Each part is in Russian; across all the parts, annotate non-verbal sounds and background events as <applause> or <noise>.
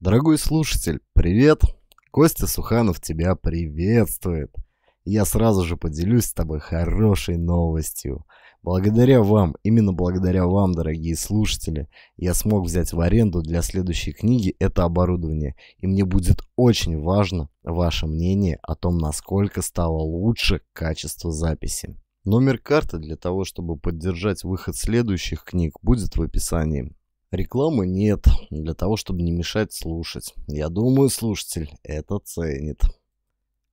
Дорогой слушатель, привет! Костя Суханов тебя приветствует. Я сразу же поделюсь с тобой хорошей новостью. Благодаря вам, именно благодаря вам, дорогие слушатели, я смог взять в аренду для следующей книги это оборудование, и мне будет очень важно ваше мнение о том, насколько стало лучше качество записи. Номер карты для того, чтобы поддержать выход следующих книг, будет в описании. Рекламы нет, для того, чтобы не мешать слушать. Я думаю, слушатель это ценит.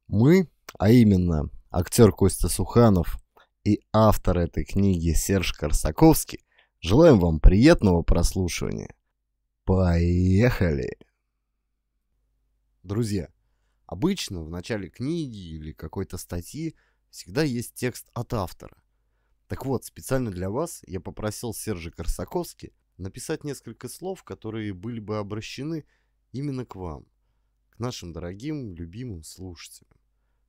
Мы, а именно актер Костя Суханов и автор этой книги Серж Корсаковский, желаем вам приятного прослушивания. Поехали! Друзья, обычно в начале книги или какой-то статьи всегда есть текст от автора. Так вот, специально для вас я попросил Сержа Корсаковски написать несколько слов, которые были бы обращены именно к вам, к нашим дорогим, любимым слушателям.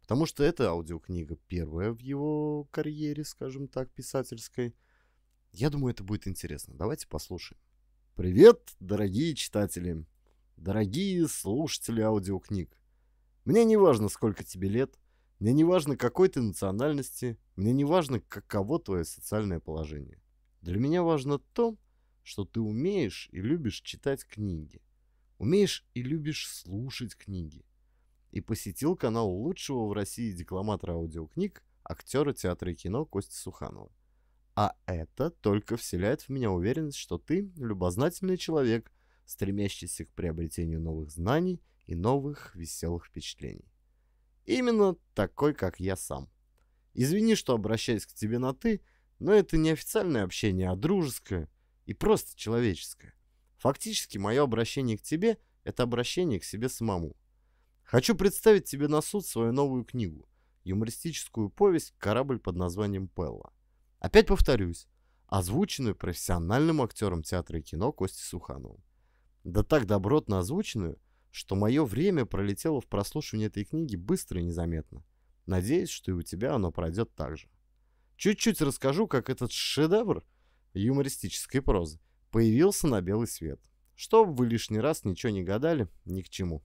Потому что эта аудиокнига первая в его карьере, скажем так, писательской. Я думаю, это будет интересно. Давайте послушаем. Привет, дорогие читатели, дорогие слушатели аудиокниг. Мне не важно, сколько тебе лет, мне не важно, какой ты национальности, мне не важно, каково твое социальное положение. Для меня важно то, что ты умеешь и любишь читать книги, умеешь и любишь слушать книги, и посетил канал лучшего в России декламатора аудиокниг, актера театра и кино Кости Суханова. А это только вселяет в меня уверенность, что ты любознательный человек, стремящийся к приобретению новых знаний и новых веселых впечатлений. Именно такой, как я сам. Извини, что обращаюсь к тебе на «ты», но это не официальное общение, а дружеское – и просто человеческое. Фактически мое обращение к тебе – это обращение к себе самому. Хочу представить тебе на суд свою новую книгу – юмористическую повесть «Корабль под названием Пелла». Опять повторюсь, озвученную профессиональным актером театра и кино Кости Сухановым. Да так добротно озвученную, что мое время пролетело в прослушивании этой книги быстро и незаметно. Надеюсь, что и у тебя оно пройдет так же. Чуть-чуть расскажу, как этот шедевр – юмористической прозы, появился на белый свет. что вы лишний раз ничего не гадали, ни к чему.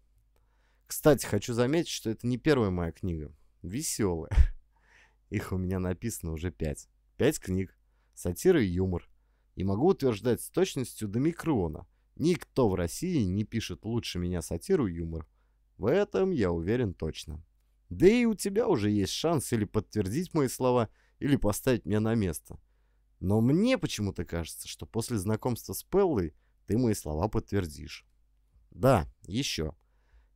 Кстати, хочу заметить, что это не первая моя книга. Веселая. <laughs> Их у меня написано уже пять. Пять книг. Сатира и юмор. И могу утверждать с точностью до микрона. Никто в России не пишет лучше меня сатиру и юмор. В этом я уверен точно. Да и у тебя уже есть шанс или подтвердить мои слова, или поставить меня на место – но мне почему-то кажется, что после знакомства с Пеллой ты мои слова подтвердишь. Да, еще.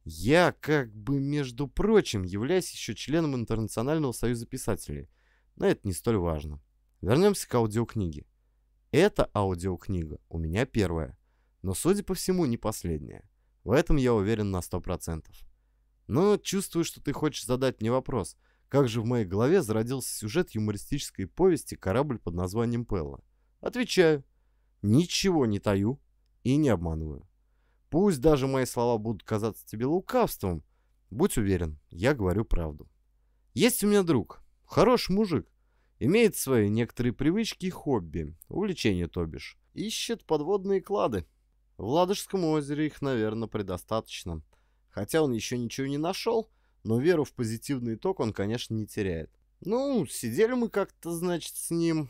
Я, как бы, между прочим, являюсь еще членом Интернационального союза писателей, но это не столь важно. Вернемся к аудиокниге. Эта аудиокнига у меня первая, но, судя по всему, не последняя. В этом я уверен на 100%. Но чувствую, что ты хочешь задать мне вопрос, как же в моей голове зародился сюжет юмористической повести «Корабль под названием Пелла»? Отвечаю. Ничего не таю и не обманываю. Пусть даже мои слова будут казаться тебе лукавством, будь уверен, я говорю правду. Есть у меня друг, хороший мужик, имеет свои некоторые привычки и хобби, увлечения то бишь. Ищет подводные клады. В Ладожском озере их, наверное, предостаточно. Хотя он еще ничего не нашел, но веру в позитивный итог он, конечно, не теряет. Ну, сидели мы как-то, значит, с ним.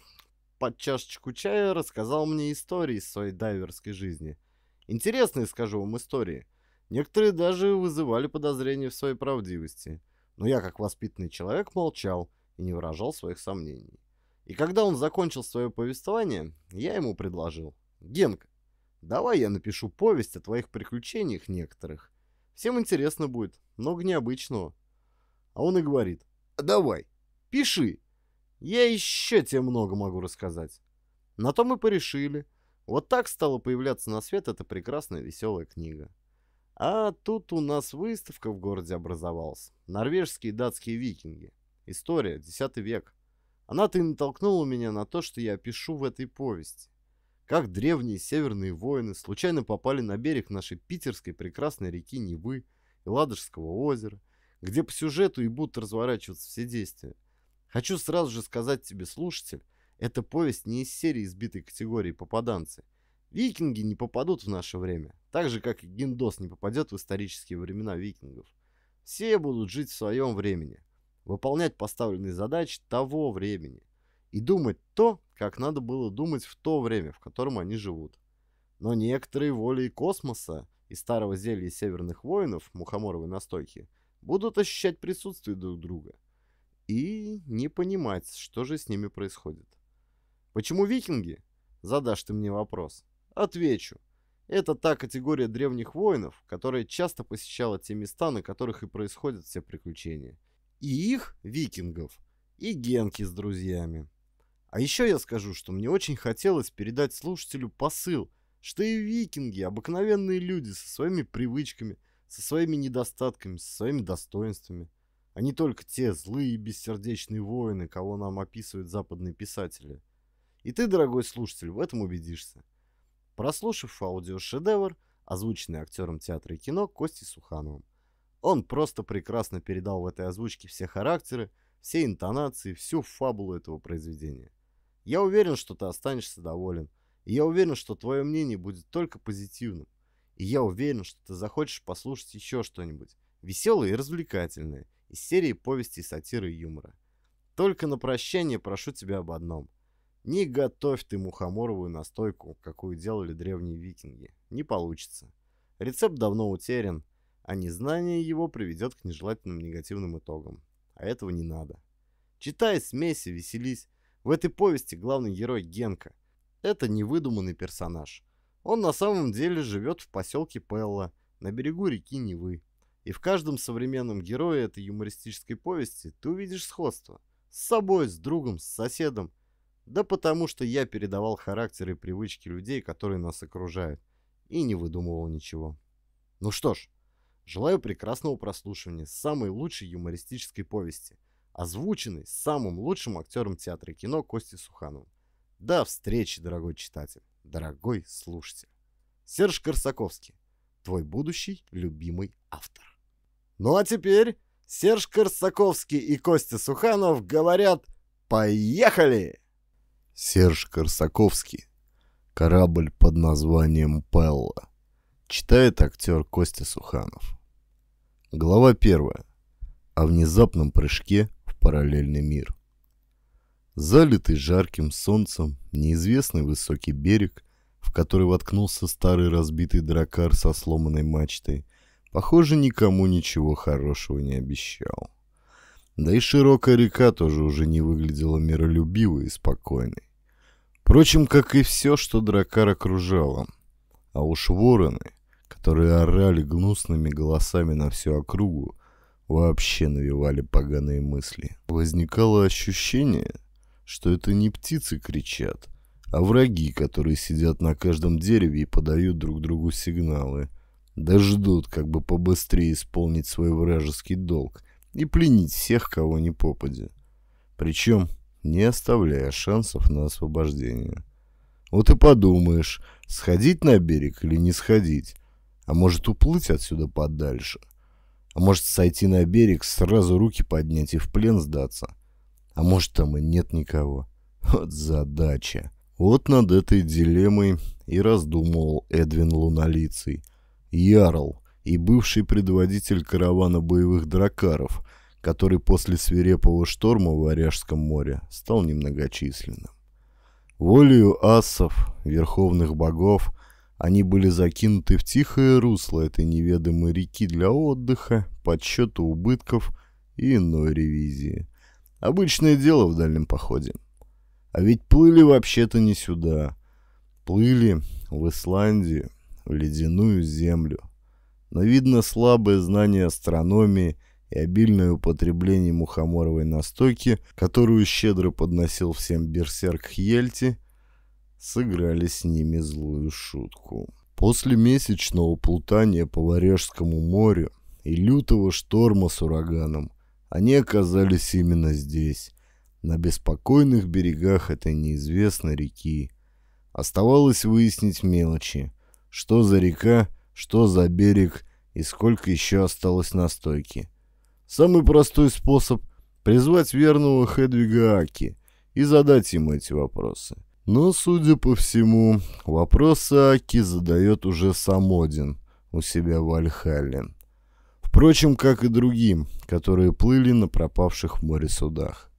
Под чашечку чая рассказал мне истории из своей дайверской жизни. Интересные, скажу вам, истории. Некоторые даже вызывали подозрения в своей правдивости. Но я, как воспитанный человек, молчал и не выражал своих сомнений. И когда он закончил свое повествование, я ему предложил. «Генка, давай я напишу повесть о твоих приключениях некоторых Всем интересно будет, много необычного. А он и говорит, давай, пиши. Я еще тебе много могу рассказать. На то мы порешили. Вот так стала появляться на свет эта прекрасная веселая книга. А тут у нас выставка в городе образовалась. Норвежские и датские викинги. История, 10 век. Она-то и натолкнула меня на то, что я пишу в этой повести как древние северные воины случайно попали на берег нашей питерской прекрасной реки Невы и Ладожского озера, где по сюжету и будут разворачиваться все действия. Хочу сразу же сказать тебе, слушатель, эта повесть не из серии избитой категории попаданцы. Викинги не попадут в наше время, так же, как и Гиндос не попадет в исторические времена викингов. Все будут жить в своем времени, выполнять поставленные задачи того времени – и думать то, как надо было думать в то время, в котором они живут. Но некоторые воли космоса и старого зелья северных воинов, мухоморовой настойки, будут ощущать присутствие друг друга и не понимать, что же с ними происходит. Почему викинги? Задашь ты мне вопрос. Отвечу. Это та категория древних воинов, которая часто посещала те места, на которых и происходят все приключения. И их, викингов, и генки с друзьями. А еще я скажу, что мне очень хотелось передать слушателю посыл, что и викинги, обыкновенные люди со своими привычками, со своими недостатками, со своими достоинствами, а не только те злые и бессердечные воины, кого нам описывают западные писатели. И ты, дорогой слушатель, в этом убедишься. Прослушав аудиошедевр, озвученный актером театра и кино Костей Сухановым, он просто прекрасно передал в этой озвучке все характеры, все интонации, всю фабулу этого произведения. Я уверен, что ты останешься доволен. И я уверен, что твое мнение будет только позитивным. И я уверен, что ты захочешь послушать еще что-нибудь. Веселое и развлекательное. Из серии повести, сатиры и юмора. Только на прощание прошу тебя об одном. Не готовь ты мухоморовую настойку, какую делали древние викинги. Не получится. Рецепт давно утерян, а незнание его приведет к нежелательным негативным итогам. А этого не надо. Читай, смеси, веселись, в этой повести главный герой Генка. Это невыдуманный персонаж. Он на самом деле живет в поселке Пелла, на берегу реки Невы. И в каждом современном герое этой юмористической повести ты увидишь сходство. С собой, с другом, с соседом. Да потому что я передавал характер и привычки людей, которые нас окружают. И не выдумывал ничего. Ну что ж, желаю прекрасного прослушивания самой лучшей юмористической повести – озвученный самым лучшим актером театра и кино Кости Сухановым. До встречи, дорогой читатель, дорогой слушатель. Серж Корсаковский, твой будущий любимый автор. Ну а теперь Серж Корсаковский и Костя Суханов говорят «Поехали!» Серж Корсаковский. Корабль под названием «Пелла». Читает актер Костя Суханов. Глава первая. О внезапном прыжке параллельный мир. Залитый жарким солнцем, неизвестный высокий берег, в который воткнулся старый разбитый дракар со сломанной мачтой, похоже, никому ничего хорошего не обещал. Да и широкая река тоже уже не выглядела миролюбивой и спокойной. Впрочем, как и все, что дракар окружало. А уж вороны, которые орали гнусными голосами на всю округу, вообще навевали поганые мысли. Возникало ощущение, что это не птицы кричат, а враги, которые сидят на каждом дереве и подают друг другу сигналы. Да ждут, как бы побыстрее исполнить свой вражеский долг и пленить всех, кого не попадя. Причем не оставляя шансов на освобождение. Вот и подумаешь, сходить на берег или не сходить, а может уплыть отсюда подальше – а может сойти на берег, сразу руки поднять и в плен сдаться. А может там и нет никого. Вот задача. Вот над этой дилеммой и раздумывал Эдвин Луналицей Ярл и бывший предводитель каравана боевых дракаров, который после свирепого шторма в Варяжском море стал немногочисленным. Волею асов, верховных богов – они были закинуты в тихое русло этой неведомой реки для отдыха, подсчета убытков и иной ревизии. Обычное дело в дальнем походе. А ведь плыли вообще-то не сюда. Плыли в Исландию, в ледяную землю. Но видно слабое знание астрономии и обильное употребление мухоморовой настойки, которую щедро подносил всем берсерк Хельти – сыграли с ними злую шутку. После месячного плутания по Варежскому морю и лютого шторма с ураганом они оказались именно здесь, на беспокойных берегах этой неизвестной реки. Оставалось выяснить мелочи, что за река, что за берег и сколько еще осталось на стойке. Самый простой способ – призвать верного Хедвига Аки и задать ему эти вопросы – но, судя по всему, вопрос Аки задает уже сам Один у себя в Альхалле. Впрочем, как и другим, которые плыли на пропавших в море судах.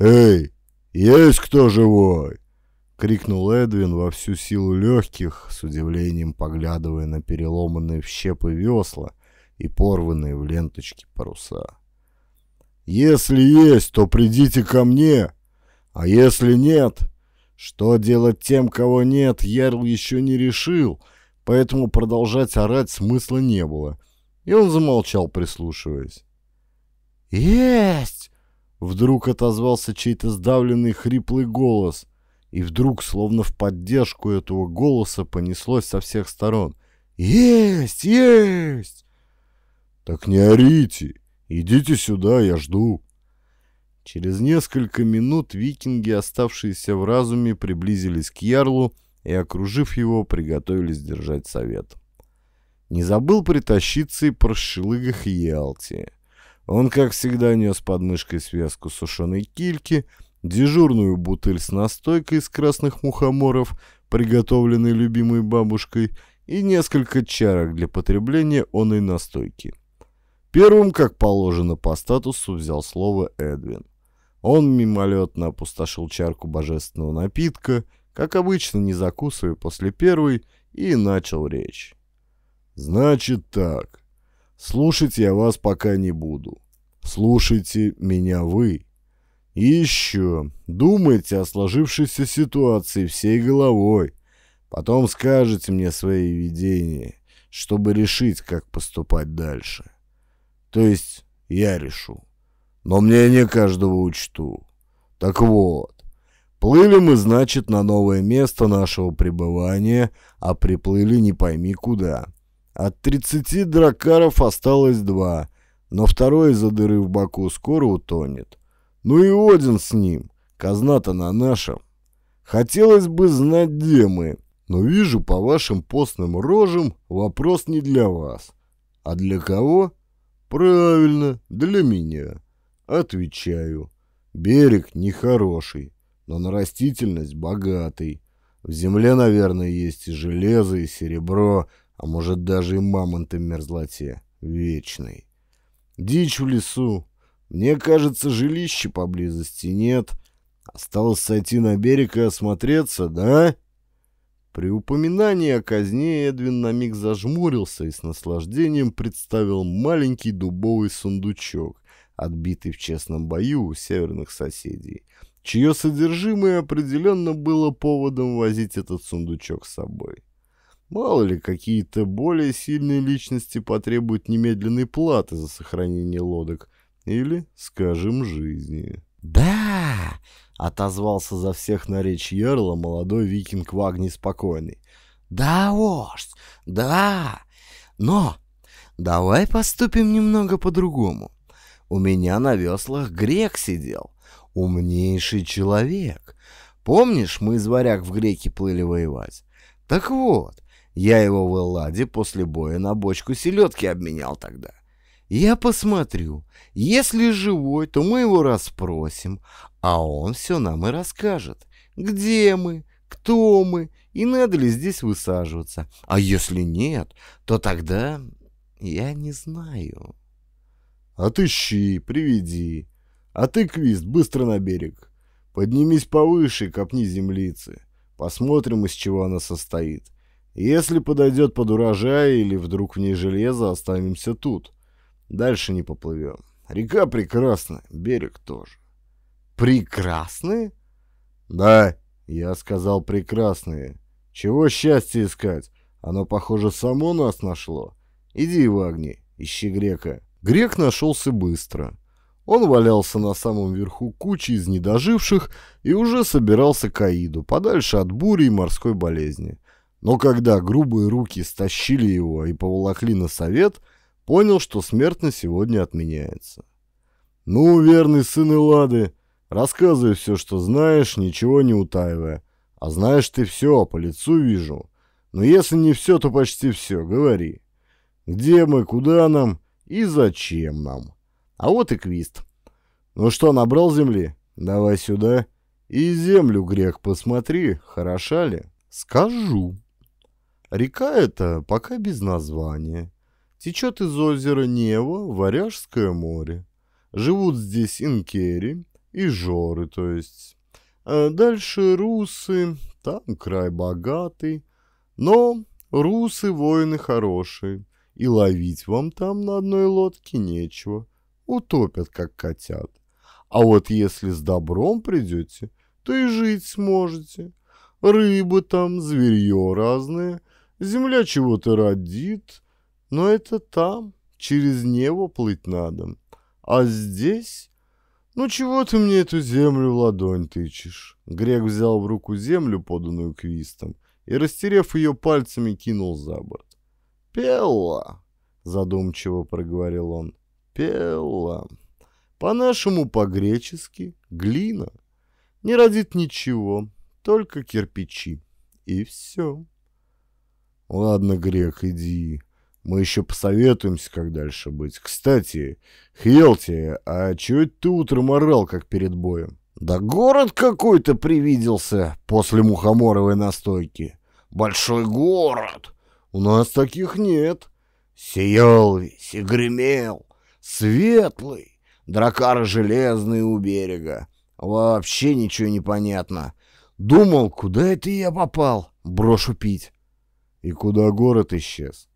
«Эй, есть кто живой?» — крикнул Эдвин во всю силу легких, с удивлением поглядывая на переломанные в щепы весла и порванные в ленточки паруса. «Если есть, то придите ко мне, а если нет, что делать тем, кого нет, Ярл еще не решил, поэтому продолжать орать смысла не было. И он замолчал, прислушиваясь. «Есть!» — вдруг отозвался чей-то сдавленный хриплый голос. И вдруг, словно в поддержку этого голоса, понеслось со всех сторон. «Есть! Есть!» «Так не орите! Идите сюда, я жду!» Через несколько минут викинги, оставшиеся в разуме, приблизились к ярлу и, окружив его, приготовились держать совет. Не забыл притащиться и поршелыга Хьялти. Он, как всегда, нес под мышкой связку сушеной кильки, дежурную бутыль с настойкой из красных мухоморов, приготовленной любимой бабушкой, и несколько чарок для потребления оной настойки. Первым, как положено по статусу, взял слово Эдвин. Он мимолетно опустошил чарку божественного напитка, как обычно, не закусывая после первой, и начал речь. «Значит так. Слушать я вас пока не буду. Слушайте меня вы. И еще думайте о сложившейся ситуации всей головой. Потом скажете мне свои видения, чтобы решить, как поступать дальше. То есть я решу но мне не каждого учту. Так вот, плыли мы, значит, на новое место нашего пребывания, а приплыли не пойми куда. От тридцати дракаров осталось два, но второй из-за дыры в боку скоро утонет. Ну и Один с ним, казна-то на нашем. Хотелось бы знать, где мы, но вижу по вашим постным рожам вопрос не для вас. А для кого? Правильно, для меня. Отвечаю. Берег нехороший, но на растительность богатый. В земле, наверное, есть и железо, и серебро, а может даже и мамонт мерзлоте. Вечный. Дичь в лесу. Мне кажется, жилища поблизости нет. Осталось сойти на берег и осмотреться, да? При упоминании о казне Эдвин на миг зажмурился и с наслаждением представил маленький дубовый сундучок, отбитый в честном бою у северных соседей, чье содержимое определенно было поводом возить этот сундучок с собой. Мало ли, какие-то более сильные личности потребуют немедленной платы за сохранение лодок или, скажем, жизни. «Да!» — отозвался за всех на речь Ярла молодой викинг Вагни Спокойный. «Да, вождь, да! Но давай поступим немного по-другому. У меня на веслах грек сидел, умнейший человек. Помнишь, мы из варяг в греки плыли воевать? Так вот, я его в Элладе после боя на бочку селедки обменял тогда. Я посмотрю. Если живой, то мы его расспросим, а он все нам и расскажет. Где мы, кто мы и надо ли здесь высаживаться. А если нет, то тогда я не знаю». Отыщи, приведи. А ты, Квист, быстро на берег. Поднимись повыше и копни землицы. Посмотрим, из чего она состоит. Если подойдет под урожай или вдруг в ней железо, останемся тут. Дальше не поплывем. Река прекрасна, берег тоже. Прекрасные? Да, я сказал прекрасные. Чего счастье искать? Оно, похоже, само нас нашло. Иди, в Вагни, ищи грека. Грех нашелся быстро. Он валялся на самом верху кучи из недоживших и уже собирался к Аиду, подальше от бури и морской болезни. Но когда грубые руки стащили его и поволокли на совет, понял, что смерть на сегодня отменяется. «Ну, верный сын Эллады, рассказывай все, что знаешь, ничего не утаивая. А знаешь ты все, по лицу вижу. Но если не все, то почти все, говори. Где мы, куда нам?» И зачем нам? А вот и квист. Ну что, набрал земли? Давай сюда. И землю, грек, посмотри, хороша ли? Скажу. Река эта пока без названия. Течет из озера Нева Варяжское море. Живут здесь инкери и жоры, то есть. А дальше русы, там край богатый. Но русы воины хорошие и ловить вам там на одной лодке нечего. Утопят, как котят. А вот если с добром придете, то и жить сможете. Рыбы там, зверье разное, земля чего-то родит. Но это там, через небо плыть надо. А здесь... Ну чего ты мне эту землю в ладонь тычешь? Грек взял в руку землю, поданную квистом, и, растерев ее пальцами, кинул за борт. «Пелла», — задумчиво проговорил он, — «пелла». По-нашему, по-гречески, глина. Не родит ничего, только кирпичи. И все. Ладно, грек, иди. Мы еще посоветуемся, как дальше быть. Кстати, Хелти, а чего ты утром орал, как перед боем? Да город какой-то привиделся после мухоморовой настойки. Большой город. У нас таких нет. Сиял весь и гремел, светлый, дракар железный у берега. Вообще ничего не понятно. Думал, куда это я попал, брошу пить. И куда город исчез?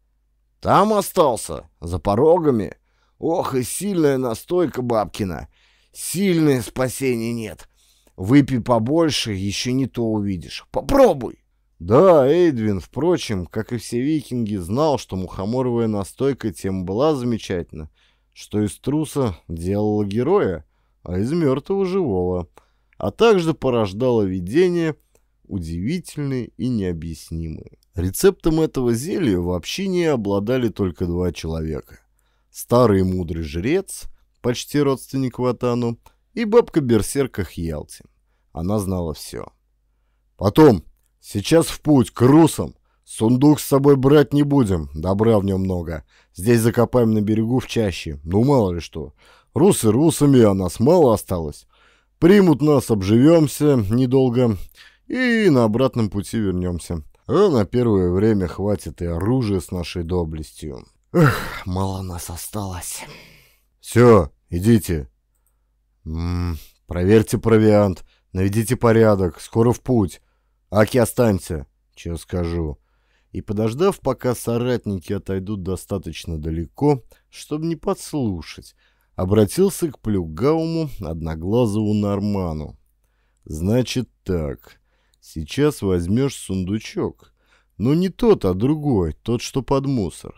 Там остался, за порогами. Ох, и сильная настойка бабкина. Сильное спасение нет. Выпей побольше, еще не то увидишь. Попробуй. Да, Эйдвин, впрочем, как и все викинги, знал, что мухоморовая настойка тем была замечательна, что из труса делала героя, а из мертвого живого, а также порождала видения, удивительные и необъяснимые. Рецептом этого зелья вообще не обладали только два человека. Старый мудрый жрец, почти родственник Ватану, и бабка-берсерка Хьялти. Она знала все. Потом, «Сейчас в путь, к русам! Сундук с собой брать не будем, добра в нем много. Здесь закопаем на берегу в чаще, ну мало ли что. Русы русами, а нас мало осталось. Примут нас, обживемся недолго и на обратном пути вернемся. А на первое время хватит и оружия с нашей доблестью. Эх, мало нас осталось. Все, идите. М м-м, -м, проверьте провиант, наведите порядок, скоро в путь». Аки, останься, чё скажу. И подождав, пока соратники отойдут достаточно далеко, чтобы не подслушать, обратился к Плюгауму, одноглазову Норману. «Значит так, сейчас возьмешь сундучок, но ну, не тот, а другой, тот, что под мусор.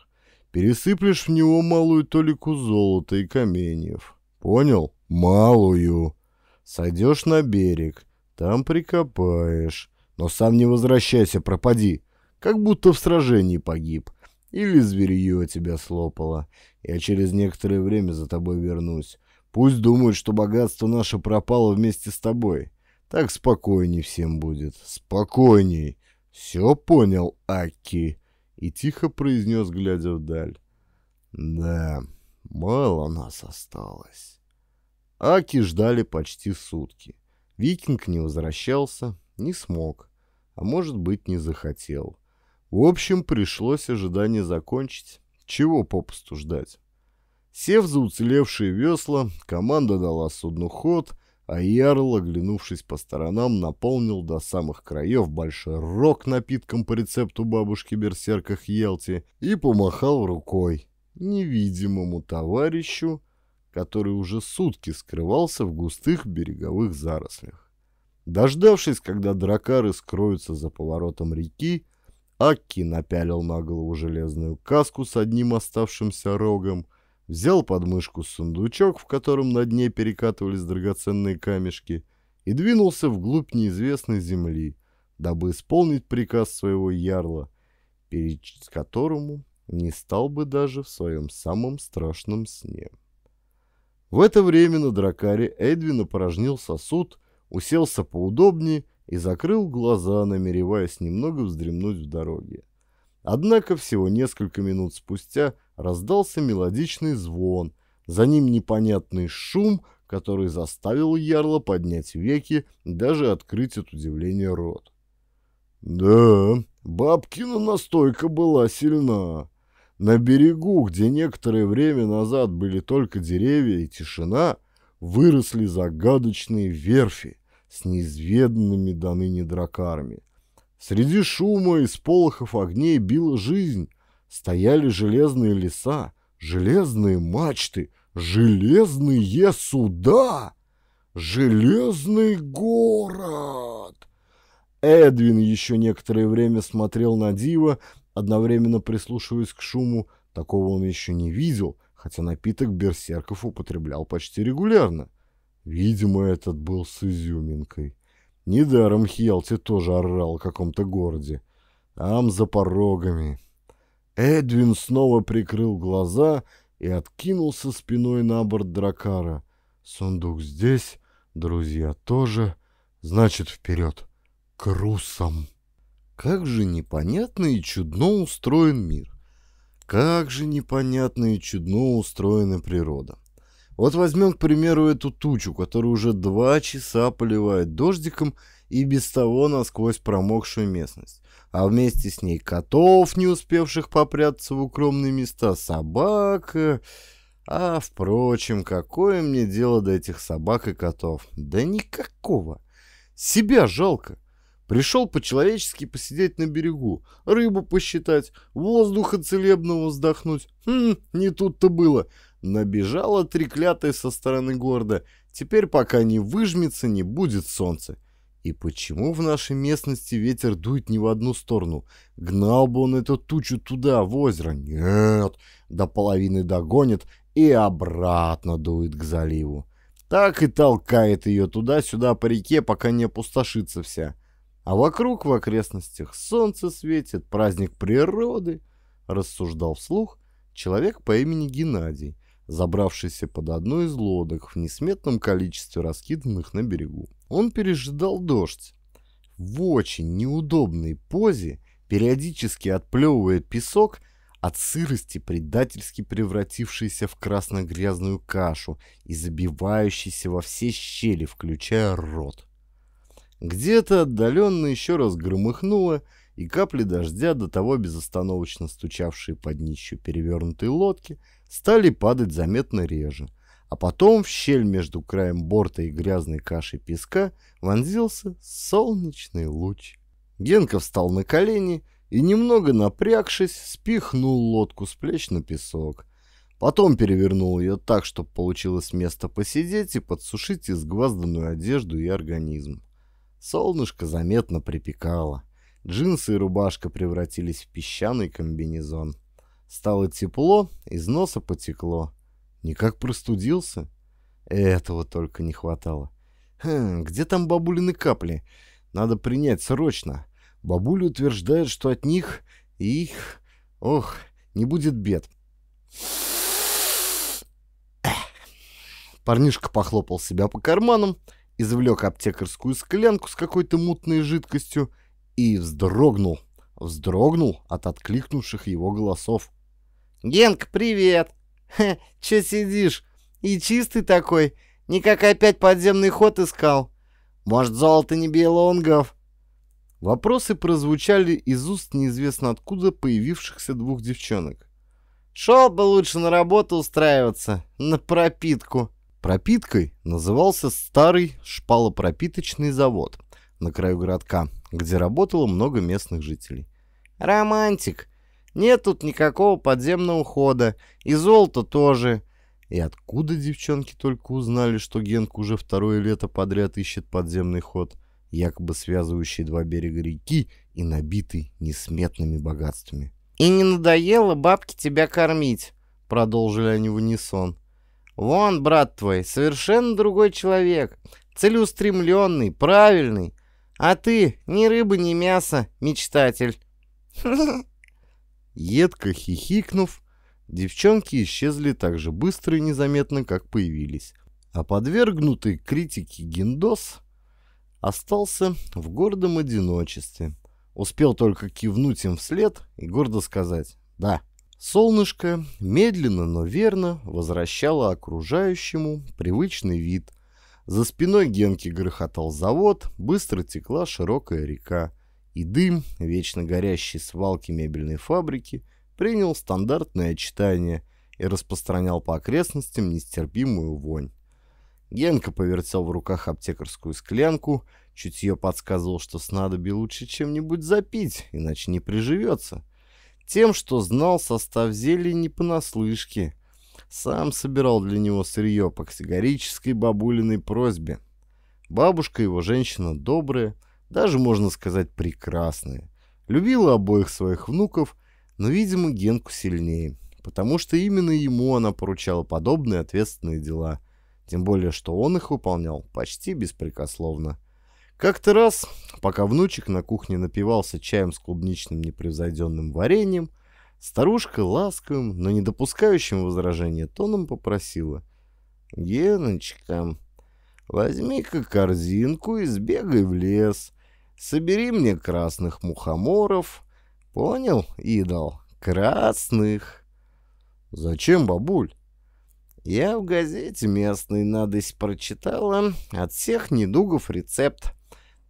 Пересыплешь в него малую толику золота и каменьев. Понял? Малую. Сойдешь на берег, там прикопаешь. Но сам не возвращайся, пропади. Как будто в сражении погиб. Или зверье тебя слопало. Я через некоторое время за тобой вернусь. Пусть думают, что богатство наше пропало вместе с тобой. Так спокойней всем будет. Спокойней. Все понял, Аки. И тихо произнес, глядя вдаль. Да, мало нас осталось. Аки ждали почти сутки. Викинг не возвращался, не смог, а может быть не захотел. В общем, пришлось ожидание закончить. Чего попусту ждать? Сев за уцелевшие весла, команда дала судну ход, а Ярл, оглянувшись по сторонам, наполнил до самых краев большой рог напитком по рецепту бабушки Берсерка Хьелти и помахал рукой невидимому товарищу, который уже сутки скрывался в густых береговых зарослях. Дождавшись, когда дракары скроются за поворотом реки, Акки напялил на голову железную каску с одним оставшимся рогом, взял под мышку сундучок, в котором на дне перекатывались драгоценные камешки, и двинулся вглубь неизвестной земли, дабы исполнить приказ своего ярла, перечить которому не стал бы даже в своем самом страшном сне. В это время на дракаре Эдвин опорожнил сосуд – уселся поудобнее и закрыл глаза, намереваясь немного вздремнуть в дороге. Однако всего несколько минут спустя раздался мелодичный звон, за ним непонятный шум, который заставил Ярла поднять веки и даже открыть от удивления рот. «Да, бабкина настойка была сильна. На берегу, где некоторое время назад были только деревья и тишина, выросли загадочные верфи с неизведанными до ныне дракарами. Среди шума и сполохов огней била жизнь. Стояли железные леса, железные мачты, железные суда, железный город. Эдвин еще некоторое время смотрел на Дива, одновременно прислушиваясь к шуму. Такого он еще не видел, хотя напиток берсерков употреблял почти регулярно. — Видимо, этот был с изюминкой. Недаром Хьялти тоже орал в каком-то городе. Там, за порогами. Эдвин снова прикрыл глаза и откинулся спиной на борт Дракара. Сундук здесь, друзья тоже. Значит, вперед. К русам. Как же непонятно и чудно устроен мир. Как же непонятно и чудно устроена природа. Вот возьмем, к примеру, эту тучу, которая уже два часа поливает дождиком и без того насквозь промокшую местность. А вместе с ней котов, не успевших попрятаться в укромные места, собак... А, впрочем, какое мне дело до этих собак и котов? Да никакого. Себя жалко. Пришел по-человечески посидеть на берегу, рыбу посчитать, воздуха целебного вздохнуть. Хм, не тут-то было. Набежала треклятая со стороны города. Теперь пока не выжмется, не будет солнца. И почему в нашей местности ветер дует не в одну сторону? Гнал бы он эту тучу туда, в озеро. Нет, до половины догонит и обратно дует к заливу. Так и толкает ее туда-сюда по реке, пока не опустошится вся. А вокруг, в окрестностях, солнце светит, праздник природы, рассуждал вслух человек по имени Геннадий, забравшийся под одну из лодок в несметном количестве раскиданных на берегу. Он пережидал дождь. В очень неудобной позе, периодически отплевывая песок, от сырости, предательски превратившийся в красно-грязную кашу и забивающийся во все щели, включая рот. Где-то отдаленно еще раз громыхнуло, и капли дождя, до того безостановочно стучавшие под нищу перевернутые лодки, стали падать заметно реже. А потом в щель между краем борта и грязной кашей песка вонзился солнечный луч. Генка встал на колени и, немного напрягшись, спихнул лодку с плеч на песок. Потом перевернул ее так, чтобы получилось место посидеть и подсушить изгвазданную одежду и организм. Солнышко заметно припекало — Джинсы и рубашка превратились в песчаный комбинезон. Стало тепло, из носа потекло. Никак простудился? Этого только не хватало. Хм, где там бабулины капли? Надо принять срочно. Бабуля утверждает, что от них их... Ох, не будет бед. Парнишка похлопал себя по карманам, извлек аптекарскую склянку с какой-то мутной жидкостью и вздрогнул, вздрогнул от откликнувших его голосов. «Генк, привет! <laughs> Ха, чё сидишь? И чистый такой, никак опять подземный ход искал. Может, золото не белонгов?» Вопросы прозвучали из уст неизвестно откуда появившихся двух девчонок. «Шел бы лучше на работу устраиваться, на пропитку». Пропиткой назывался старый шпалопропиточный завод на краю городка, где работало много местных жителей. «Романтик! Нет тут никакого подземного хода, и золото тоже!» И откуда девчонки только узнали, что Генка уже второе лето подряд ищет подземный ход, якобы связывающий два берега реки и набитый несметными богатствами. «И не надоело бабке тебя кормить?» — продолжили они в унисон. «Вон, брат твой, совершенно другой человек, целеустремленный, правильный, а ты ни рыба, ни мясо, мечтатель. Едко хихикнув, девчонки исчезли так же быстро и незаметно, как появились. А подвергнутый критике Гиндос остался в гордом одиночестве. Успел только кивнуть им вслед и гордо сказать «да». Солнышко медленно, но верно возвращало окружающему привычный вид – за спиной Генки грохотал завод, быстро текла широкая река, и дым, вечно горящий свалки мебельной фабрики, принял стандартное очитание и распространял по окрестностям нестерпимую вонь. Генка повертел в руках аптекарскую склянку, чутье подсказывал, что снадобье лучше чем-нибудь запить, иначе не приживется. Тем, что знал состав зелья не понаслышке — сам собирал для него сырье по категорической бабулиной просьбе. Бабушка его женщина добрая, даже, можно сказать, прекрасная. Любила обоих своих внуков, но, видимо, Генку сильнее, потому что именно ему она поручала подобные ответственные дела, тем более, что он их выполнял почти беспрекословно. Как-то раз, пока внучек на кухне напивался чаем с клубничным непревзойденным вареньем, Старушка ласковым, но не допускающим возражения тоном попросила. «Геночка, возьми-ка корзинку и сбегай в лес. Собери мне красных мухоморов. Понял, идол? Красных!» «Зачем, бабуль?» «Я в газете местной надость прочитала. От всех недугов рецепт.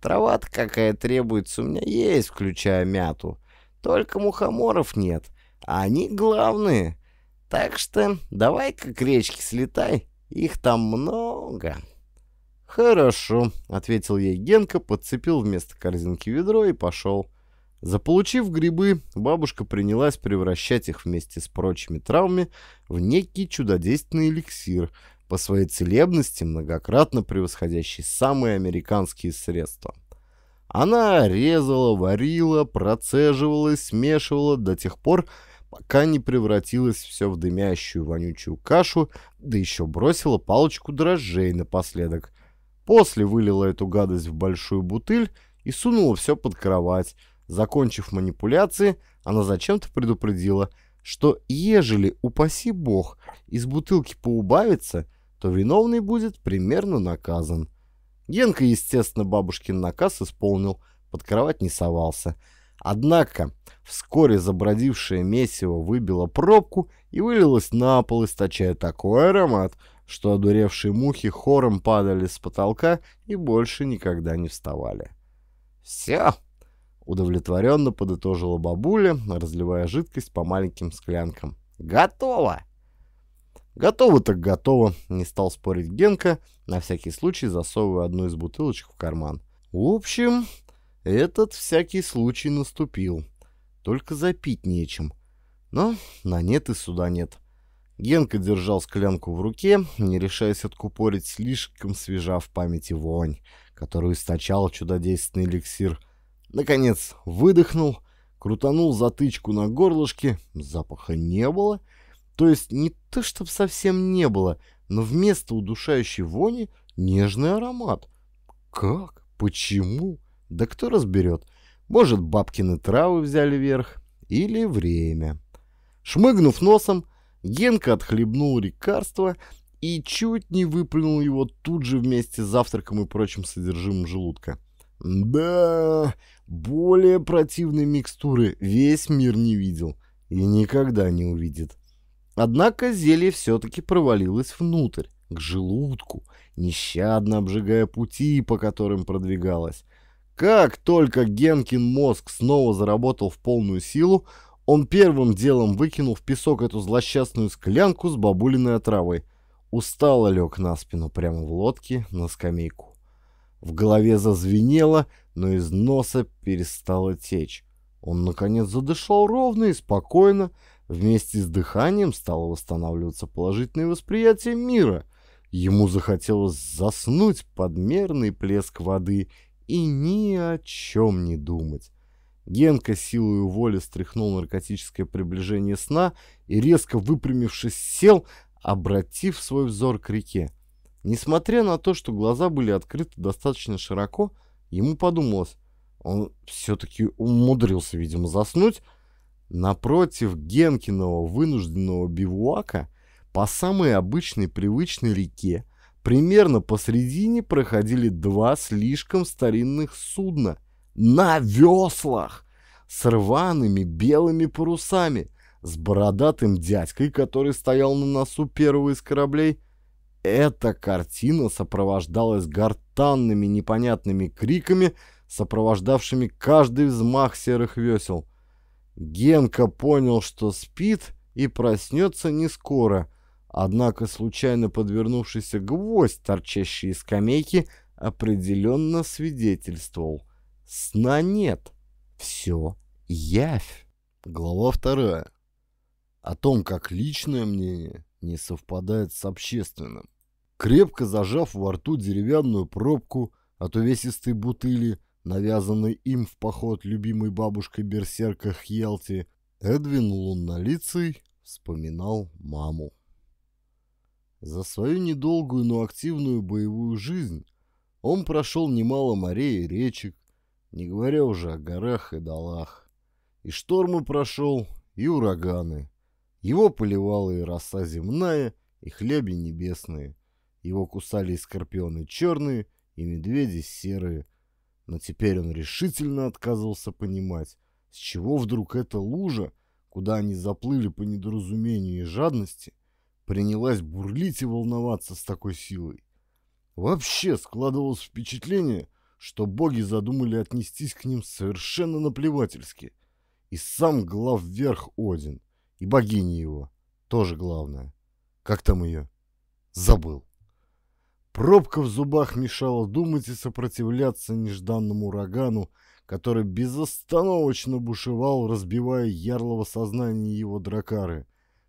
Трава-то какая требуется у меня есть, включая мяту. Только мухоморов нет» а они главные. Так что давай-ка к речке слетай, их там много». «Хорошо», — ответил ей Генка, подцепил вместо корзинки ведро и пошел. Заполучив грибы, бабушка принялась превращать их вместе с прочими травами в некий чудодейственный эликсир, по своей целебности многократно превосходящий самые американские средства. Она резала, варила, процеживала смешивала до тех пор, пока не превратилось все в дымящую вонючую кашу, да еще бросила палочку дрожжей напоследок. После вылила эту гадость в большую бутыль и сунула все под кровать. Закончив манипуляции, она зачем-то предупредила, что ежели, упаси бог, из бутылки поубавится, то виновный будет примерно наказан. Генка, естественно, бабушкин наказ исполнил, под кровать не совался — Однако вскоре забродившее месиво выбило пробку и вылилось на пол, источая такой аромат, что одуревшие мухи хором падали с потолка и больше никогда не вставали. «Все!» — удовлетворенно подытожила бабуля, разливая жидкость по маленьким склянкам. «Готово!» «Готово так готово!» — не стал спорить Генка, на всякий случай засовывая одну из бутылочек в карман. «В общем, этот всякий случай наступил. Только запить нечем. Но на нет и суда нет. Генка держал склянку в руке, не решаясь откупорить слишком свежа в памяти вонь, которую источал чудодейственный эликсир. Наконец выдохнул, крутанул затычку на горлышке, запаха не было. То есть не то, чтобы совсем не было, но вместо удушающей вони нежный аромат. Как? Почему? Да кто разберет? Может, бабкины травы взяли верх? Или время? Шмыгнув носом, Генка отхлебнул лекарство и чуть не выплюнул его тут же вместе с завтраком и прочим содержимым желудка. Да, более противной микстуры весь мир не видел и никогда не увидит. Однако зелье все-таки провалилось внутрь, к желудку, нещадно обжигая пути, по которым продвигалось. Как только Генкин мозг снова заработал в полную силу, он первым делом выкинул в песок эту злосчастную склянку с бабулиной отравой. Устало лег на спину прямо в лодке на скамейку. В голове зазвенело, но из носа перестало течь. Он, наконец, задышал ровно и спокойно. Вместе с дыханием стало восстанавливаться положительное восприятие мира. Ему захотелось заснуть под мерный плеск воды и ни о чем не думать. Генка силою воли стряхнул наркотическое приближение сна и, резко выпрямившись, сел, обратив свой взор к реке. Несмотря на то, что глаза были открыты достаточно широко, ему подумалось, он все-таки умудрился, видимо, заснуть. Напротив Генкиного вынужденного бивуака по самой обычной привычной реке – Примерно посредине проходили два слишком старинных судна на веслах с рваными белыми парусами, с бородатым дядькой, который стоял на носу первого из кораблей. Эта картина сопровождалась гортанными непонятными криками, сопровождавшими каждый взмах серых весел. Генка понял, что спит и проснется не скоро — Однако случайно подвернувшийся гвоздь, торчащий из скамейки, определенно свидетельствовал. Сна нет. Все явь. Глава вторая. О том, как личное мнение не совпадает с общественным. Крепко зажав во рту деревянную пробку от увесистой бутыли, навязанной им в поход любимой бабушкой берсерка Хьелти, Эдвин луннолицый вспоминал маму. За свою недолгую, но активную боевую жизнь он прошел немало морей и речек, не говоря уже о горах и долах. И штормы прошел, и ураганы. Его поливала и роса земная, и хлеби небесные. Его кусали и скорпионы черные, и медведи серые. Но теперь он решительно отказывался понимать, с чего вдруг эта лужа, куда они заплыли по недоразумению и жадности – принялась бурлить и волноваться с такой силой. Вообще складывалось впечатление, что боги задумали отнестись к ним совершенно наплевательски. И сам глав вверх Один, и богиня его, тоже главное. Как там ее? Забыл. Пробка в зубах мешала думать и сопротивляться нежданному урагану, который безостановочно бушевал, разбивая ярлого сознание его дракары,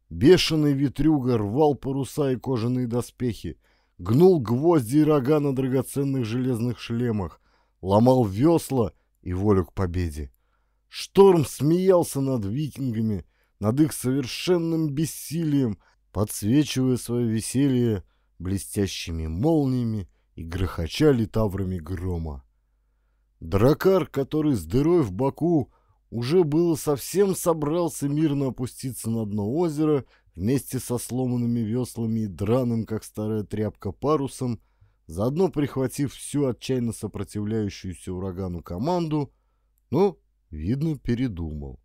Бешеный ветрюга рвал паруса и кожаные доспехи, гнул гвозди и рога на драгоценных железных шлемах, ломал весла и волю к победе. Шторм смеялся над викингами, над их совершенным бессилием, подсвечивая свое веселье блестящими молниями и грохоча литаврами грома. Дракар, который с дырой в боку уже было совсем собрался мирно опуститься на дно озера вместе со сломанными веслами и драным, как старая тряпка, парусом, заодно прихватив всю отчаянно сопротивляющуюся урагану команду, но, видно, передумал.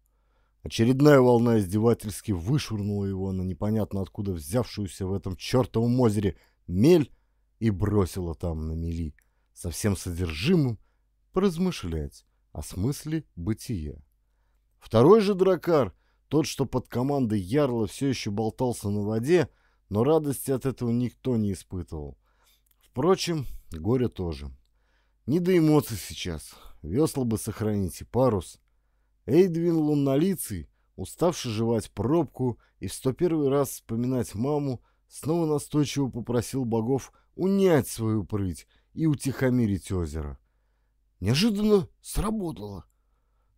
Очередная волна издевательски вышвырнула его на непонятно откуда взявшуюся в этом чертовом озере мель и бросила там на мели, совсем содержимым, поразмышлять о смысле бытия. Второй же дракар, тот, что под командой Ярла все еще болтался на воде, но радости от этого никто не испытывал. Впрочем, горе тоже. Не до эмоций сейчас. Весла бы сохранить и парус. Эйдвин луннолицый, уставший жевать пробку и в сто первый раз вспоминать маму, снова настойчиво попросил богов унять свою прыть и утихомирить озеро. Неожиданно сработало.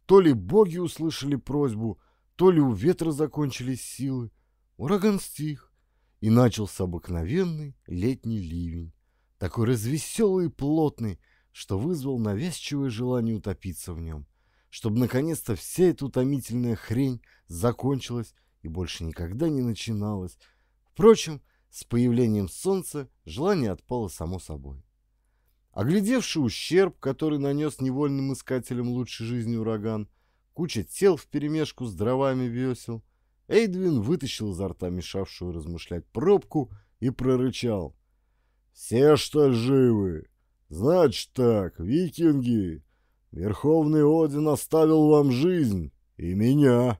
То ли боги услышали просьбу, то ли у ветра закончились силы. Ураган стих, и начался обыкновенный летний ливень, такой развеселый и плотный, что вызвал навязчивое желание утопиться в нем, чтобы наконец-то вся эта утомительная хрень закончилась и больше никогда не начиналась. Впрочем, с появлением солнца желание отпало само собой. Оглядевший ущерб, который нанес невольным искателям лучшей жизни ураган, куча тел вперемешку с дровами весел, Эйдвин вытащил изо рта мешавшую размышлять пробку и прорычал. «Все, что живы? Значит так, викинги, Верховный Один оставил вам жизнь и меня».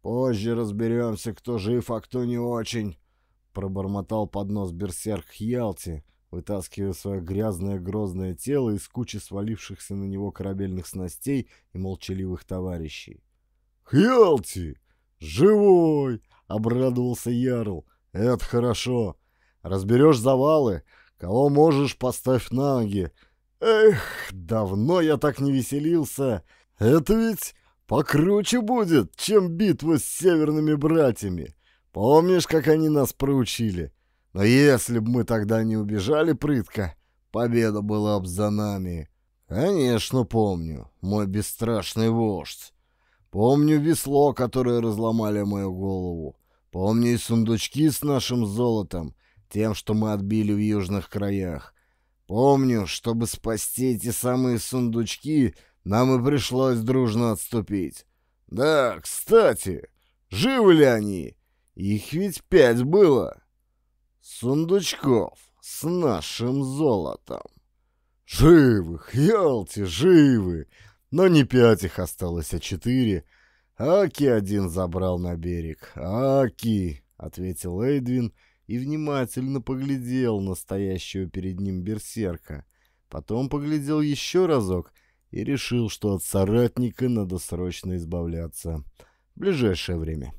«Позже разберемся, кто жив, а кто не очень», — пробормотал под нос берсерк Хьялти, — вытаскивая свое грязное грозное тело из кучи свалившихся на него корабельных снастей и молчаливых товарищей. «Хелти! Живой!» — обрадовался Ярл. «Это хорошо. Разберешь завалы, кого можешь, поставь на ноги. Эх, давно я так не веселился. Это ведь покруче будет, чем битва с северными братьями. Помнишь, как они нас проучили? Но если бы мы тогда не убежали прытка, победа была бы за нами. Конечно, помню, мой бесстрашный вождь. Помню весло, которое разломали мою голову. Помню и сундучки с нашим золотом, тем, что мы отбили в южных краях. Помню, чтобы спасти эти самые сундучки, нам и пришлось дружно отступить. Да, кстати, живы ли они? Их ведь пять было сундучков с нашим золотом. Живых, елте, живы! Но не пять их осталось, а четыре. Аки один забрал на берег. Аки, ответил Эйдвин и внимательно поглядел на стоящего перед ним берсерка. Потом поглядел еще разок и решил, что от соратника надо срочно избавляться в ближайшее время.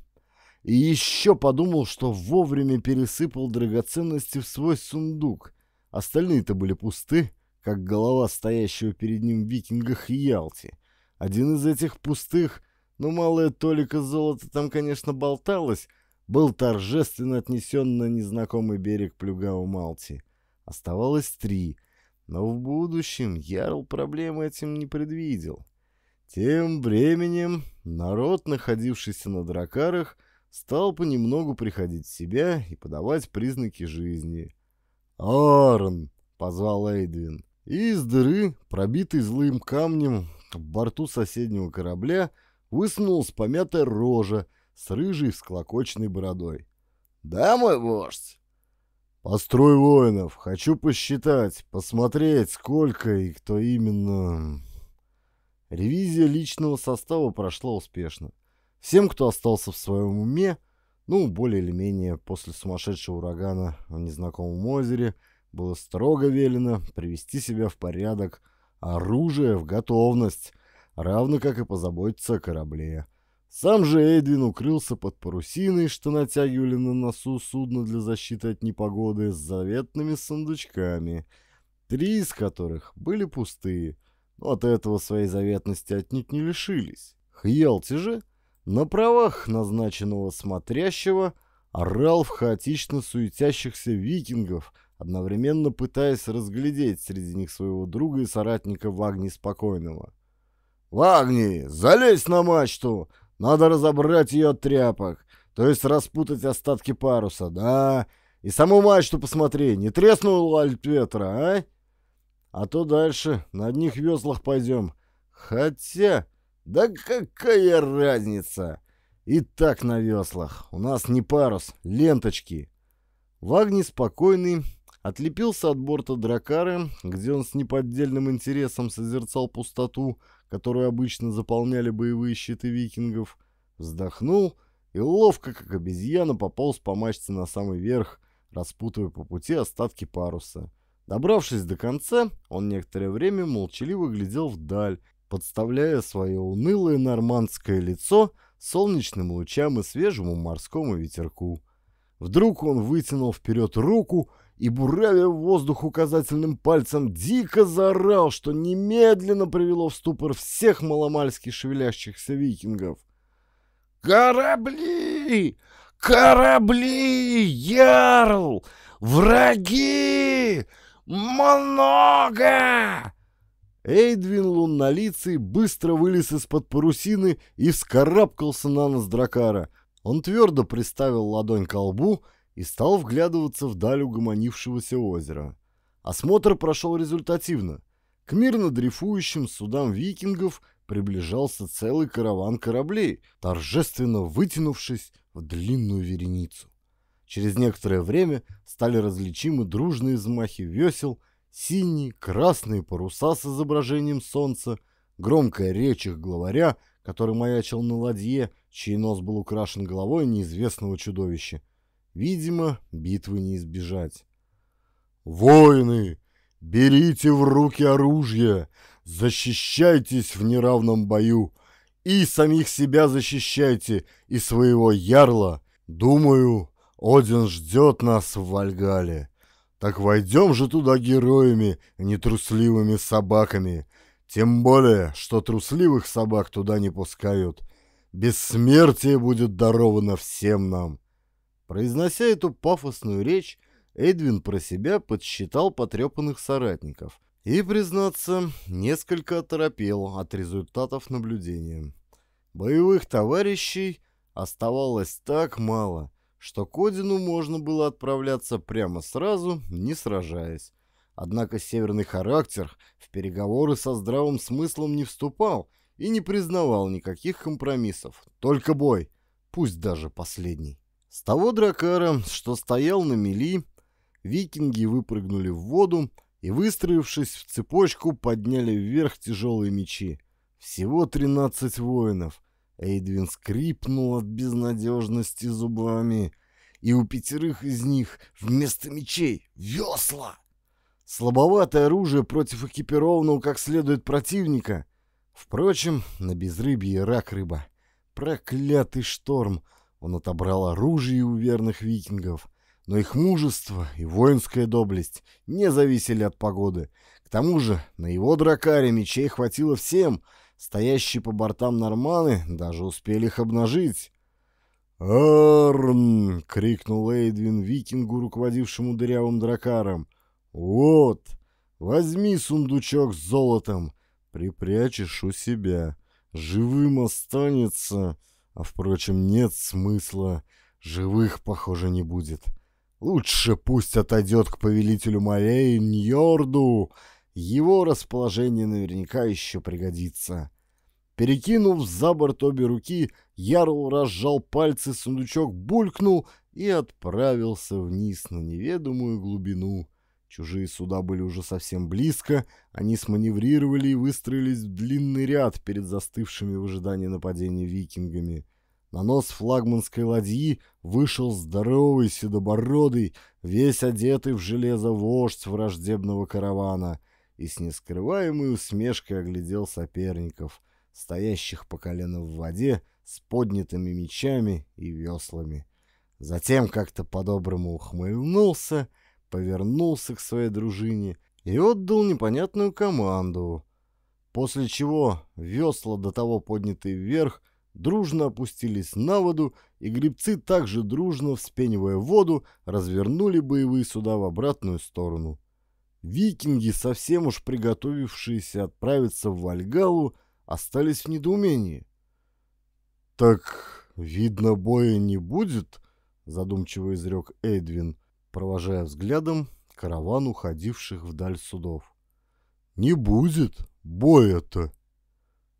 И еще подумал, что вовремя пересыпал драгоценности в свой сундук. Остальные-то были пусты, как голова стоящего перед ним викинга Хьялти. Один из этих пустых, но малая толика золота там, конечно, болталась, был торжественно отнесен на незнакомый берег Плюгау Малти. Оставалось три, но в будущем Ярл проблемы этим не предвидел. Тем временем народ, находившийся на дракарах, стал понемногу приходить в себя и подавать признаки жизни. «Арн!» — позвал Эйдвин. И из дыры, пробитой злым камнем в борту соседнего корабля, высунулась помятая рожа с рыжей всклокоченной бородой. «Да, мой вождь?» «Построй воинов. Хочу посчитать, посмотреть, сколько и кто именно...» Ревизия личного состава прошла успешно. Всем, кто остался в своем уме, ну, более или менее после сумасшедшего урагана в незнакомом озере, было строго велено привести себя в порядок, оружие в готовность, равно как и позаботиться о корабле. Сам же Эдвин укрылся под парусиной, что натягивали на носу судно для защиты от непогоды с заветными сундучками, три из которых были пустые, но от этого своей заветности отнюдь не лишились. Хьелти же — на правах назначенного смотрящего орал в хаотично суетящихся викингов, одновременно пытаясь разглядеть среди них своего друга и соратника Вагни Спокойного. «Вагни, залезь на мачту! Надо разобрать ее от тряпок, то есть распутать остатки паруса, да? И саму мачту посмотри, не треснула от ветра, а? А то дальше на одних веслах пойдем. Хотя...» Да какая разница? И так на веслах. У нас не парус, ленточки. Вагни спокойный, отлепился от борта Дракары, где он с неподдельным интересом созерцал пустоту, которую обычно заполняли боевые щиты викингов, вздохнул и ловко, как обезьяна, пополз по мачте на самый верх, распутывая по пути остатки паруса. Добравшись до конца, он некоторое время молчаливо глядел вдаль, подставляя свое унылое нормандское лицо солнечным лучам и свежему морскому ветерку. Вдруг он вытянул вперед руку и, буравя в воздух указательным пальцем, дико заорал, что немедленно привело в ступор всех маломальски шевелящихся викингов. «Корабли! Корабли! Ярл! Враги! Много!» Эйдвин Луннолицый быстро вылез из-под парусины и вскарабкался на нос Дракара. Он твердо приставил ладонь к лбу и стал вглядываться вдаль угомонившегося озера. Осмотр прошел результативно. К мирно дрейфующим судам викингов приближался целый караван кораблей, торжественно вытянувшись в длинную вереницу. Через некоторое время стали различимы дружные взмахи весел – Синие, красные паруса с изображением солнца, громкая речь их главаря, который маячил на ладье, чей нос был украшен головой неизвестного чудовища. Видимо, битвы не избежать. «Воины, берите в руки оружие, защищайтесь в неравном бою, и самих себя защищайте, и своего ярла. Думаю, Один ждет нас в Вальгале. Так войдем же туда героями, не трусливыми собаками. Тем более, что трусливых собак туда не пускают. Бессмертие будет даровано всем нам. Произнося эту пафосную речь, Эдвин про себя подсчитал потрепанных соратников и, признаться, несколько оторопел от результатов наблюдения. Боевых товарищей оставалось так мало, что Кодину можно было отправляться прямо сразу, не сражаясь. Однако северный характер в переговоры со здравым смыслом не вступал и не признавал никаких компромиссов. Только бой, пусть даже последний. С того дракара, что стоял на мели, викинги выпрыгнули в воду и, выстроившись в цепочку, подняли вверх тяжелые мечи. Всего 13 воинов, Эйдвин скрипнул от безнадежности зубами, и у пятерых из них вместо мечей весла. Слабоватое оружие против экипированного как следует противника. Впрочем, на безрыбье рак рыба. Проклятый шторм! Он отобрал оружие у верных викингов. Но их мужество и воинская доблесть не зависели от погоды. К тому же на его дракаре мечей хватило всем — Стоящие по бортам норманы даже успели их обнажить. «Арн!» — крикнул Эйдвин викингу, руководившему дырявым дракаром. «Вот! Возьми сундучок с золотом, припрячешь у себя. Живым останется, а, впрочем, нет смысла. Живых, похоже, не будет. Лучше пусть отойдет к повелителю морей Ньорду, его расположение наверняка еще пригодится. Перекинув за борт обе руки, Ярл разжал пальцы, сундучок булькнул и отправился вниз на неведомую глубину. Чужие суда были уже совсем близко, они сманеврировали и выстроились в длинный ряд перед застывшими в ожидании нападения викингами. На нос флагманской ладьи вышел здоровый седобородый, весь одетый в железо вождь враждебного каравана — и с нескрываемой усмешкой оглядел соперников, стоящих по колено в воде с поднятыми мечами и веслами. Затем как-то по-доброму ухмыльнулся, повернулся к своей дружине и отдал непонятную команду, после чего весла, до того поднятые вверх, дружно опустились на воду, и грибцы также дружно, вспенивая воду, развернули боевые суда в обратную сторону — Викинги, совсем уж приготовившиеся отправиться в Вальгалу, остались в недоумении. «Так, видно, боя не будет», — задумчиво изрек Эдвин, провожая взглядом караван уходивших вдаль судов. «Не будет боя-то!»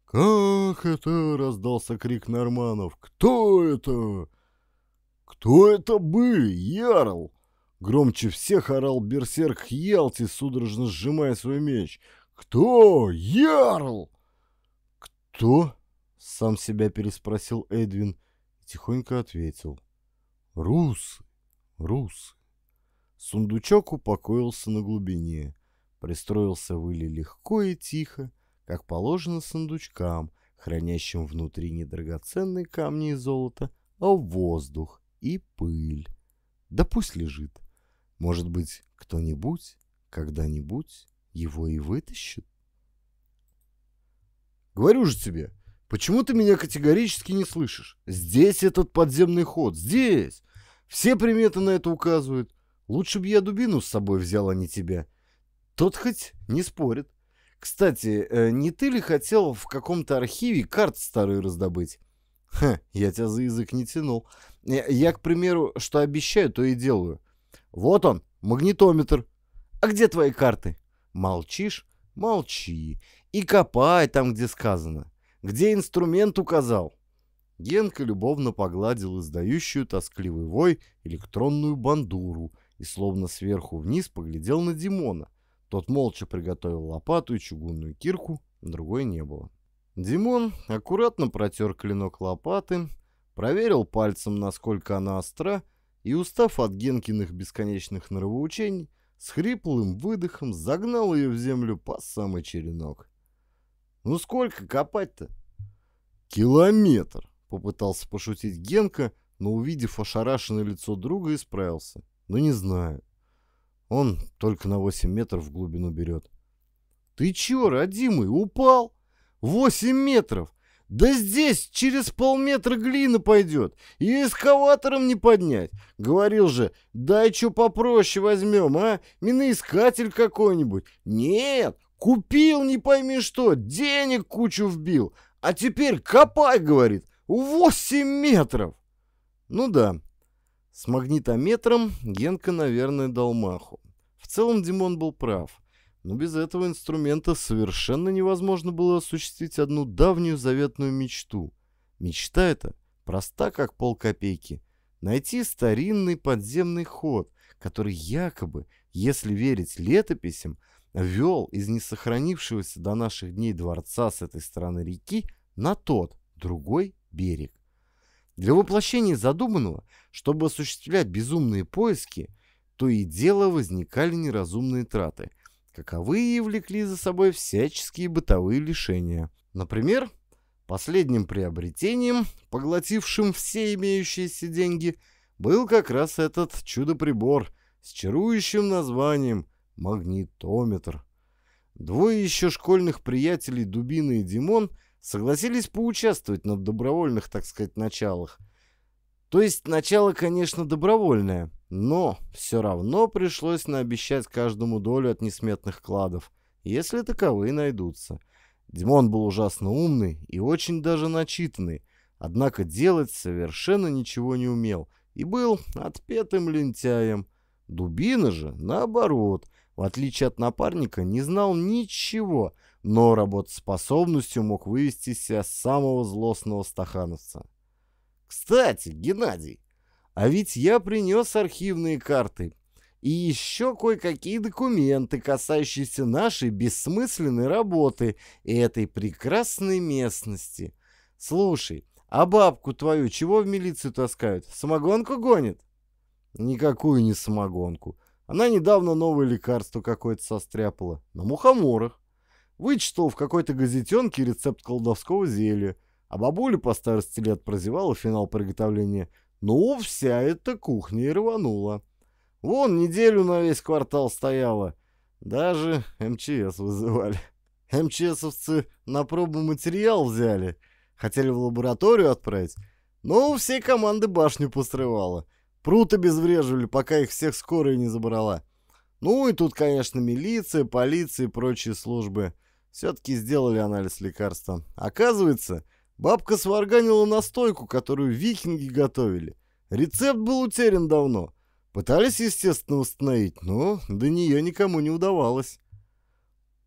«Как это?» — раздался крик норманов. «Кто это?» «Кто это был, Ярл?» Громче всех орал берсерк Хьялти, судорожно сжимая свой меч. «Кто? Ярл!» «Кто?» — сам себя переспросил Эдвин и тихонько ответил. Рус, Рус. Сундучок упокоился на глубине. Пристроился Выли легко и тихо, как положено сундучкам, хранящим внутри не драгоценные камни и золото, а воздух и пыль. Да пусть лежит. Может быть, кто-нибудь когда-нибудь его и вытащит? Говорю же тебе, почему ты меня категорически не слышишь? Здесь этот подземный ход, здесь! Все приметы на это указывают. Лучше бы я дубину с собой взял, а не тебя. Тот хоть не спорит. Кстати, э, не ты ли хотел в каком-то архиве карт старые раздобыть? Ха, я тебя за язык не тянул. Я, э, я, к примеру, что обещаю, то и делаю. «Вот он, магнитометр. А где твои карты?» «Молчишь? Молчи. И копай там, где сказано. Где инструмент указал?» Генка любовно погладил издающую тоскливый вой электронную бандуру и словно сверху вниз поглядел на Димона. Тот молча приготовил лопату и чугунную кирку, другой не было. Димон аккуратно протер клинок лопаты, проверил пальцем, насколько она остра, и, устав от Генкиных бесконечных норовоучений, с хриплым выдохом загнал ее в землю по самый черенок. «Ну сколько копать-то?» «Километр!» — попытался пошутить Генка, но, увидев ошарашенное лицо друга, исправился. «Ну не знаю. Он только на 8 метров в глубину берет». «Ты чё, родимый, упал? 8 метров! Да здесь через полметра глина пойдет, и эскаватором не поднять. Говорил же, дай что попроще возьмем, а? Миноискатель какой-нибудь. Нет, купил не пойми что, денег кучу вбил. А теперь копай, говорит, 8 метров. Ну да, с магнитометром Генка, наверное, дал маху. В целом Димон был прав но без этого инструмента совершенно невозможно было осуществить одну давнюю заветную мечту. Мечта эта проста, как полкопейки. Найти старинный подземный ход, который якобы, если верить летописям, вел из несохранившегося до наших дней дворца с этой стороны реки на тот, другой берег. Для воплощения задуманного, чтобы осуществлять безумные поиски, то и дело возникали неразумные траты – каковые влекли за собой всяческие бытовые лишения. Например, последним приобретением, поглотившим все имеющиеся деньги, был как раз этот чудо-прибор с чарующим названием «магнитометр». Двое еще школьных приятелей Дубина и Димон согласились поучаствовать на добровольных, так сказать, началах. То есть начало, конечно, добровольное – но все равно пришлось наобещать каждому долю от несметных кладов, если таковые найдутся. Димон был ужасно умный и очень даже начитанный, однако делать совершенно ничего не умел и был отпетым лентяем. Дубина же, наоборот, в отличие от напарника, не знал ничего, но работоспособностью мог вывести себя с самого злостного стахановца. «Кстати, Геннадий, а ведь я принес архивные карты и еще кое-какие документы, касающиеся нашей бессмысленной работы и этой прекрасной местности. Слушай, а бабку твою чего в милицию таскают? Самогонку гонит? Никакую не самогонку. Она недавно новое лекарство какое-то состряпала. На мухоморах. Вычитал в какой-то газетенке рецепт колдовского зелья. А бабуля по старости лет прозевала финал приготовления – ну, вся эта кухня и рванула. Вон, неделю на весь квартал стояла. Даже МЧС вызывали. МЧСовцы на пробу материал взяли. Хотели в лабораторию отправить. Но все команды башню посрывала. Прут обезвреживали, пока их всех скорая не забрала. Ну и тут, конечно, милиция, полиция и прочие службы. Все-таки сделали анализ лекарства. Оказывается, Бабка сварганила настойку, которую викинги готовили. Рецепт был утерян давно. Пытались, естественно, восстановить, но до нее никому не удавалось.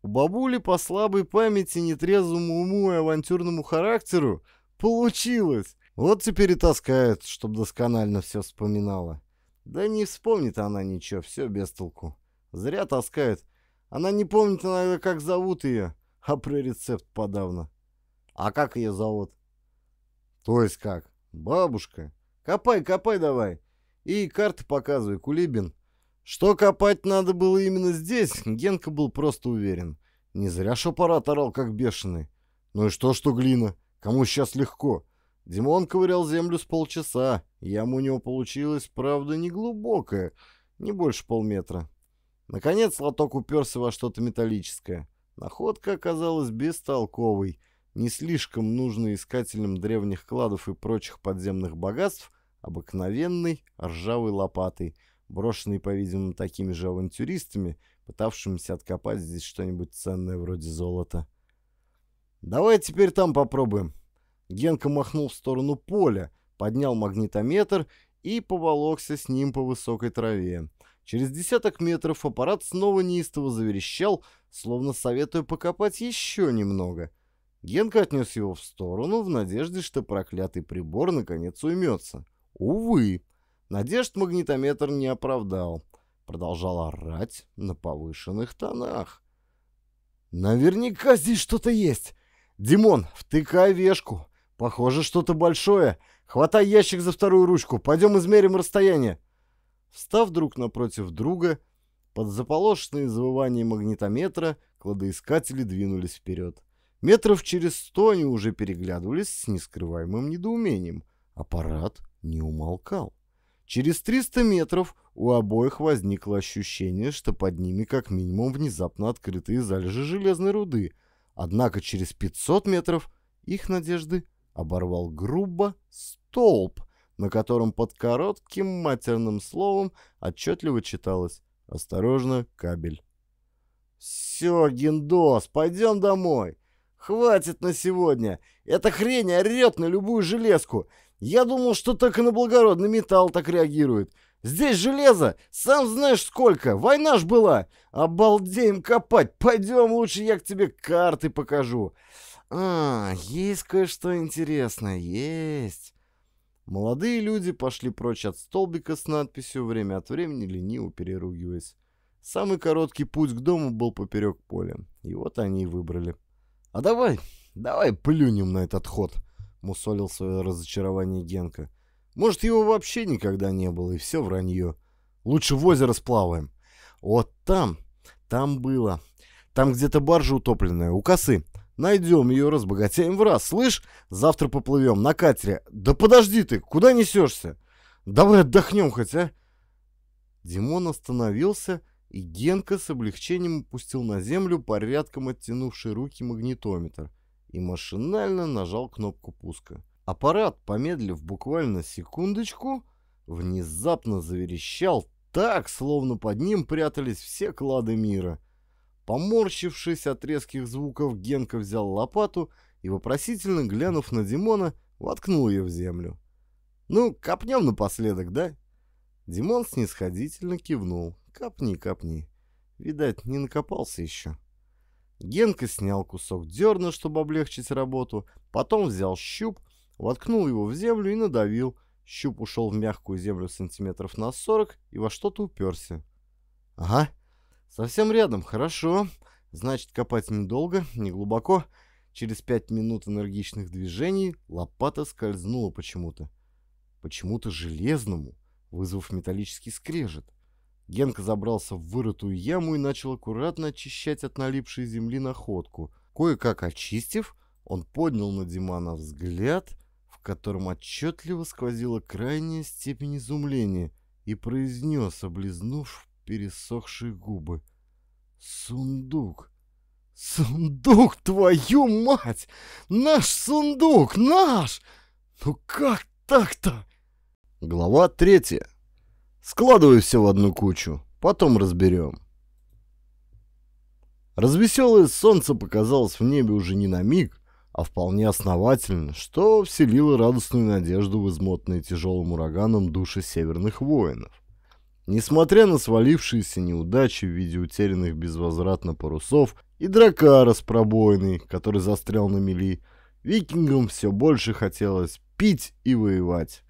У бабули по слабой памяти, нетрезвому уму и авантюрному характеру получилось. Вот теперь и таскает, чтобы досконально все вспоминала. Да не вспомнит она ничего, все без толку. Зря таскает. Она не помнит иногда, как зовут ее, а про рецепт подавно. А как ее зовут? То есть как? Бабушка. Копай, копай давай. И карты показывай, Кулибин. Что копать надо было именно здесь, <laughs> Генка был просто уверен. Не зря шапарат орал, как бешеный. Ну и что, что глина? Кому сейчас легко? Димон ковырял землю с полчаса. Яму у него получилась, правда, не глубокая, не больше полметра. Наконец лоток уперся во что-то металлическое. Находка оказалась бестолковой не слишком нужный искателям древних кладов и прочих подземных богатств обыкновенной ржавой лопатой, брошенной, по-видимому, такими же авантюристами, пытавшимися откопать здесь что-нибудь ценное вроде золота. «Давай теперь там попробуем». Генка махнул в сторону поля, поднял магнитометр и поволокся с ним по высокой траве. Через десяток метров аппарат снова неистово заверещал, словно советуя покопать еще немного. Генка отнес его в сторону в надежде, что проклятый прибор наконец уймется. Увы, надежд магнитометр не оправдал. Продолжал орать на повышенных тонах. «Наверняка здесь что-то есть! Димон, втыкай вешку! Похоже, что-то большое! Хватай ящик за вторую ручку, пойдем измерим расстояние!» Встав друг напротив друга, под заполошенные завывания магнитометра кладоискатели двинулись вперед. Метров через сто они уже переглядывались с нескрываемым недоумением. Аппарат не умолкал. Через 300 метров у обоих возникло ощущение, что под ними как минимум внезапно открытые залежи железной руды. Однако через 500 метров их надежды оборвал грубо столб, на котором под коротким матерным словом отчетливо читалось «Осторожно, кабель». «Все, Гендос, пойдем домой!» «Хватит на сегодня! Эта хрень орет на любую железку! Я думал, что так и на благородный металл так реагирует. Здесь железо, сам знаешь сколько, война ж была! Обалдеем копать, пойдем лучше я к тебе карты покажу!» «А, есть кое-что интересное, есть!» Молодые люди пошли прочь от столбика с надписью, время от времени лениво переругиваясь. Самый короткий путь к дому был поперек поля, и вот они и выбрали. «А давай, давай плюнем на этот ход», — мусолил свое разочарование Генка. «Может, его вообще никогда не было, и все вранье. Лучше в озеро сплаваем». «Вот там, там было. Там где-то баржа утопленная, у косы. Найдем ее, разбогатеем в раз. Слышь, завтра поплывем на катере. Да подожди ты, куда несешься? Давай отдохнем хоть, а?» Димон остановился и Генка с облегчением опустил на землю порядком оттянувший руки магнитометр и машинально нажал кнопку пуска. Аппарат, помедлив буквально секундочку, внезапно заверещал так, словно под ним прятались все клады мира. Поморщившись от резких звуков, Генка взял лопату и, вопросительно глянув на Димона, воткнул ее в землю. «Ну, копнем напоследок, да?» Димон снисходительно кивнул. Капни, капни. Видать, не накопался еще. Генка снял кусок дерна, чтобы облегчить работу, потом взял щуп, воткнул его в землю и надавил. Щуп ушел в мягкую землю сантиметров на 40 и во что-то уперся. «Ага, совсем рядом, хорошо. Значит, копать недолго, не глубоко. Через пять минут энергичных движений лопата скользнула почему-то. Почему-то железному вызвав металлический скрежет. Генка забрался в вырытую яму и начал аккуратно очищать от налипшей земли находку. Кое-как очистив, он поднял на Димана взгляд, в котором отчетливо сквозила крайняя степень изумления, и произнес, облизнув пересохшие губы. «Сундук! Сундук, твою мать! Наш сундук! Наш! Ну как так-то?» Глава 3. Складываю все в одну кучу, потом разберем. Развеселое солнце показалось в небе уже не на миг, а вполне основательно, что вселило радостную надежду в измотанные тяжелым ураганом души северных воинов. Несмотря на свалившиеся неудачи в виде утерянных безвозвратно парусов и дракара с пробоиной, который застрял на мели, викингам все больше хотелось пить и воевать.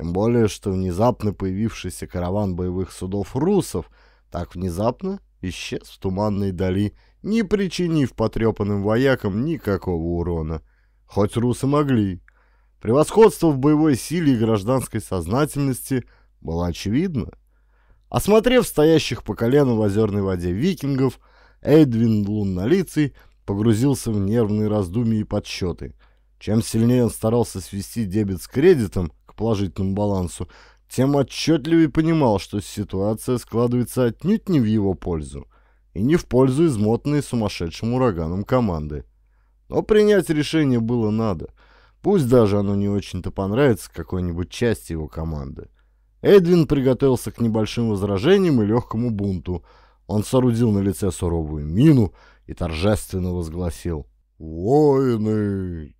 Тем более, что внезапно появившийся караван боевых судов русов так внезапно исчез в туманной дали, не причинив потрепанным воякам никакого урона. Хоть русы могли. Превосходство в боевой силе и гражданской сознательности было очевидно. Осмотрев стоящих по колено в озерной воде викингов, Эдвин Луннолицый погрузился в нервные раздумья и подсчеты. Чем сильнее он старался свести дебет с кредитом, положительному балансу, тем отчетливее понимал, что ситуация складывается отнюдь не в его пользу, и не в пользу измотанной сумасшедшим ураганом команды. Но принять решение было надо, пусть даже оно не очень-то понравится какой-нибудь части его команды. Эдвин приготовился к небольшим возражениям и легкому бунту. Он соорудил на лице суровую мину и торжественно возгласил «Воины!»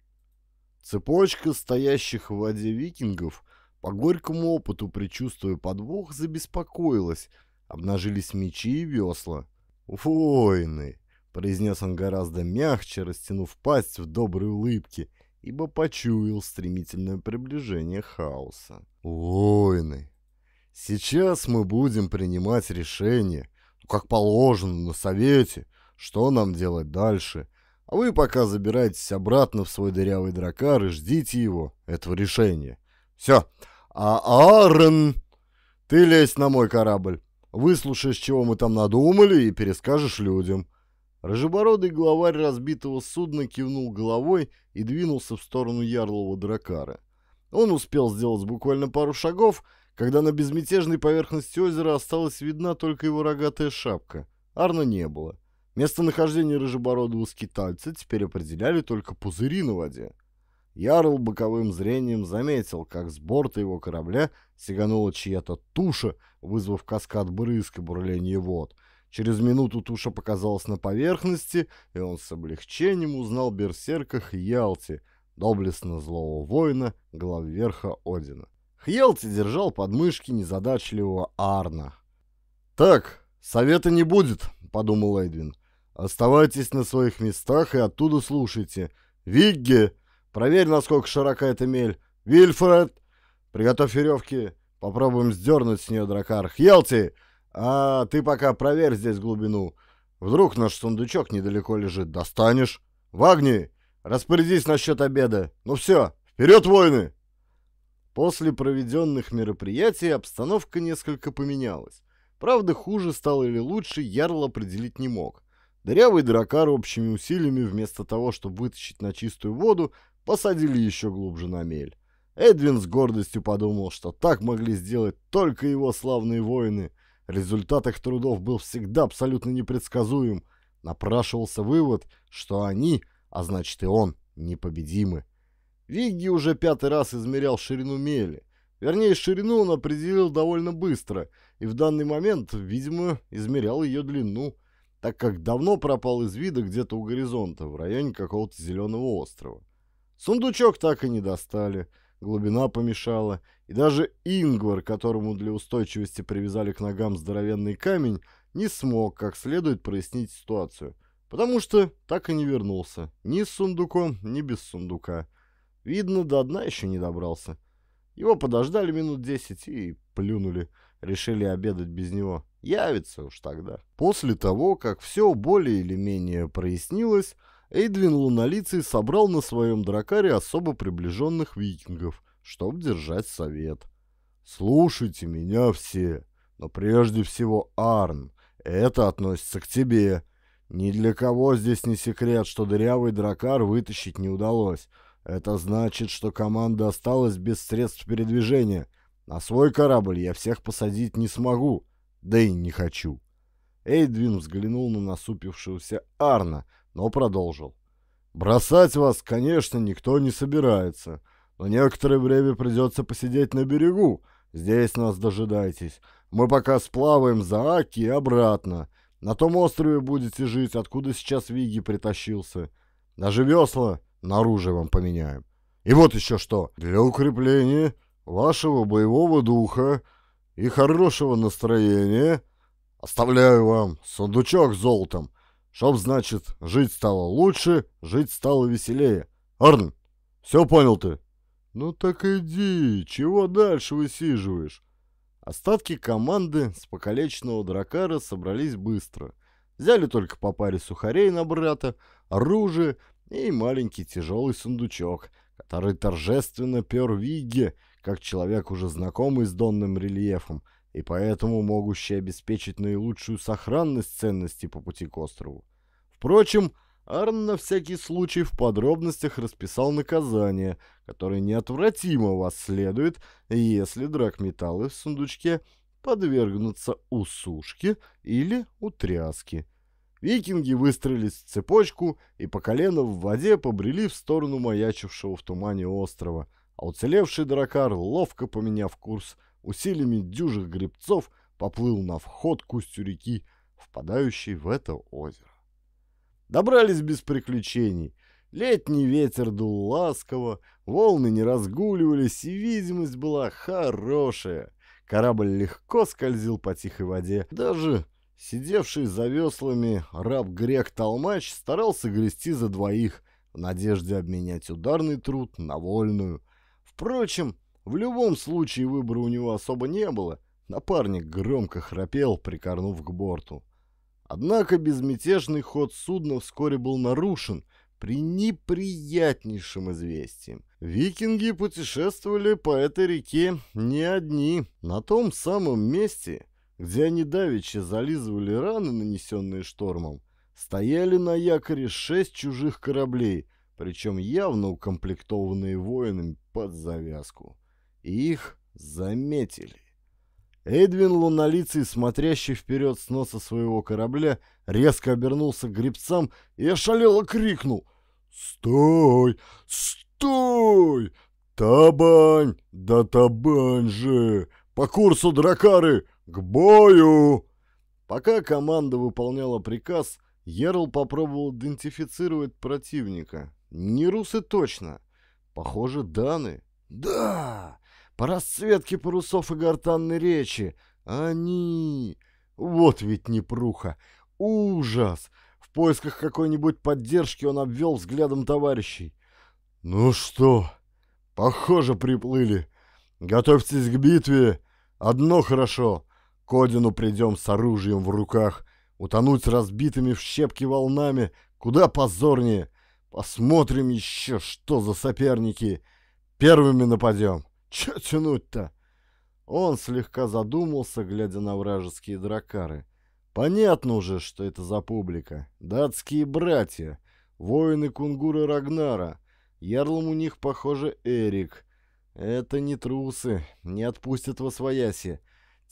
Цепочка стоящих в воде викингов, по горькому опыту предчувствуя подвох, забеспокоилась, обнажились мечи и весла. «Воины!» — произнес он гораздо мягче, растянув пасть в доброй улыбке, ибо почуял стремительное приближение хаоса. «Воины! Сейчас мы будем принимать решение, ну, как положено на совете, что нам делать дальше — а вы пока забирайтесь обратно в свой дырявый дракар и ждите его, этого решения. Все. А Аарон, ты лезь на мой корабль. Выслушаешь, чего мы там надумали, и перескажешь людям. Рожебородый главарь разбитого судна кивнул головой и двинулся в сторону ярлого дракара. Он успел сделать буквально пару шагов, когда на безмятежной поверхности озера осталась видна только его рогатая шапка. Арна не было. Местонахождение рыжебородого скитальца теперь определяли только пузыри на воде. Ярл боковым зрением заметил, как с борта его корабля сиганула чья-то туша, вызвав каскад брызг и бурление вод. Через минуту туша показалась на поверхности, и он с облегчением узнал берсерка Хьялти, доблестно злого воина, главверха Одина. Хьялти держал подмышки незадачливого Арна. «Так, совета не будет», — подумал Эдвин. Оставайтесь на своих местах и оттуда слушайте. Вигги, проверь, насколько широка эта мель. Вильфред, приготовь веревки. Попробуем сдернуть с нее дракар. Хелти, а ты пока проверь здесь глубину. Вдруг наш сундучок недалеко лежит. Достанешь. Вагни, распорядись насчет обеда. Ну все, вперед, воины! После проведенных мероприятий обстановка несколько поменялась. Правда, хуже стало или лучше, Ярл определить не мог. Дырявый дракар общими усилиями, вместо того, чтобы вытащить на чистую воду, посадили еще глубже на мель. Эдвин с гордостью подумал, что так могли сделать только его славные воины. Результат их трудов был всегда абсолютно непредсказуем. Напрашивался вывод, что они, а значит и он, непобедимы. Вигги уже пятый раз измерял ширину мели. Вернее, ширину он определил довольно быстро, и в данный момент, видимо, измерял ее длину – так как давно пропал из вида где-то у горизонта, в районе какого-то зеленого острова. Сундучок так и не достали, глубина помешала, и даже Ингвар, которому для устойчивости привязали к ногам здоровенный камень, не смог как следует прояснить ситуацию, потому что так и не вернулся, ни с сундуком, ни без сундука. Видно, до дна еще не добрался. Его подождали минут десять и плюнули, решили обедать без него. Явится уж тогда. После того, как все более или менее прояснилось, Эйдвин Луналицей собрал на своем дракаре особо приближенных викингов, чтобы держать совет. «Слушайте меня все, но прежде всего Арн, это относится к тебе. Ни для кого здесь не секрет, что дырявый дракар вытащить не удалось. Это значит, что команда осталась без средств передвижения. На свой корабль я всех посадить не смогу, да и не хочу. Эйдвин взглянул на насупившегося Арна, но продолжил. «Бросать вас, конечно, никто не собирается, но некоторое время придется посидеть на берегу. Здесь нас дожидайтесь. Мы пока сплаваем за Аки и обратно. На том острове будете жить, откуда сейчас Виги притащился. Даже весла наружу вам поменяем. И вот еще что. Для укрепления вашего боевого духа и хорошего настроения. Оставляю вам сундучок с золотом, чтоб, значит, жить стало лучше, жить стало веселее. Арн, все понял ты? Ну так иди, чего дальше высиживаешь? Остатки команды с покалеченного дракара собрались быстро. Взяли только по паре сухарей на брата, оружие и маленький тяжелый сундучок, который торжественно пер Вигге, как человек, уже знакомый с донным рельефом, и поэтому могущий обеспечить наилучшую сохранность ценностей по пути к острову. Впрочем, Арн на всякий случай в подробностях расписал наказание, которое неотвратимо вас следует, если драгметаллы в сундучке подвергнутся усушке или утряске. Викинги выстроились в цепочку и по колено в воде побрели в сторону маячившего в тумане острова – а уцелевший дракар, ловко поменяв курс, усилиями дюжих гребцов поплыл на вход к устью реки, впадающей в это озеро. Добрались без приключений. Летний ветер дул ласково, волны не разгуливались, и видимость была хорошая. Корабль легко скользил по тихой воде. Даже сидевший за веслами раб-грек Толмач старался грести за двоих в надежде обменять ударный труд на вольную – Впрочем, в любом случае выбора у него особо не было. Напарник громко храпел, прикорнув к борту. Однако безмятежный ход судна вскоре был нарушен при неприятнейшем известии. Викинги путешествовали по этой реке не одни. На том самом месте, где они давеча зализывали раны, нанесенные штормом, стояли на якоре шесть чужих кораблей — причем явно укомплектованные воинами под завязку. И их заметили. Эдвин Лунолицый, смотрящий вперед с носа своего корабля, резко обернулся к гребцам и ошалело крикнул «Стой! Стой! Табань! Да табань же! По курсу дракары! К бою!» Пока команда выполняла приказ, Ярл попробовал идентифицировать противника, не русы точно. Похоже, даны. Да! По расцветке парусов и гортанной речи. Они... Вот ведь непруха. Ужас! В поисках какой-нибудь поддержки он обвел взглядом товарищей. Ну что, похоже, приплыли. Готовьтесь к битве. Одно хорошо. К Одину придем с оружием в руках. Утонуть разбитыми в щепки волнами куда позорнее — Посмотрим еще, что за соперники. Первыми нападем. Че тянуть-то? Он слегка задумался, глядя на вражеские дракары. Понятно уже, что это за публика. Датские братья, воины кунгуры Рагнара. Ярлом у них, похоже, Эрик. Это не трусы, не отпустят во свояси.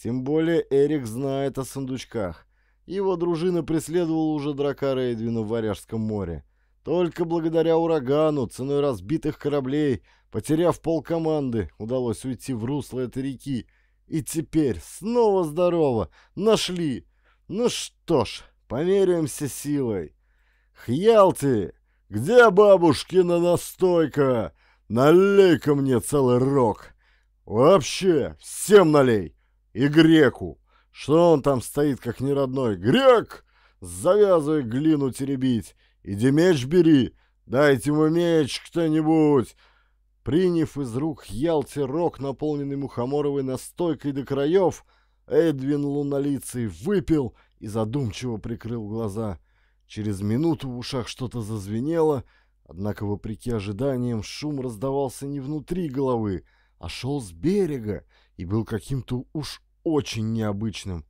Тем более Эрик знает о сундучках. Его дружина преследовала уже дракара Эдвина в Варяжском море. Только благодаря урагану, ценой разбитых кораблей, потеряв полкоманды, удалось уйти в русло этой реки. И теперь снова здорово, нашли. Ну что ж, померяемся силой. Хьялти, где бабушкина настойка? Налей-ка мне целый рог. Вообще, всем налей. И греку. Что он там стоит, как неродной? Грек! Завязывай глину теребить. Иди меч бери, дайте ему меч кто-нибудь!» Приняв из рук Ялти рог, наполненный мухоморовой настойкой до краев, Эдвин лунолицый выпил и задумчиво прикрыл глаза. Через минуту в ушах что-то зазвенело, однако, вопреки ожиданиям, шум раздавался не внутри головы, а шел с берега и был каким-то уж очень необычным.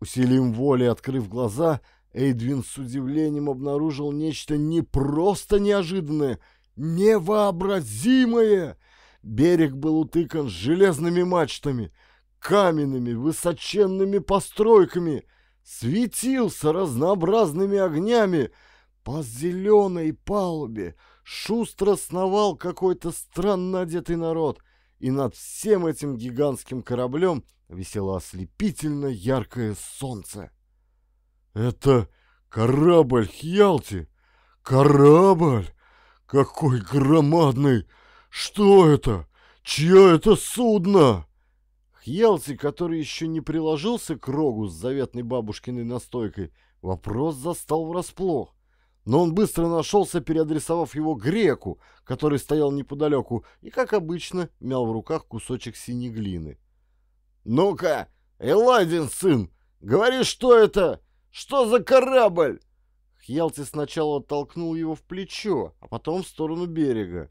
Усилием воли, открыв глаза, Эйдвин с удивлением обнаружил нечто не просто неожиданное, невообразимое. Берег был утыкан железными мачтами, каменными высоченными постройками, светился разнообразными огнями. По зеленой палубе шустро сновал какой-то странно одетый народ, и над всем этим гигантским кораблем висело ослепительно яркое солнце. «Это корабль Хьялти? Корабль? Какой громадный! Что это? Чье это судно?» Хьялти, который еще не приложился к рогу с заветной бабушкиной настойкой, вопрос застал врасплох. Но он быстро нашелся, переадресовав его греку, который стоял неподалеку и, как обычно, мял в руках кусочек синей глины. «Ну-ка, Эладин, сын, говори, что это? Что за корабль?» Хьялти сначала толкнул его в плечо, а потом в сторону берега.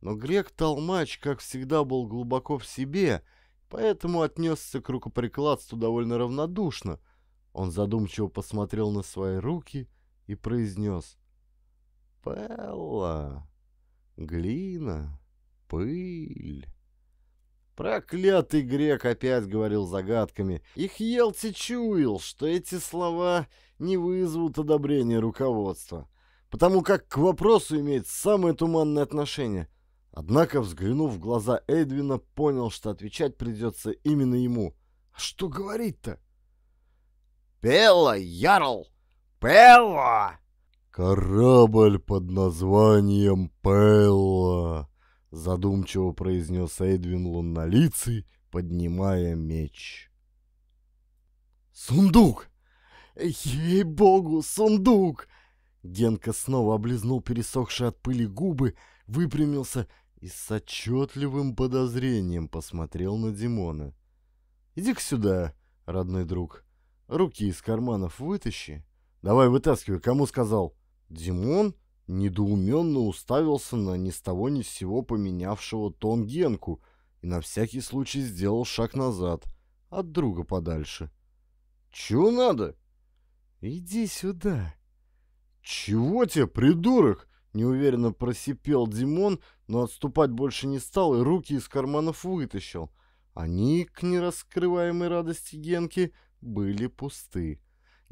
Но грек Толмач, как всегда, был глубоко в себе, поэтому отнесся к рукоприкладству довольно равнодушно. Он задумчиво посмотрел на свои руки и произнес «Пелла, глина, пыль». Проклятый грек опять говорил загадками. Их Хьелти чуял, что эти слова не вызовут одобрения руководства, потому как к вопросу имеет самое туманное отношение. Однако, взглянув в глаза Эдвина, понял, что отвечать придется именно ему. А что говорить-то? Пелла Ярл! Пелла. «Корабль под названием Пелла. Задумчиво произнес Эдвин Луннолицый, поднимая меч. «Сундук! Ей-богу, сундук!» Генка снова облизнул пересохшие от пыли губы, выпрямился и с отчетливым подозрением посмотрел на Димона. «Иди-ка сюда, родной друг. Руки из карманов вытащи. Давай вытаскивай, кому сказал?» Димон недоуменно уставился на ни с того ни с сего поменявшего тон Генку и на всякий случай сделал шаг назад, от друга подальше. «Чего надо?» «Иди сюда». «Чего тебе, придурок?» — неуверенно просипел Димон, но отступать больше не стал и руки из карманов вытащил. Они, к нераскрываемой радости Генки, были пусты.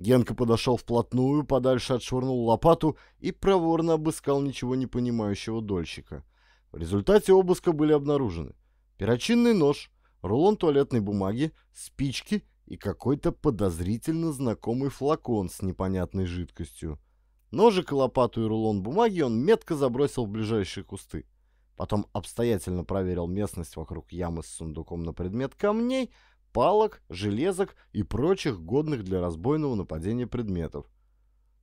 Генка подошел вплотную, подальше отшвырнул лопату и проворно обыскал ничего не понимающего дольщика. В результате обыска были обнаружены перочинный нож, рулон туалетной бумаги, спички и какой-то подозрительно знакомый флакон с непонятной жидкостью. Ножик, лопату и рулон бумаги он метко забросил в ближайшие кусты. Потом обстоятельно проверил местность вокруг ямы с сундуком на предмет камней – палок, железок и прочих годных для разбойного нападения предметов.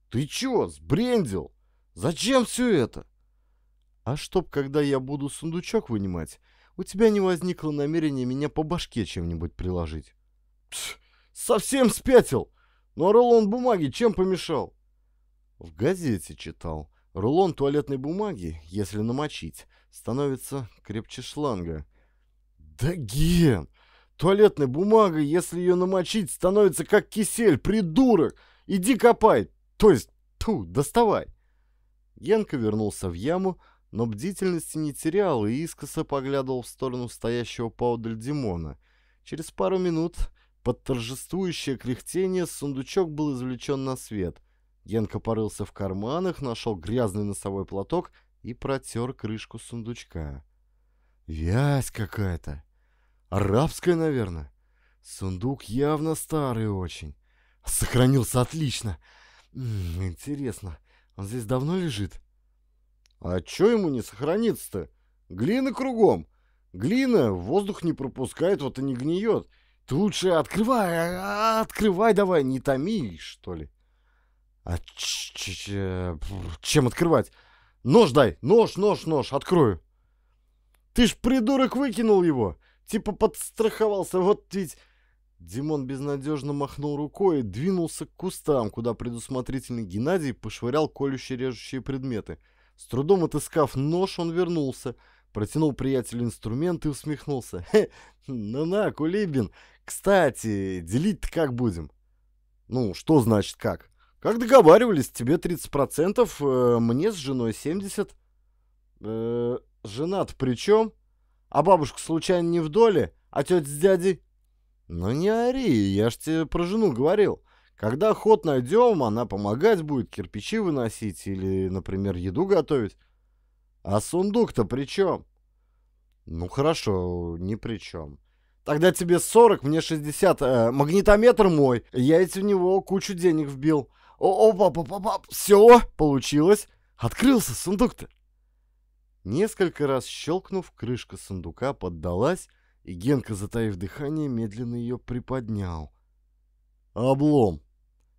«Ты чё, сбрендил? Зачем всё это?» «А чтоб, когда я буду сундучок вынимать, у тебя не возникло намерения меня по башке чем-нибудь приложить?» Пш, «Совсем спятил! Ну а рулон бумаги чем помешал?» «В газете читал. Рулон туалетной бумаги, если намочить, становится крепче шланга». «Да ген! Туалетная бумага, если ее намочить, становится как кисель, придурок! Иди копай! То есть, ту, доставай!» Генка вернулся в яму, но бдительности не терял и искоса поглядывал в сторону стоящего поодаль Димона. Через пару минут под торжествующее кряхтение сундучок был извлечен на свет. Генка порылся в карманах, нашел грязный носовой платок и протер крышку сундучка. «Вязь какая-то!» Арабская, наверное. Сундук явно старый очень. Сохранился отлично. интересно, он здесь давно лежит? А чё ему не сохранится-то? Глина кругом. Глина воздух не пропускает, вот и не гниет. Ты лучше открывай, а, а, открывай давай, не томи, что ли. А чем открывать? Нож дай, нож, нож, нож, открою. Ты ж, придурок, выкинул его типа подстраховался, вот ведь...» Димон безнадежно махнул рукой и двинулся к кустам, куда предусмотрительный Геннадий пошвырял колюще-режущие предметы. С трудом отыскав нож, он вернулся, протянул приятелю инструмент и усмехнулся. «Хе, ну-на, Кулибин, кстати, делить-то как будем?» «Ну, что значит как?» «Как договаривались, тебе 30%, э, мне с женой 70%. Э, «Женат при чем?» А бабушка случайно не в доле? А тетя с дядей? Ну не ори, я ж тебе про жену говорил. Когда ход найдем, она помогать будет, кирпичи выносить или, например, еду готовить. А сундук-то при чем? Ну хорошо, ни при чем. Тогда тебе 40, мне 60. Э, магнитометр мой. Я ведь в него кучу денег вбил. О, о, папа, папа, все, получилось. Открылся сундук-то. Несколько раз щелкнув, крышка сундука поддалась, и Генка, затаив дыхание, медленно ее приподнял. Облом!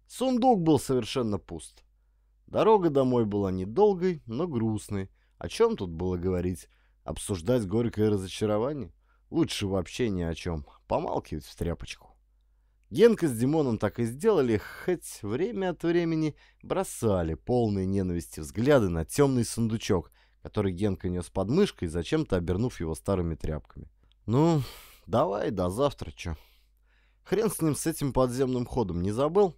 Сундук был совершенно пуст. Дорога домой была недолгой, но грустной. О чем тут было говорить? Обсуждать горькое разочарование? Лучше вообще ни о чем. Помалкивать в тряпочку. Генка с Димоном так и сделали, хоть время от времени бросали полные ненависти взгляды на темный сундучок, который Генка нес под мышкой, зачем-то обернув его старыми тряпками. «Ну, давай, до завтра, чё?» Хрен с ним, с этим подземным ходом не забыл.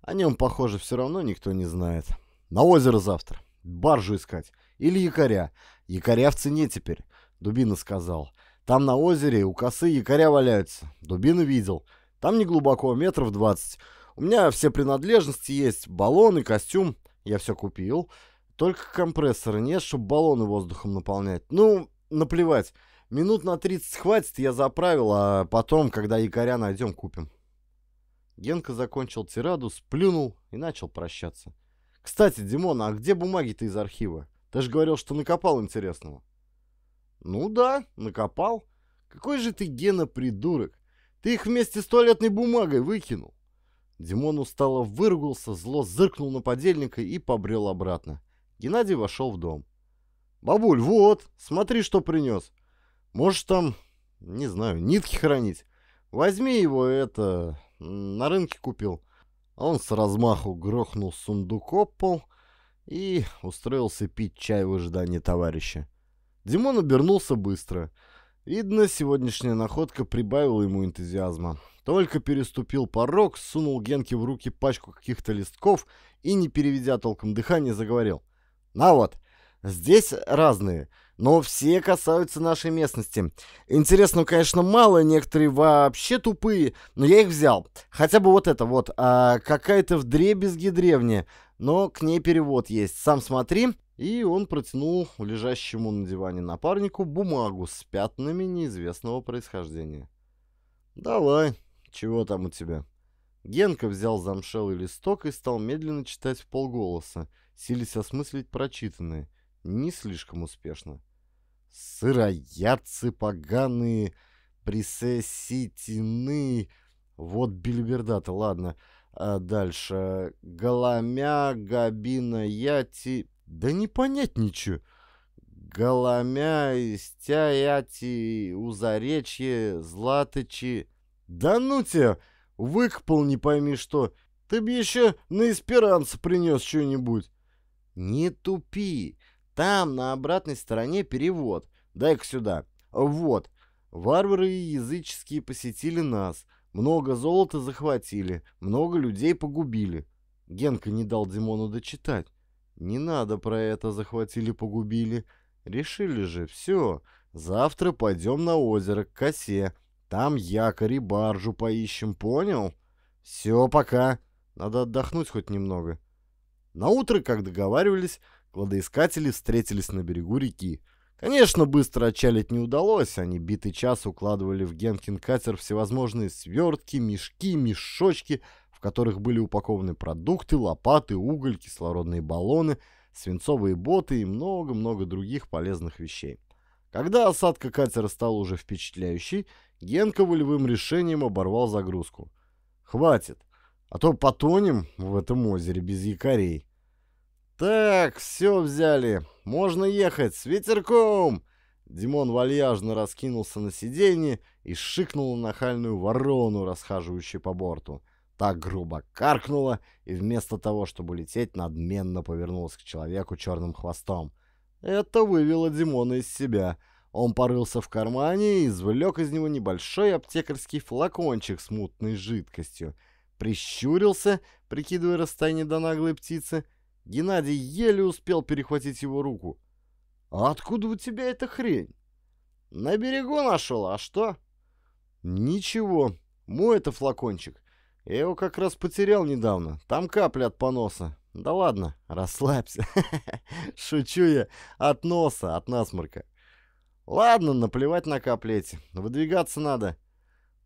О нем, похоже, все равно никто не знает. На озеро завтра. Баржу искать. Или якоря. Якоря в цене теперь, Дубина сказал. Там на озере у косы якоря валяются. Дубина видел. Там не глубоко, метров двадцать. У меня все принадлежности есть. Баллон и костюм. Я все купил. Только компрессора нет, чтобы баллоны воздухом наполнять. Ну, наплевать. Минут на 30 хватит, я заправил, а потом, когда якоря найдем, купим. Генка закончил тираду, сплюнул и начал прощаться. «Кстати, Димон, а где бумаги-то из архива? Ты же говорил, что накопал интересного». «Ну да, накопал. Какой же ты, Гена, придурок. Ты их вместе с туалетной бумагой выкинул». Димон устало выругался, зло зыркнул на подельника и побрел обратно. Геннадий вошел в дом. «Бабуль, вот, смотри, что принес. Может, там, не знаю, нитки хранить. Возьми его, это, на рынке купил». А он с размаху грохнул сундук об пол и устроился пить чай в ожидании товарища. Димон обернулся быстро. Видно, сегодняшняя находка прибавила ему энтузиазма. Только переступил порог, сунул Генке в руки пачку каких-то листков и, не переведя толком дыхания, заговорил. На вот, здесь разные, но все касаются нашей местности. Интересно, конечно, мало, некоторые вообще тупые, но я их взял. Хотя бы вот это вот, а, какая-то вдребезги древняя, но к ней перевод есть. Сам смотри, и он протянул лежащему на диване напарнику бумагу с пятнами неизвестного происхождения. «Давай, чего там у тебя?» Генка взял замшелый листок и стал медленно читать в полголоса — сились осмыслить прочитанное, не слишком успешно. «Сыроядцы поганые, присеситины...» Вот бельберда-то, ладно. А дальше... Голомя, габина, яти... Да не понять ничего. Голомя, стяяти, узаречье, златычи... Да ну тебя! Выкопал не пойми что. Ты б еще на эсперанце принес что-нибудь. «Не тупи! Там на обратной стороне перевод. Дай-ка сюда. Вот. Варвары языческие посетили нас. Много золота захватили, много людей погубили». Генка не дал Димону дочитать. «Не надо про это захватили-погубили. Решили же, все, завтра пойдем на озеро к косе. Там якорь и баржу поищем, понял? Все, пока. Надо отдохнуть хоть немного». На утро, как договаривались, кладоискатели встретились на берегу реки. Конечно, быстро отчалить не удалось, они битый час укладывали в Генкин катер всевозможные свертки, мешки, мешочки, в которых были упакованы продукты, лопаты, уголь, кислородные баллоны, свинцовые боты и много-много других полезных вещей. Когда осадка катера стала уже впечатляющей, Генка волевым решением оборвал загрузку. «Хватит! А то потонем в этом озере без якорей. Так, все взяли. Можно ехать с ветерком. Димон вальяжно раскинулся на сиденье и шикнул на нахальную ворону, расхаживающую по борту. Так грубо каркнула и вместо того, чтобы лететь, надменно повернулась к человеку черным хвостом. Это вывело Димона из себя. Он порылся в кармане и извлек из него небольшой аптекарский флакончик с мутной жидкостью — прищурился, прикидывая расстояние до наглой птицы. Геннадий еле успел перехватить его руку. «А откуда у тебя эта хрень?» «На берегу нашел, а что?» «Ничего, мой это флакончик. Я его как раз потерял недавно, там капля от поноса. Да ладно, расслабься. <laughs> Шучу я, от носа, от насморка». «Ладно, наплевать на капли эти, выдвигаться надо».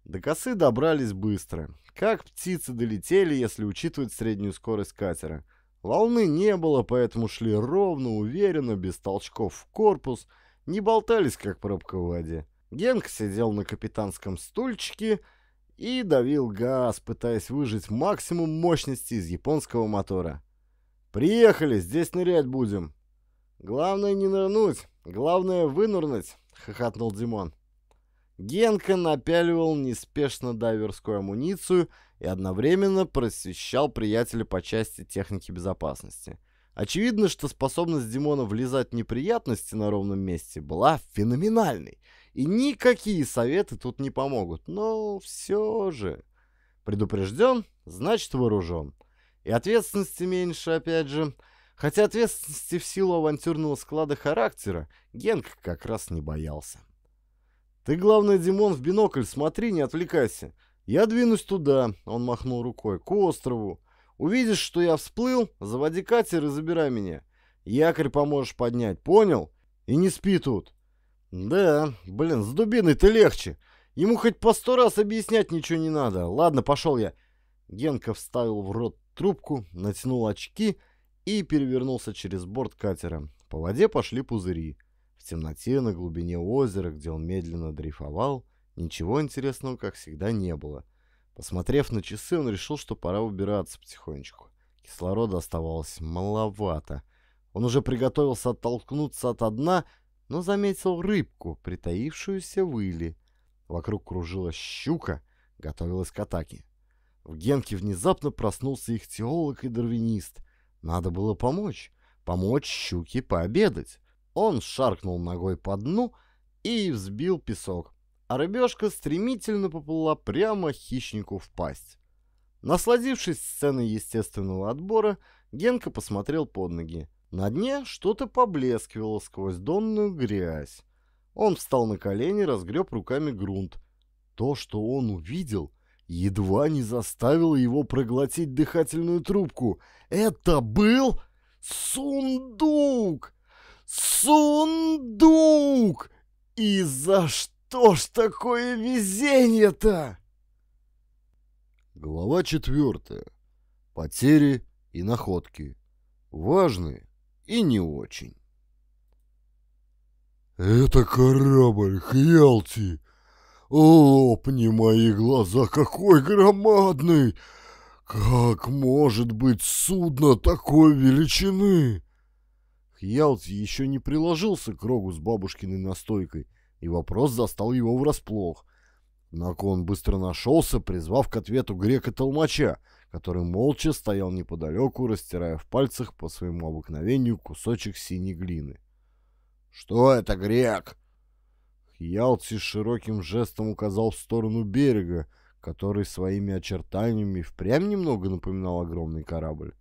До косы добрались быстро. Как птицы долетели, если учитывать среднюю скорость катера. Волны не было, поэтому шли ровно, уверенно, без толчков в корпус, не болтались, как пробка в воде. Генк сидел на капитанском стульчике и давил газ, пытаясь выжать максимум мощности из японского мотора. «Приехали, здесь нырять будем!» «Главное не нырнуть, главное вынырнуть!» — хохотнул Димон. Генка напяливал неспешно дайверскую амуницию и одновременно просвещал приятеля по части техники безопасности. Очевидно, что способность Димона влезать в неприятности на ровном месте была феноменальной, и никакие советы тут не помогут, но все же... Предупрежден, значит вооружен. И ответственности меньше, опять же. Хотя ответственности в силу авантюрного склада характера Генка как раз не боялся. «Ты, главное, Димон, в бинокль смотри, не отвлекайся. Я двинусь туда», — он махнул рукой, — «к острову. Увидишь, что я всплыл, заводи катер и забирай меня. Якорь поможешь поднять, понял? И не спи тут». «Да, блин, с дубиной-то легче. Ему хоть по сто раз объяснять ничего не надо. Ладно, пошел я». Генка вставил в рот трубку, натянул очки и перевернулся через борт катера. По воде пошли пузыри темноте, на глубине озера, где он медленно дрейфовал, ничего интересного, как всегда, не было. Посмотрев на часы, он решил, что пора убираться потихонечку. Кислорода оставалось маловато. Он уже приготовился оттолкнуться от дна, но заметил рыбку, притаившуюся в иле. Вокруг кружилась щука, готовилась к атаке. В Генке внезапно проснулся их теолог и дарвинист. Надо было помочь. Помочь щуке пообедать. Он шаркнул ногой по дну и взбил песок, а рыбешка стремительно поплыла прямо хищнику в пасть. Насладившись сценой естественного отбора, Генка посмотрел под ноги. На дне что-то поблескивало сквозь донную грязь. Он встал на колени, разгреб руками грунт. То, что он увидел, едва не заставило его проглотить дыхательную трубку. Это был сундук! Сундук! И за что ж такое везение-то? Глава четвертая. Потери и находки. Важные и не очень. «Это корабль, Хьялти! Лопни мои глаза, какой громадный! Как может быть судно такой величины?» Хьялти еще не приложился к рогу с бабушкиной настойкой, и вопрос застал его врасплох. Однако он быстро нашелся, призвав к ответу грека-толмача, который молча стоял неподалеку, растирая в пальцах по своему обыкновению кусочек синей глины. «Что это, грек?» Хьялти широким жестом указал в сторону берега, который своими очертаниями впрямь немного напоминал огромный корабль.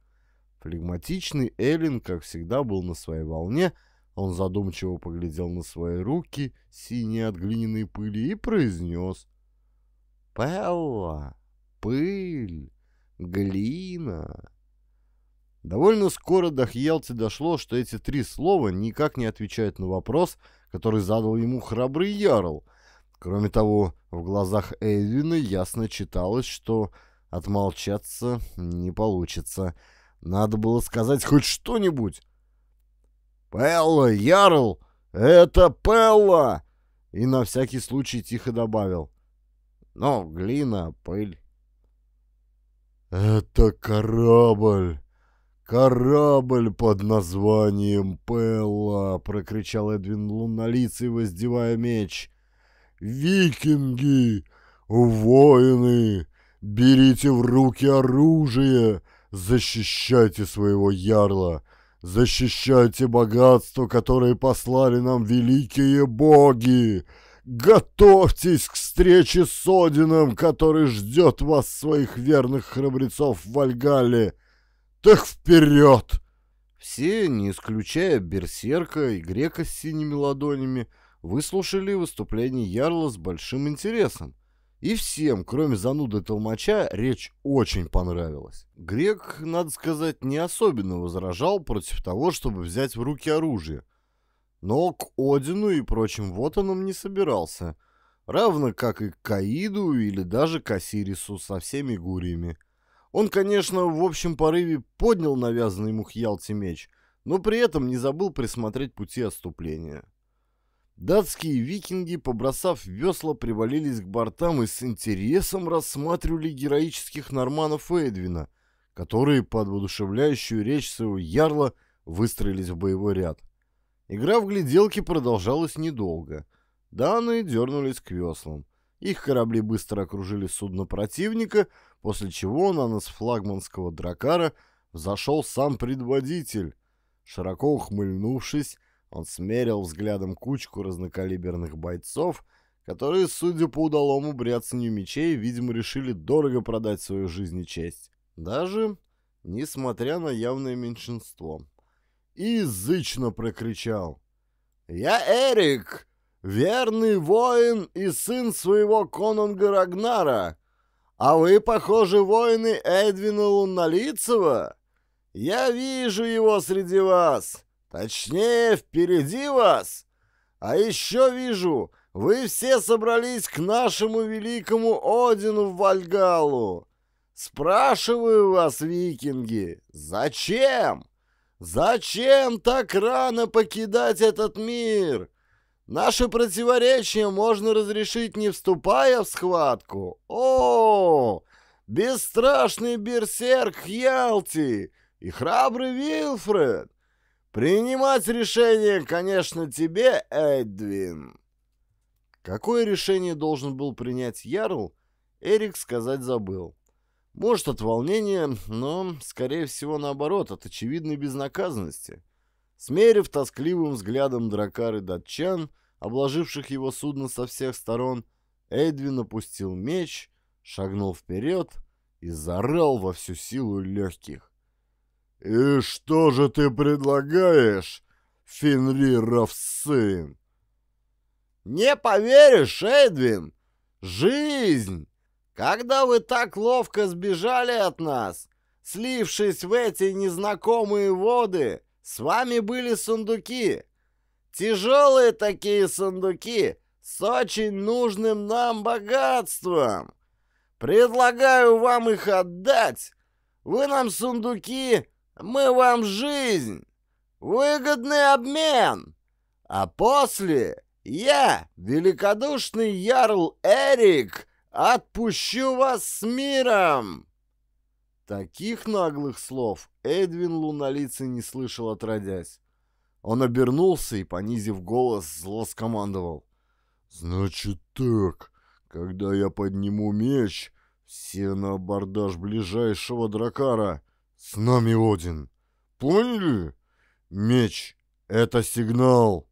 Флегматичный Эллен, как всегда, был на своей волне. Он задумчиво поглядел на свои руки, синие от глиняной пыли, и произнес. «Пелла! Пыль! Глина!» Довольно скоро до Хьялти дошло, что эти три слова никак не отвечают на вопрос, который задал ему храбрый Ярл. Кроме того, в глазах Эйвина ясно читалось, что отмолчаться не получится – надо было сказать хоть что-нибудь. «Пелла, Ярл! Это Пелла!» И на всякий случай тихо добавил. «Но глина, пыль». «Это корабль! Корабль под названием Пелла!» — прокричал Эдвин Луннолицый, воздевая меч. «Викинги! Воины! Берите в руки оружие!» Защищайте своего ярла, защищайте богатство, которое послали нам великие боги. Готовьтесь к встрече с Одином, который ждет вас, своих верных храбрецов в Вальгале. Так вперед! Все, не исключая Берсерка и Грека с синими ладонями, выслушали выступление Ярла с большим интересом, и всем, кроме зануды Толмача, речь очень понравилась. Грек, надо сказать, не особенно возражал против того, чтобы взять в руки оружие. Но к Одину и прочим вот вотанам не собирался. Равно как и к Каиду или даже к Осирису со всеми гуриями. Он, конечно, в общем порыве поднял навязанный ему Хьялте меч, но при этом не забыл присмотреть пути отступления. Датские викинги, побросав весла, привалились к бортам и с интересом рассматривали героических норманов Эдвина, которые под воодушевляющую речь своего ярла выстроились в боевой ряд. Игра в гляделки продолжалась недолго. Данные дернулись к веслам. Их корабли быстро окружили судно противника, после чего на нас флагманского дракара взошел сам предводитель. Широко ухмыльнувшись, он смерил взглядом кучку разнокалиберных бойцов, которые, судя по удалому бряцанию мечей, видимо, решили дорого продать свою жизнь и честь. Даже несмотря на явное меньшинство. И язычно прокричал. «Я Эрик, верный воин и сын своего конунга Рагнара, а вы, похоже, воины Эдвина Луннолицева. Я вижу его среди вас. Точнее, впереди вас. А еще вижу, вы все собрались к нашему великому Одину в Вальгалу. Спрашиваю вас, викинги, зачем? Зачем так рано покидать этот мир? Наши противоречия можно разрешить, не вступая в схватку. О, бесстрашный берсерк Ялти и храбрый Вилфред. Принимать решение, конечно, тебе, Эдвин. Какое решение должен был принять Ярл, Эрик сказать забыл. Может, от волнения, но, скорее всего, наоборот, от очевидной безнаказанности. Смерив тоскливым взглядом дракары датчан, обложивших его судно со всех сторон, Эдвин опустил меч, шагнул вперед и зарал во всю силу легких. «И что же ты предлагаешь, Фенриров сын?» «Не поверишь, Эдвин! Жизнь! Когда вы так ловко сбежали от нас, слившись в эти незнакомые воды, с вами были сундуки. Тяжелые такие сундуки с очень нужным нам богатством. Предлагаю вам их отдать. Вы нам сундуки мы вам жизнь, выгодный обмен. А после я, великодушный ярл Эрик, отпущу вас с миром!» Таких наглых слов Эдвин Луналицы не слышал отродясь. Он обернулся и, понизив голос, зло скомандовал. «Значит так, когда я подниму меч, все на абордаж ближайшего дракара. С нами Один. Поняли? Меч — это сигнал.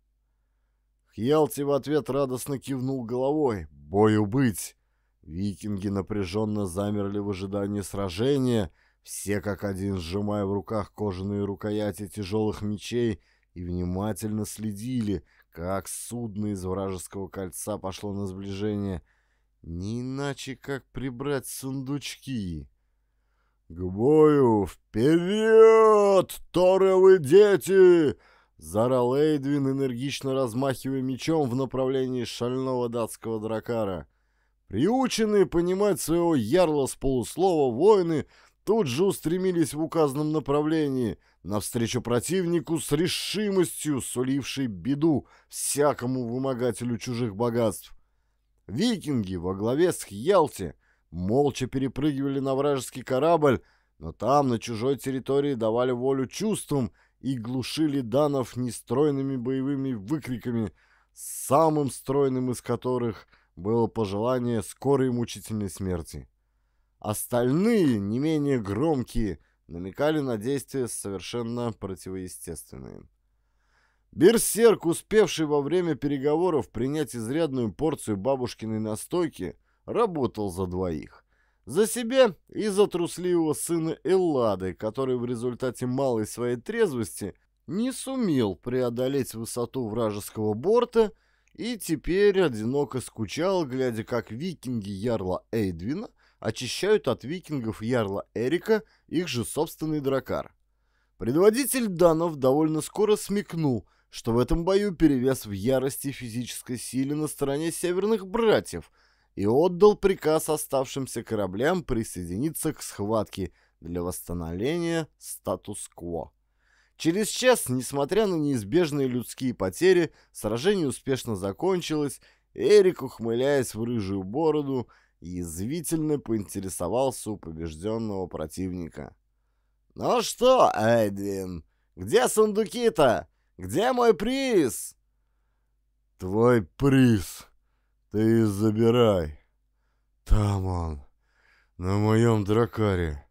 Хьялти в ответ радостно кивнул головой. Бою быть. Викинги напряженно замерли в ожидании сражения, все как один сжимая в руках кожаные рукояти тяжелых мечей и внимательно следили, как судно из вражеского кольца пошло на сближение. Не иначе, как прибрать сундучки. К бою! Вперед, торовы дети!» Заорал Эйдвин, энергично размахивая мечом в направлении шального датского дракара. Приученные понимать своего ярла с полуслова воины тут же устремились в указанном направлении, навстречу противнику с решимостью, сулившей беду всякому вымогателю чужих богатств. Викинги во главе с Хьялти молча перепрыгивали на вражеский корабль, но там, на чужой территории, давали волю чувствам и глушили данов нестройными боевыми выкриками, самым стройным из которых было пожелание скорой мучительной смерти. Остальные, не менее громкие, намекали на действия совершенно противоестественные. Берсерк, успевший во время переговоров принять изрядную порцию бабушкиной настойки, работал за двоих. За себя и за трусливого сына Эллады, который в результате малой своей трезвости не сумел преодолеть высоту вражеского борта и теперь одиноко скучал, глядя, как викинги Ярла Эйдвина очищают от викингов Ярла Эрика их же собственный дракар. Предводитель Данов довольно скоро смекнул, что в этом бою перевес в ярости физической силе на стороне северных братьев – и отдал приказ оставшимся кораблям присоединиться к схватке для восстановления статус-кво. Через час, несмотря на неизбежные людские потери, сражение успешно закончилось, Эрик, ухмыляясь в рыжую бороду, язвительно поинтересовался у побежденного противника. «Ну что, Эдвин, где сундуки-то? Где мой приз?» «Твой приз!» Ты забирай. Там он, на моем дракаре.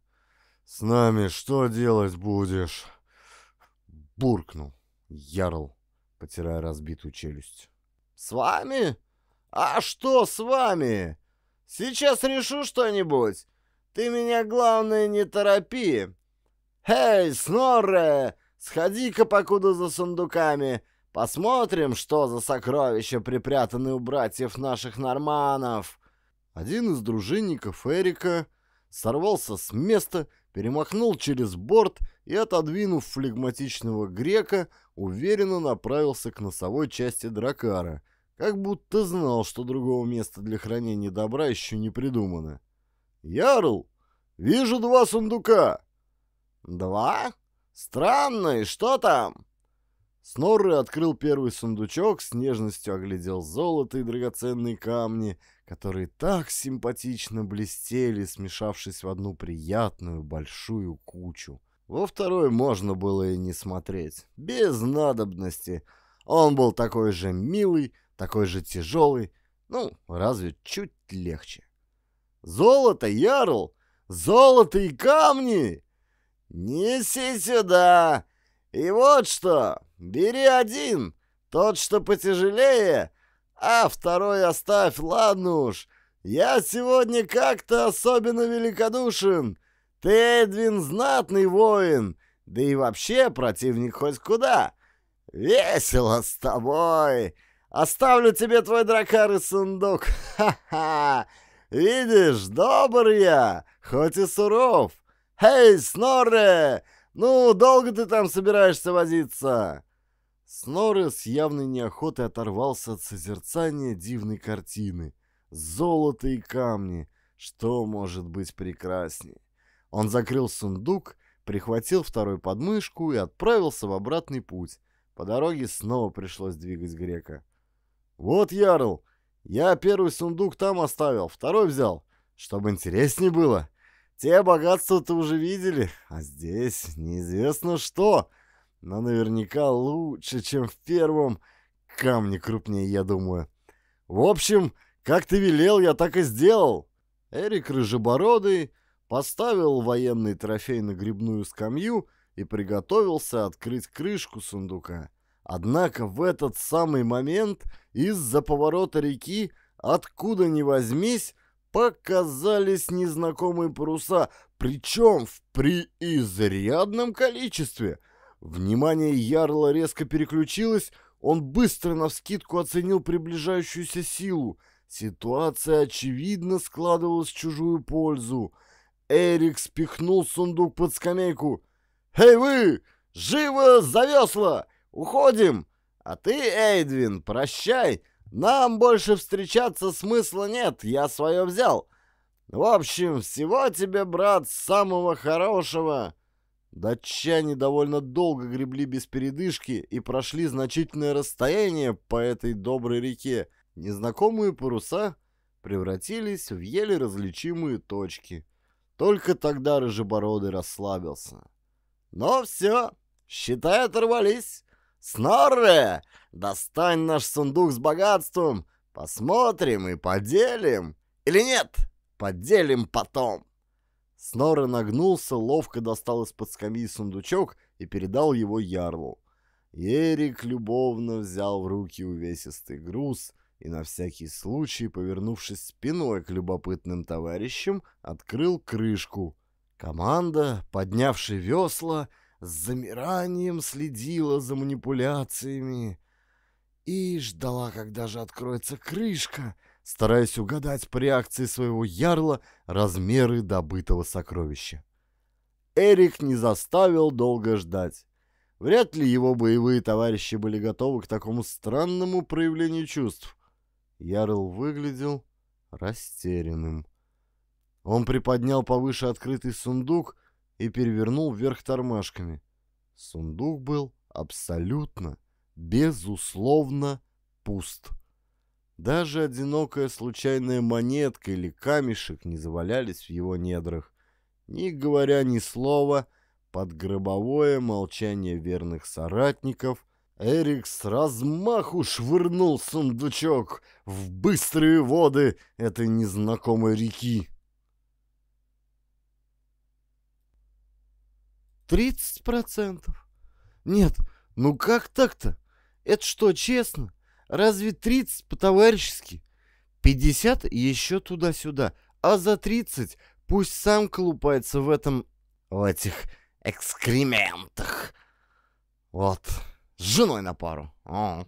С нами что делать будешь? Буркнул Ярл, потирая разбитую челюсть. С вами? А что с вами? Сейчас решу что-нибудь. Ты меня, главное, не торопи. Эй, Снорре, сходи-ка покуда за сундуками. Посмотрим, что за сокровища припрятаны у братьев наших норманов!» Один из дружинников Эрика сорвался с места, перемахнул через борт и, отодвинув флегматичного грека, уверенно направился к носовой части Дракара, как будто знал, что другого места для хранения добра еще не придумано. «Ярл, вижу два сундука!» «Два? Странно, и что там?» Снорры открыл первый сундучок, с нежностью оглядел золото и драгоценные камни, которые так симпатично блестели, смешавшись в одну приятную большую кучу. Во второй можно было и не смотреть, без надобности. Он был такой же милый, такой же тяжелый, ну, разве чуть легче. «Золото, Ярл! Золото и камни! Неси сюда!» И вот что, бери один, тот, что потяжелее, а второй оставь, ладно уж. Я сегодня как-то особенно великодушен. Ты, Эдвин, знатный воин, да и вообще противник хоть куда. Весело с тобой. Оставлю тебе твой дракар и сундук. <laughs> Ха-ха. Видишь, добр я, хоть и суров. Эй, Снорре, «Ну, долго ты там собираешься возиться?» Сноры с явной неохотой оторвался от созерцания дивной картины. Золото и камни. Что может быть прекраснее? Он закрыл сундук, прихватил второй подмышку и отправился в обратный путь. По дороге снова пришлось двигать грека. «Вот, Ярл, я первый сундук там оставил, второй взял, чтобы интереснее было». Те богатства-то уже видели, а здесь неизвестно что. Но наверняка лучше, чем в первом. Камни крупнее, я думаю. В общем, как ты велел, я так и сделал. Эрик Рыжебородый поставил военный трофей на грибную скамью и приготовился открыть крышку сундука. Однако в этот самый момент из-за поворота реки, откуда ни возьмись, показались незнакомые паруса, причем в преизрядном количестве. Внимание Ярла резко переключилось, он быстро навскидку оценил приближающуюся силу. Ситуация, очевидно, складывалась в чужую пользу. Эрик спихнул сундук под скамейку. «Эй вы! Живо завесло, Уходим! А ты, Эйдвин, прощай!» Нам больше встречаться смысла нет, я свое взял. В общем, всего тебе, брат, самого хорошего. Датчане довольно долго гребли без передышки и прошли значительное расстояние по этой доброй реке. Незнакомые паруса превратились в еле различимые точки. Только тогда Рыжебородый расслабился. «Но все, считай, оторвались. Снорре, достань наш сундук с богатством, посмотрим и поделим. Или нет, поделим потом. Снорре нагнулся, ловко достал из-под скамьи сундучок и передал его ярлу. Ерик любовно взял в руки увесистый груз и на всякий случай, повернувшись спиной к любопытным товарищам, открыл крышку. Команда, поднявши весла, — с замиранием следила за манипуляциями и ждала, когда же откроется крышка, стараясь угадать по реакции своего ярла размеры добытого сокровища. Эрик не заставил долго ждать. Вряд ли его боевые товарищи были готовы к такому странному проявлению чувств. Ярл выглядел растерянным. Он приподнял повыше открытый сундук и перевернул вверх тормашками. Сундук был абсолютно, безусловно пуст. Даже одинокая случайная монетка или камешек не завалялись в его недрах. Не говоря ни слова, под гробовое молчание верных соратников, Эрик с размаху швырнул сундучок в быстрые воды этой незнакомой реки. Тридцать процентов? Нет, ну как так-то? Это что, честно? Разве тридцать по-товарищески? Пятьдесят еще туда-сюда, а за тридцать пусть сам колупается в этом... в этих экскрементах. Вот, с женой на пару. О.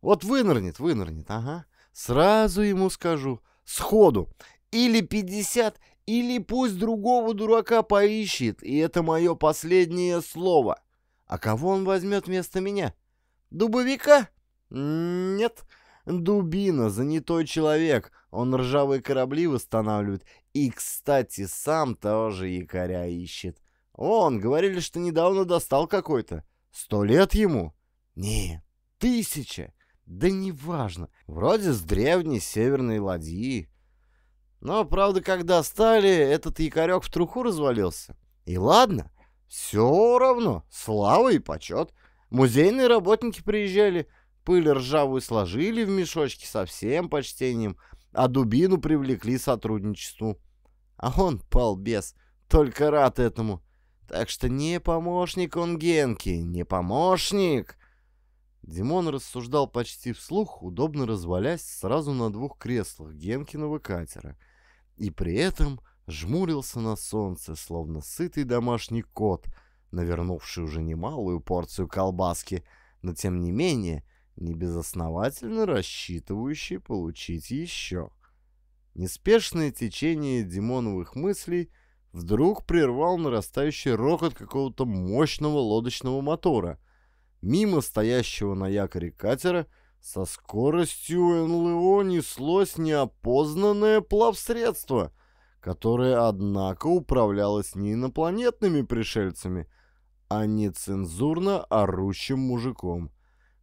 Вот вынырнет, вынырнет, ага. Сразу ему скажу, сходу. Или 50, или пусть другого дурака поищет, и это мое последнее слово. А кого он возьмет вместо меня? Дубовика? Нет. Дубина, занятой человек. Он ржавые корабли восстанавливает. И, кстати, сам тоже якоря ищет. Он, говорили, что недавно достал какой-то. Сто лет ему? Не, тысяча. Да неважно. Вроде с древней северной ладьи. Но, правда, когда стали, этот якорек в труху развалился. И ладно, все равно, слава и почет. Музейные работники приезжали, пыль ржавую сложили в мешочке со всем почтением, а дубину привлекли к сотрудничеству. А он, полбес, только рад этому. Так что не помощник он Генки, не помощник. Димон рассуждал почти вслух, удобно развалясь сразу на двух креслах Генкиного катера — и при этом жмурился на солнце, словно сытый домашний кот, навернувший уже немалую порцию колбаски, но тем не менее небезосновательно рассчитывающий получить еще. Неспешное течение Димоновых мыслей вдруг прервал нарастающий рокот какого-то мощного лодочного мотора. Мимо стоящего на якоре катера – со скоростью НЛО неслось неопознанное плавсредство, которое, однако, управлялось не инопланетными пришельцами, а нецензурно орущим мужиком.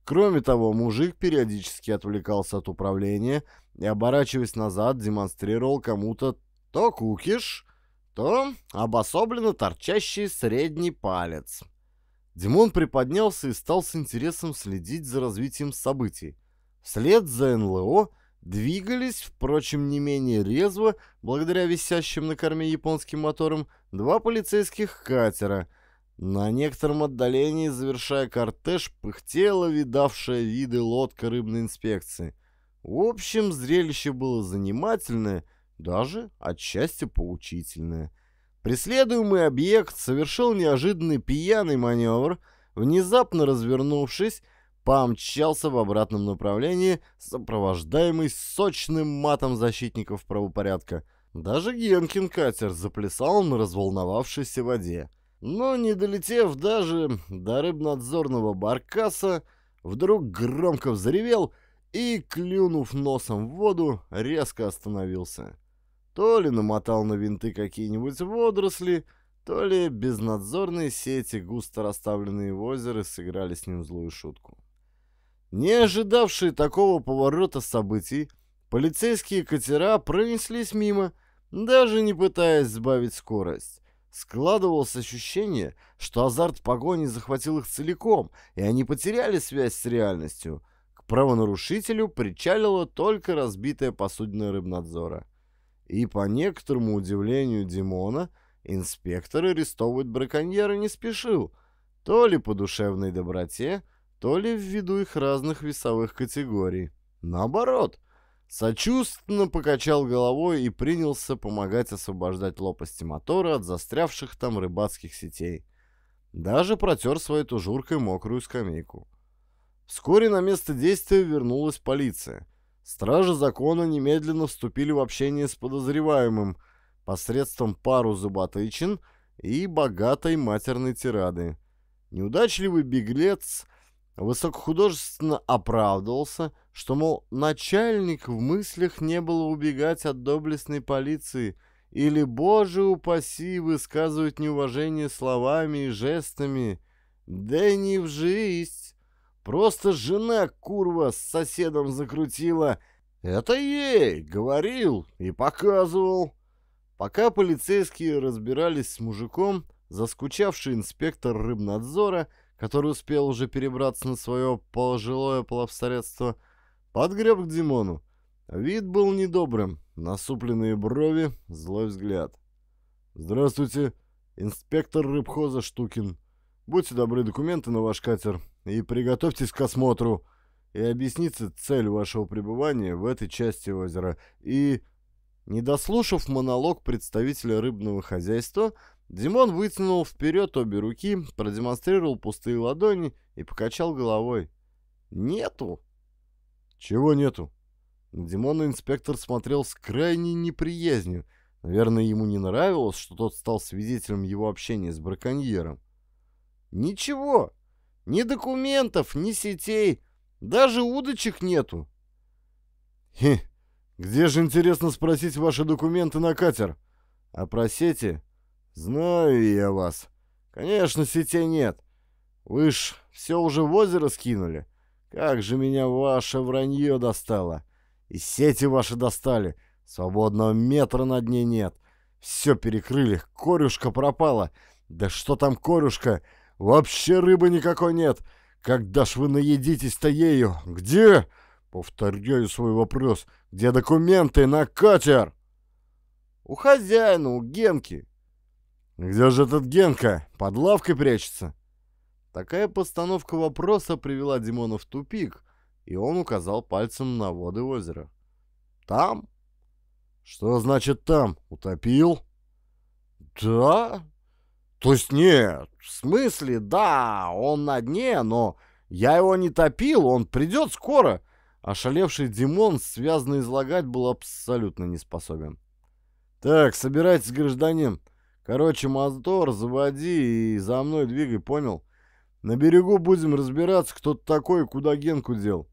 Кроме того, мужик периодически отвлекался от управления и, оборачиваясь назад, демонстрировал кому-то то кукиш, то обособленно торчащий средний палец. Димон приподнялся и стал с интересом следить за развитием событий. Вслед за НЛО двигались, впрочем, не менее резво, благодаря висящим на корме японским моторам, два полицейских катера. На некотором отдалении, завершая кортеж, пыхтела видавшая виды лодка рыбной инспекции. В общем, зрелище было занимательное, даже отчасти поучительное – Преследуемый объект совершил неожиданный пьяный маневр, внезапно развернувшись, помчался в обратном направлении, сопровождаемый сочным матом защитников правопорядка. Даже Генкин катер заплясал на разволновавшейся воде. Но не долетев даже до рыбнадзорного баркаса, вдруг громко взревел и, клюнув носом в воду, резко остановился. То ли намотал на винты какие-нибудь водоросли, то ли безнадзорные сети, густо расставленные в озеро, сыграли с ним злую шутку. Не ожидавшие такого поворота событий, полицейские катера пронеслись мимо, даже не пытаясь сбавить скорость. Складывалось ощущение, что азарт погони захватил их целиком, и они потеряли связь с реальностью. К правонарушителю причалила только разбитая посудина рыбнадзора. И по некоторому удивлению Димона, инспектор арестовывать браконьера не спешил, то ли по душевной доброте, то ли ввиду их разных весовых категорий. Наоборот, сочувственно покачал головой и принялся помогать освобождать лопасти мотора от застрявших там рыбацких сетей. Даже протер своей тужуркой мокрую скамейку. Вскоре на место действия вернулась полиция — Стражи закона немедленно вступили в общение с подозреваемым посредством пару зуботычин и богатой матерной тирады. Неудачливый беглец высокохудожественно оправдывался, что, мол, начальник в мыслях не было убегать от доблестной полиции или, боже упаси, высказывать неуважение словами и жестами. Да не в жизнь! Просто жена, курва, с соседом закрутила. Это ей, говорил и показывал. Пока полицейские разбирались с мужиком, заскучавший инспектор рыбнадзора, который успел уже перебраться на свое пожилое плавсредство, подгреб к Димону. Вид был недобрым, насупленные брови, злой взгляд. «Здравствуйте, инспектор рыбхоза Штукин. Будьте добры, документы на ваш катер» и приготовьтесь к осмотру, и объясните цель вашего пребывания в этой части озера, и... Не дослушав монолог представителя рыбного хозяйства, Димон вытянул вперед обе руки, продемонстрировал пустые ладони и покачал головой. «Нету!» «Чего нету?» На инспектор смотрел с крайней неприязнью. Наверное, ему не нравилось, что тот стал свидетелем его общения с браконьером. «Ничего!» Ни документов, ни сетей, даже удочек нету. Хе, где же, интересно, спросить ваши документы на катер? А про сети? Знаю я вас. Конечно, сетей нет. Вы ж все уже в озеро скинули. Как же меня ваше вранье достало. И сети ваши достали. Свободного метра на дне нет. Все перекрыли, корюшка пропала. Да что там корюшка? Корюшка. Вообще рыбы никакой нет. Когда ж вы наедитесь-то ею? Где? Повторяю свой вопрос. Где документы на катер? У хозяина, у Генки. Где же этот Генка? Под лавкой прячется? Такая постановка вопроса привела Димона в тупик, и он указал пальцем на воды озера. Там? Что значит там? Утопил? Да, то есть нет, в смысле, да, он на дне, но я его не топил, он придет скоро. Ошалевший Димон связно излагать был абсолютно не способен. Так, собирайтесь, гражданин. Короче, мотор заводи и за мной двигай, понял? На берегу будем разбираться, кто то такой и куда Генку дел.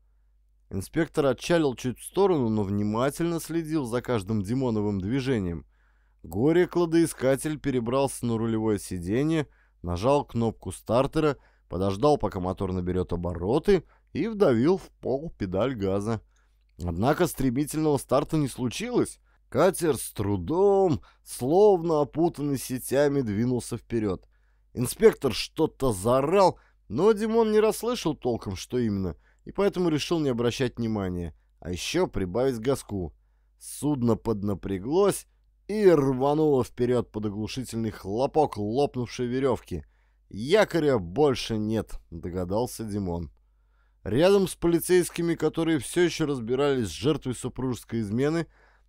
Инспектор отчалил чуть в сторону, но внимательно следил за каждым Димоновым движением – Горе-кладоискатель перебрался на рулевое сиденье, нажал кнопку стартера, подождал, пока мотор наберет обороты, и вдавил в пол педаль газа. Однако стремительного старта не случилось. Катер с трудом, словно опутанный сетями, двинулся вперед. Инспектор что-то заорал, но Димон не расслышал толком, что именно, и поэтому решил не обращать внимания, а еще прибавить газку. Судно поднапряглось, и рванула вперед под оглушительный хлопок лопнувшей веревки. «Якоря больше нет», — догадался Димон. Рядом с полицейскими, которые все еще разбирались с жертвой супружеской измены,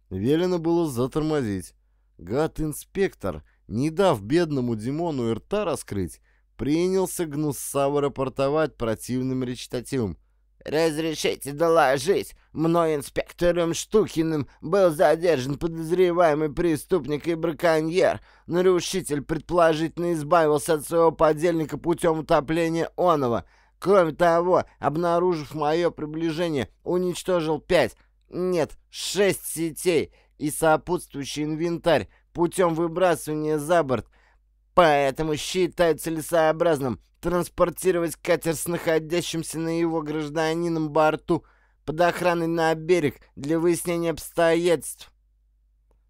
велено было затормозить. Гад-инспектор, не дав бедному Димону и рта раскрыть, принялся гнусаво рапортовать противным речитативом. «Разрешите доложить, мной инспектором Штукиным был задержан подозреваемый преступник и браконьер. Нарушитель предположительно избавился от своего подельника путем утопления оного. Кроме того, обнаружив мое приближение, уничтожил пять, нет, шесть сетей и сопутствующий инвентарь путем выбрасывания за борт». Поэтому считаю целесообразным транспортировать катер с находящимся на его гражданином борту под охраной на берег для выяснения обстоятельств.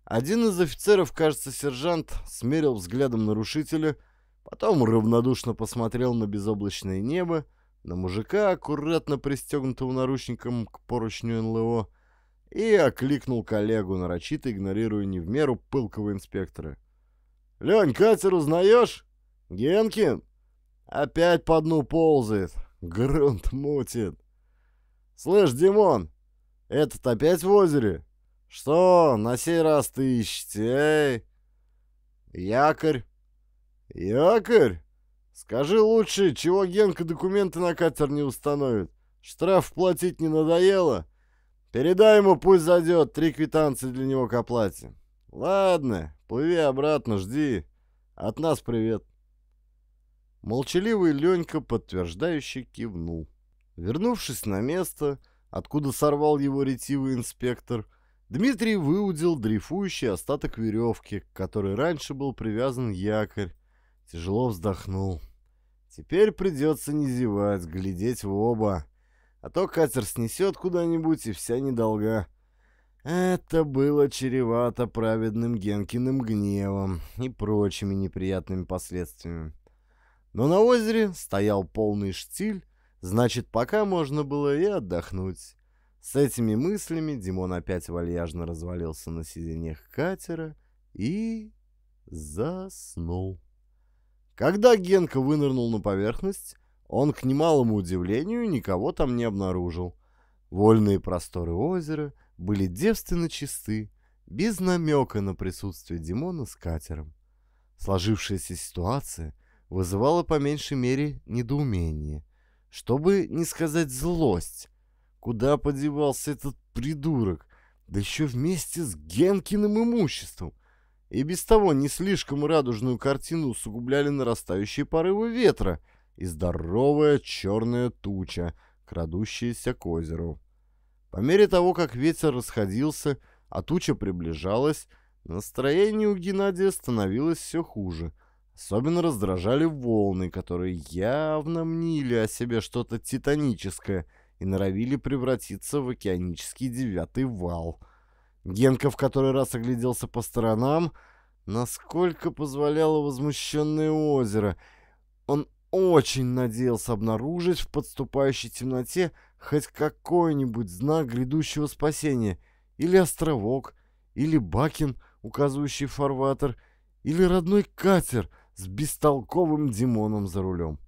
Один из офицеров, кажется, сержант, смерил взглядом нарушителя, потом равнодушно посмотрел на безоблачное небо, на мужика, аккуратно пристегнутого наручником к поручню НЛО, и окликнул коллегу, нарочито игнорируя не в меру пылкого инспектора. «Лень, катер узнаешь? Генкин?» Опять по дну ползает. Грунт мутит. Слышь, Димон, этот опять в озере? Что на сей раз ты ищете, эй? Якорь. Якорь? Скажи лучше, чего Генка документы на катер не установит? Штраф платить не надоело? Передай ему, пусть зайдет, три квитанции для него к оплате. Ладно, плыви обратно, жди. От нас привет. Молчаливый Ленька, подтверждающе кивнул. Вернувшись на место, откуда сорвал его ретивый инспектор, Дмитрий выудил дрейфующий остаток веревки, к которой раньше был привязан якорь. Тяжело вздохнул. Теперь придется не зевать, глядеть в оба. А то катер снесет куда-нибудь, и вся недолга. Это было чревато праведным Генкиным гневом и прочими неприятными последствиями. Но на озере стоял полный штиль, значит, пока можно было и отдохнуть. С этими мыслями Димон опять вальяжно развалился на сиденьях катера и... заснул. Когда Генка вынырнул на поверхность, он, к немалому удивлению, никого там не обнаружил. Вольные просторы озера были девственно чисты, без намека на присутствие Димона с катером. Сложившаяся ситуация вызывало по меньшей мере недоумение, чтобы не сказать злость. Куда подевался этот придурок, да еще вместе с Генкиным имуществом? И без того не слишком радужную картину сугубляли нарастающие порывы ветра и здоровая черная туча, крадущаяся к озеру. По мере того, как ветер расходился, а туча приближалась, настроение у Геннадия становилось все хуже — Особенно раздражали волны, которые явно мнили о себе что-то титаническое и норовили превратиться в океанический девятый вал. Генка в который раз огляделся по сторонам, насколько позволяло возмущенное озеро. Он очень надеялся обнаружить в подступающей темноте хоть какой-нибудь знак грядущего спасения. Или островок, или Бакин, указывающий фарватер, или родной катер — с бестолковым Димоном за рулем.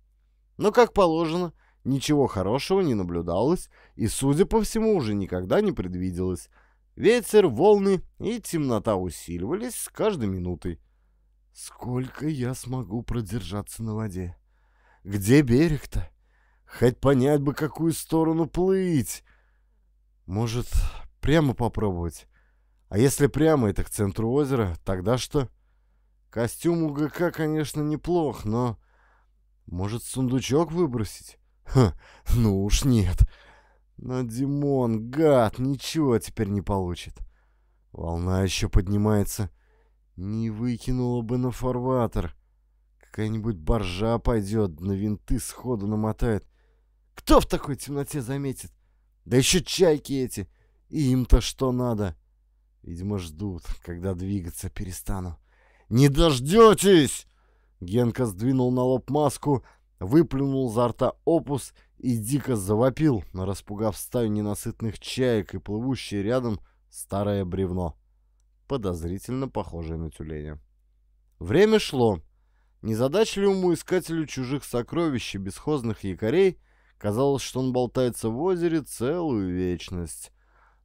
Но, как положено, ничего хорошего не наблюдалось и, судя по всему, уже никогда не предвиделось. Ветер, волны и темнота усиливались с каждой минутой. «Сколько я смогу продержаться на воде? Где берег-то? Хоть понять бы, какую сторону плыть!» «Может, прямо попробовать? А если прямо, это к центру озера, тогда что?» Костюм у ГК, конечно, неплох, но... Может, сундучок выбросить? Ха, ну уж нет. Но Димон, гад, ничего теперь не получит. Волна еще поднимается. Не выкинула бы на фарватер. Какая-нибудь боржа пойдет, на винты сходу намотает. Кто в такой темноте заметит? Да еще чайки эти. И им-то что надо? Видимо, ждут, когда двигаться перестану. Не дождетесь!» Генка сдвинул на лоб маску, выплюнул за рта опус и дико завопил, распугав стаю ненасытных чаек и плывущее рядом старое бревно, подозрительно похожее на тюленя. Время шло. Незадачливому искателю чужих сокровищ и бесхозных якорей казалось, что он болтается в озере целую вечность.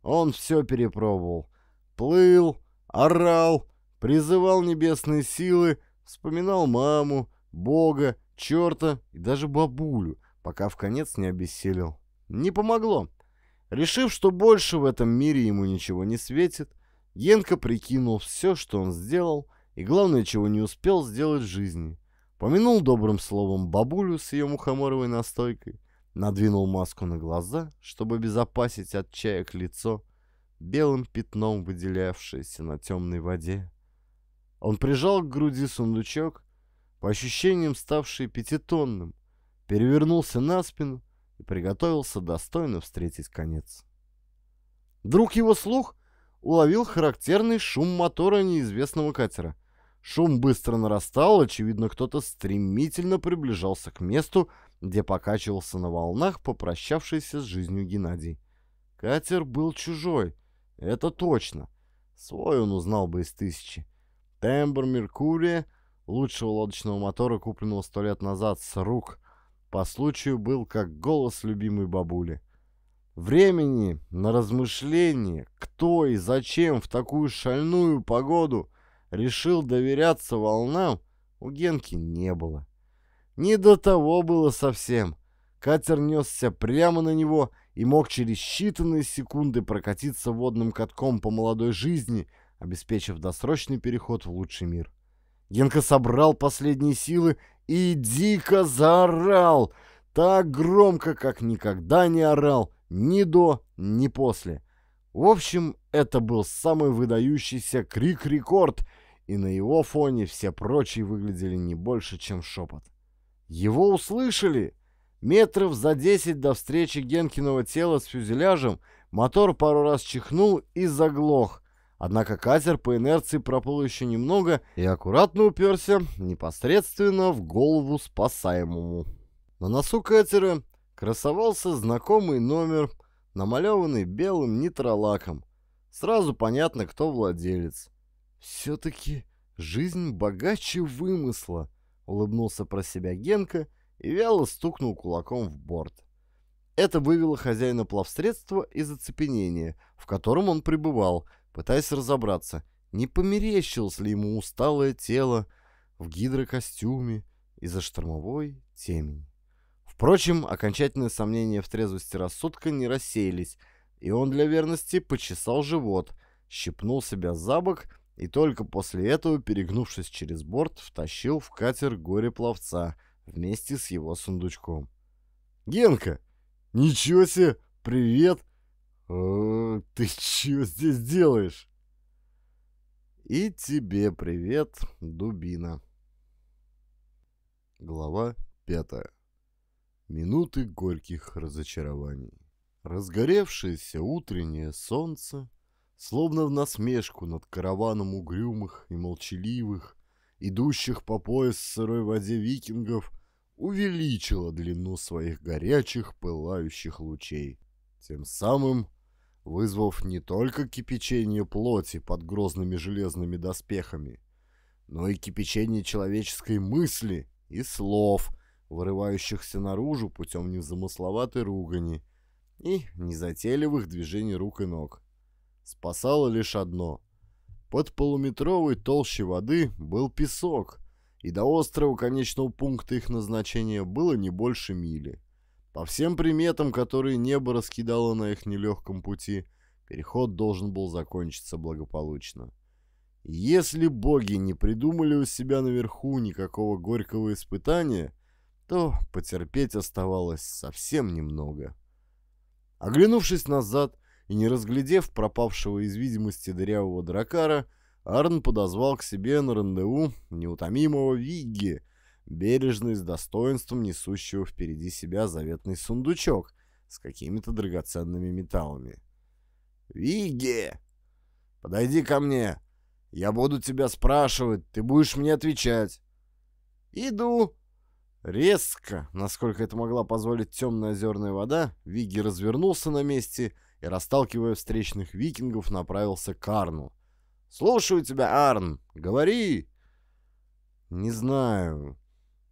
Он все перепробовал. Плыл, орал, призывал небесные силы, вспоминал маму, бога, черта и даже бабулю, пока в конец не обессилел. Не помогло. Решив, что больше в этом мире ему ничего не светит, Енко прикинул все, что он сделал, и главное, чего не успел сделать в жизни. Помянул добрым словом бабулю с ее мухоморовой настойкой, надвинул маску на глаза, чтобы обезопасить от чаек лицо, белым пятном выделявшееся на темной воде. Он прижал к груди сундучок, по ощущениям ставший пятитонным, перевернулся на спину и приготовился достойно встретить конец. Вдруг его слух уловил характерный шум мотора неизвестного катера. Шум быстро нарастал, очевидно, кто-то стремительно приближался к месту, где покачивался на волнах попрощавшийся с жизнью Геннадий. Катер был чужой, это точно. Свой он узнал бы из тысячи. Тембр Меркурия, лучшего лодочного мотора, купленного сто лет назад с рук, по случаю был как голос любимой бабули. Времени на размышление, кто и зачем в такую шальную погоду решил доверяться волнам, у Генки не было. Не до того было совсем. Катер несся прямо на него и мог через считанные секунды прокатиться водным катком по молодой жизни – обеспечив досрочный переход в лучший мир. Генка собрал последние силы и дико заорал, так громко, как никогда не орал, ни до, ни после. В общем, это был самый выдающийся крик-рекорд, и на его фоне все прочие выглядели не больше, чем шепот. Его услышали! Метров за десять до встречи Генкиного тела с фюзеляжем мотор пару раз чихнул и заглох, Однако катер по инерции проплыл еще немного и аккуратно уперся непосредственно в голову спасаемому. На носу катера красовался знакомый номер, намалеванный белым нитролаком. Сразу понятно, кто владелец. «Все-таки жизнь богаче вымысла», — улыбнулся про себя Генка и вяло стукнул кулаком в борт. Это вывело хозяина плавсредства из оцепенения, в котором он пребывал — пытаясь разобраться, не померещилось ли ему усталое тело в гидрокостюме из-за штормовой темени. Впрочем, окончательные сомнения в трезвости рассудка не рассеялись, и он для верности почесал живот, щипнул себя за бок и только после этого, перегнувшись через борт, втащил в катер горе-пловца вместе с его сундучком. «Генка! Ничего себе! Привет!» Э, ты чё здесь делаешь?» «И тебе привет, дубина». Глава пятая. Минуты горьких разочарований. Разгоревшееся утреннее солнце, словно в насмешку над караваном угрюмых и молчаливых, идущих по пояс в сырой воде викингов, увеличило длину своих горячих пылающих лучей, тем самым вызвав не только кипячение плоти под грозными железными доспехами, но и кипячение человеческой мысли и слов, вырывающихся наружу путем незамысловатой ругани и незатейливых движений рук и ног. Спасало лишь одно. Под полуметровой толщей воды был песок, и до острова конечного пункта их назначения было не больше мили. По всем приметам, которые небо раскидало на их нелегком пути, переход должен был закончиться благополучно. Если боги не придумали у себя наверху никакого горького испытания, то потерпеть оставалось совсем немного. Оглянувшись назад и не разглядев пропавшего из видимости дырявого дракара, Арн подозвал к себе на рандеву неутомимого Вигги, бережно и с достоинством несущего впереди себя заветный сундучок с какими-то драгоценными металлами. «Виге! Подойди ко мне! Я буду тебя спрашивать, ты будешь мне отвечать!» «Иду!» Резко, насколько это могла позволить темная озерная вода, Виги развернулся на месте и, расталкивая встречных викингов, направился к Арну. «Слушаю тебя, Арн! Говори!» «Не знаю.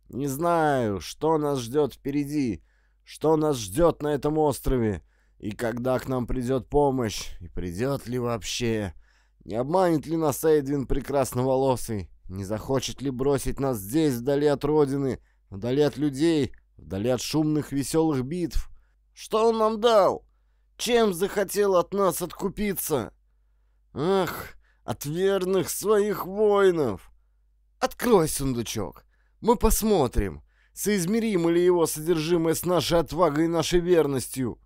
Не знаю, что нас ждет впереди, что нас ждет на этом острове, и когда к нам придет помощь, и придет ли вообще. Не обманет ли нас Эйдвин прекрасноволосый, не захочет ли бросить нас здесь, вдали от родины, вдали от людей, вдали от шумных веселых битв. Что он нам дал? Чем захотел от нас откупиться? Ах, от верных своих воинов! Открой сундучок. Мы посмотрим, соизмерим ли его содержимое с нашей отвагой и нашей верностью.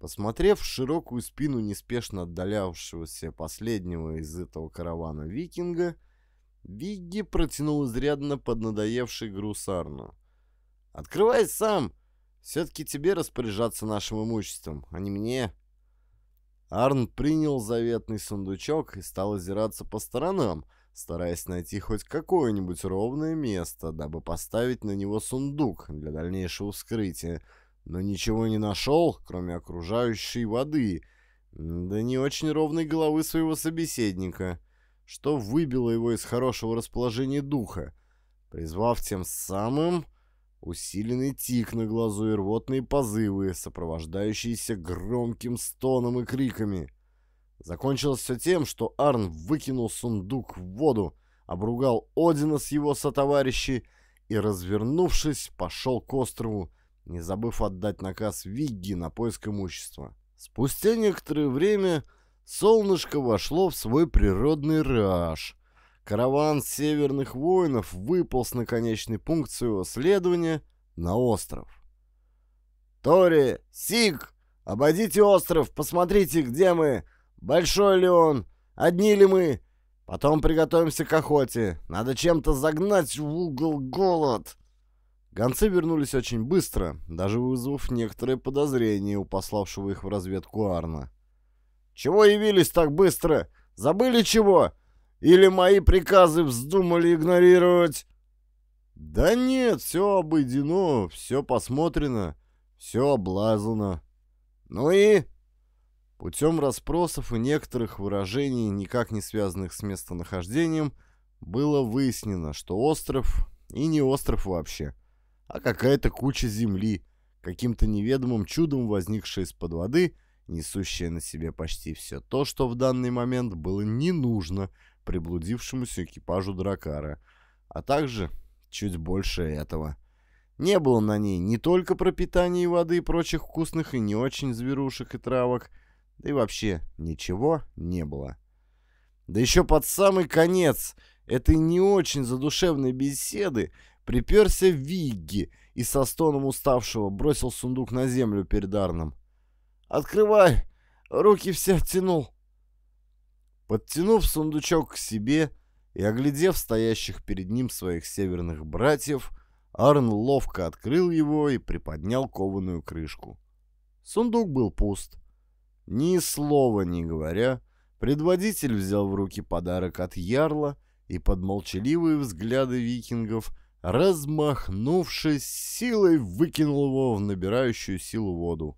Посмотрев в широкую спину неспешно отдалявшегося последнего из этого каравана викинга, Вигги протянул изрядно поднадоевший грусарну. «Открывай сам! Все-таки тебе распоряжаться нашим имуществом, а не мне!» Арн принял заветный сундучок и стал озираться по сторонам, стараясь найти хоть какое-нибудь ровное место, дабы поставить на него сундук для дальнейшего вскрытия, но ничего не нашел, кроме окружающей воды, да не очень ровной головы своего собеседника, что выбило его из хорошего расположения духа, призвав тем самым усиленный тик на глазу и рвотные позывы, сопровождающиеся громким стоном и криками — Закончилось все тем, что Арн выкинул сундук в воду, обругал Одина с его сотоварищей и, развернувшись, пошел к острову, не забыв отдать наказ Вигги на поиск имущества. Спустя некоторое время солнышко вошло в свой природный раж. Караван северных воинов выполз на конечный пункт своего следования на остров. «Тори! Сиг! Обойдите остров! Посмотрите, где мы!» Большой ли он? Одни ли мы? Потом приготовимся к охоте. Надо чем-то загнать в угол голод. Гонцы вернулись очень быстро, даже вызвав некоторые подозрения у пославшего их в разведку Арна. «Чего явились так быстро? Забыли чего? Или мои приказы вздумали игнорировать?» «Да нет, все обойдено, все посмотрено, все облазано». «Ну и?» Путем расспросов и некоторых выражений, никак не связанных с местонахождением, было выяснено, что остров и не остров вообще, а какая-то куча земли, каким-то неведомым чудом возникшая из-под воды, несущая на себе почти все то, что в данный момент было не нужно приблудившемуся экипажу Дракара, а также чуть больше этого. Не было на ней не только пропитания и воды и прочих вкусных и не очень зверушек и травок – да и вообще ничего не было. Да еще под самый конец этой не очень задушевной беседы приперся Вигги и со стоном уставшего бросил сундук на землю перед Арном. «Открывай! Руки все тянул!» Подтянув сундучок к себе и оглядев стоящих перед ним своих северных братьев, Арн ловко открыл его и приподнял кованую крышку. Сундук был пуст. Ни слова не говоря, предводитель взял в руки подарок от Ярла и под молчаливые взгляды викингов, размахнувшись, силой выкинул его в набирающую силу воду.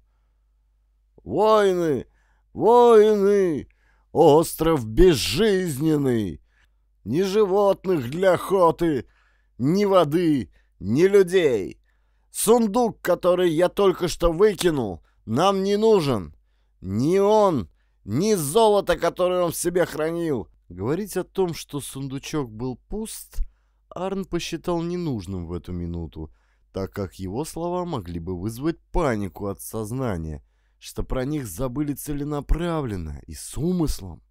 «Воины! Воины! Остров безжизненный! Ни животных для охоты, ни воды, ни людей! Сундук, который я только что выкинул, нам не нужен!» Ни он, ни золото, которое он в себе хранил. Говорить о том, что сундучок был пуст, Арн посчитал ненужным в эту минуту, так как его слова могли бы вызвать панику от сознания, что про них забыли целенаправленно и с умыслом.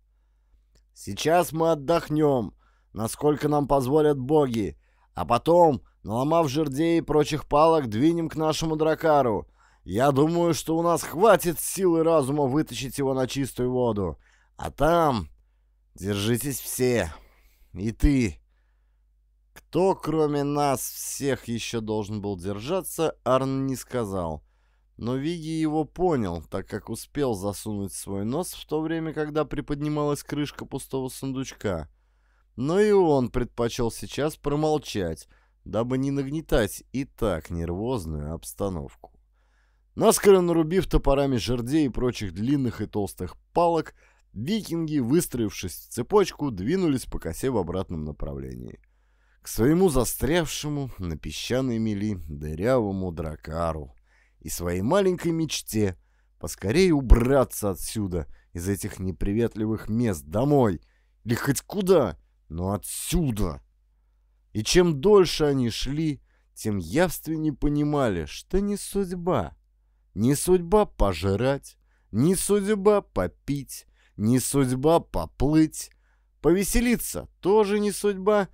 «Сейчас мы отдохнем, насколько нам позволят боги, а потом, наломав жердей и прочих палок, двинем к нашему дракару. Я думаю, что у нас хватит силы разума вытащить его на чистую воду. А там... Держитесь все. И ты. Кто, кроме нас, всех еще должен был держаться, Арн не сказал. Но Виги его понял, так как успел засунуть свой нос в то время, когда приподнималась крышка пустого сундучка. Но и он предпочел сейчас промолчать, дабы не нагнетать и так нервозную обстановку. Наскоро нарубив топорами жердей и прочих длинных и толстых палок, викинги, выстроившись в цепочку, двинулись по косе в обратном направлении. К своему застрявшему на песчаной мели дырявому дракару и своей маленькой мечте поскорее убраться отсюда, из этих неприветливых мест, домой, или хоть куда, но отсюда. И чем дольше они шли, тем явственнее понимали, что не судьба — не судьба пожрать, не судьба попить, не судьба поплыть. Повеселиться тоже не судьба,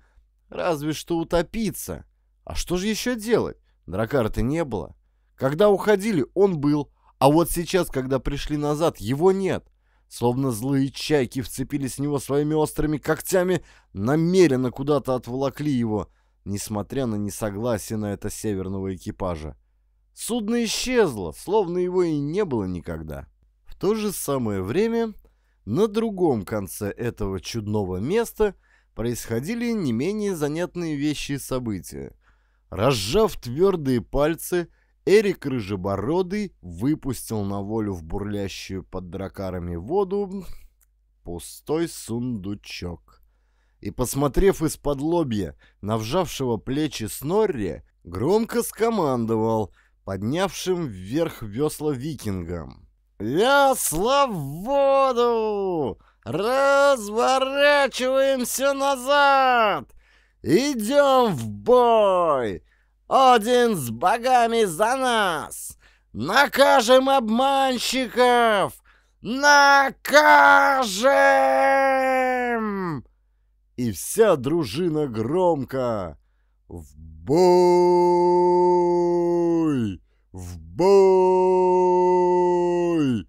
разве что утопиться. А что же еще делать? Дракарты не было. Когда уходили, он был, а вот сейчас, когда пришли назад, его нет. Словно злые чайки вцепились в него своими острыми когтями, намеренно куда-то отволокли его, несмотря на несогласие на это северного экипажа. Судно исчезло, словно его и не было никогда. В то же самое время на другом конце этого чудного места происходили не менее занятные вещи и события. Разжав твердые пальцы, Эрик Рыжебородый выпустил на волю в бурлящую под дракарами воду пустой сундучок. И, посмотрев из-под лобья на вжавшего плечи Снорри, громко скомандовал — поднявшим вверх весла викингам. «Весла в воду! Разворачиваемся назад! Идем в бой! Один с богами за нас! Накажем обманщиков! Накажем!» И вся дружина громко бой! В бой!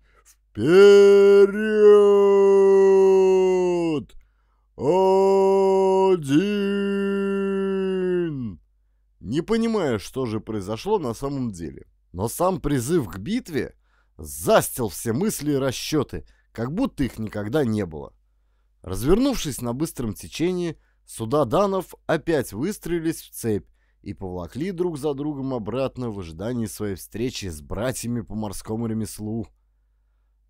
Вперед! Один! Не понимая, что же произошло на самом деле, но сам призыв к битве застил все мысли и расчеты, как будто их никогда не было. Развернувшись на быстром течении, суда Данов опять выстроились в цепь, и поволокли друг за другом обратно в ожидании своей встречи с братьями по морскому ремеслу.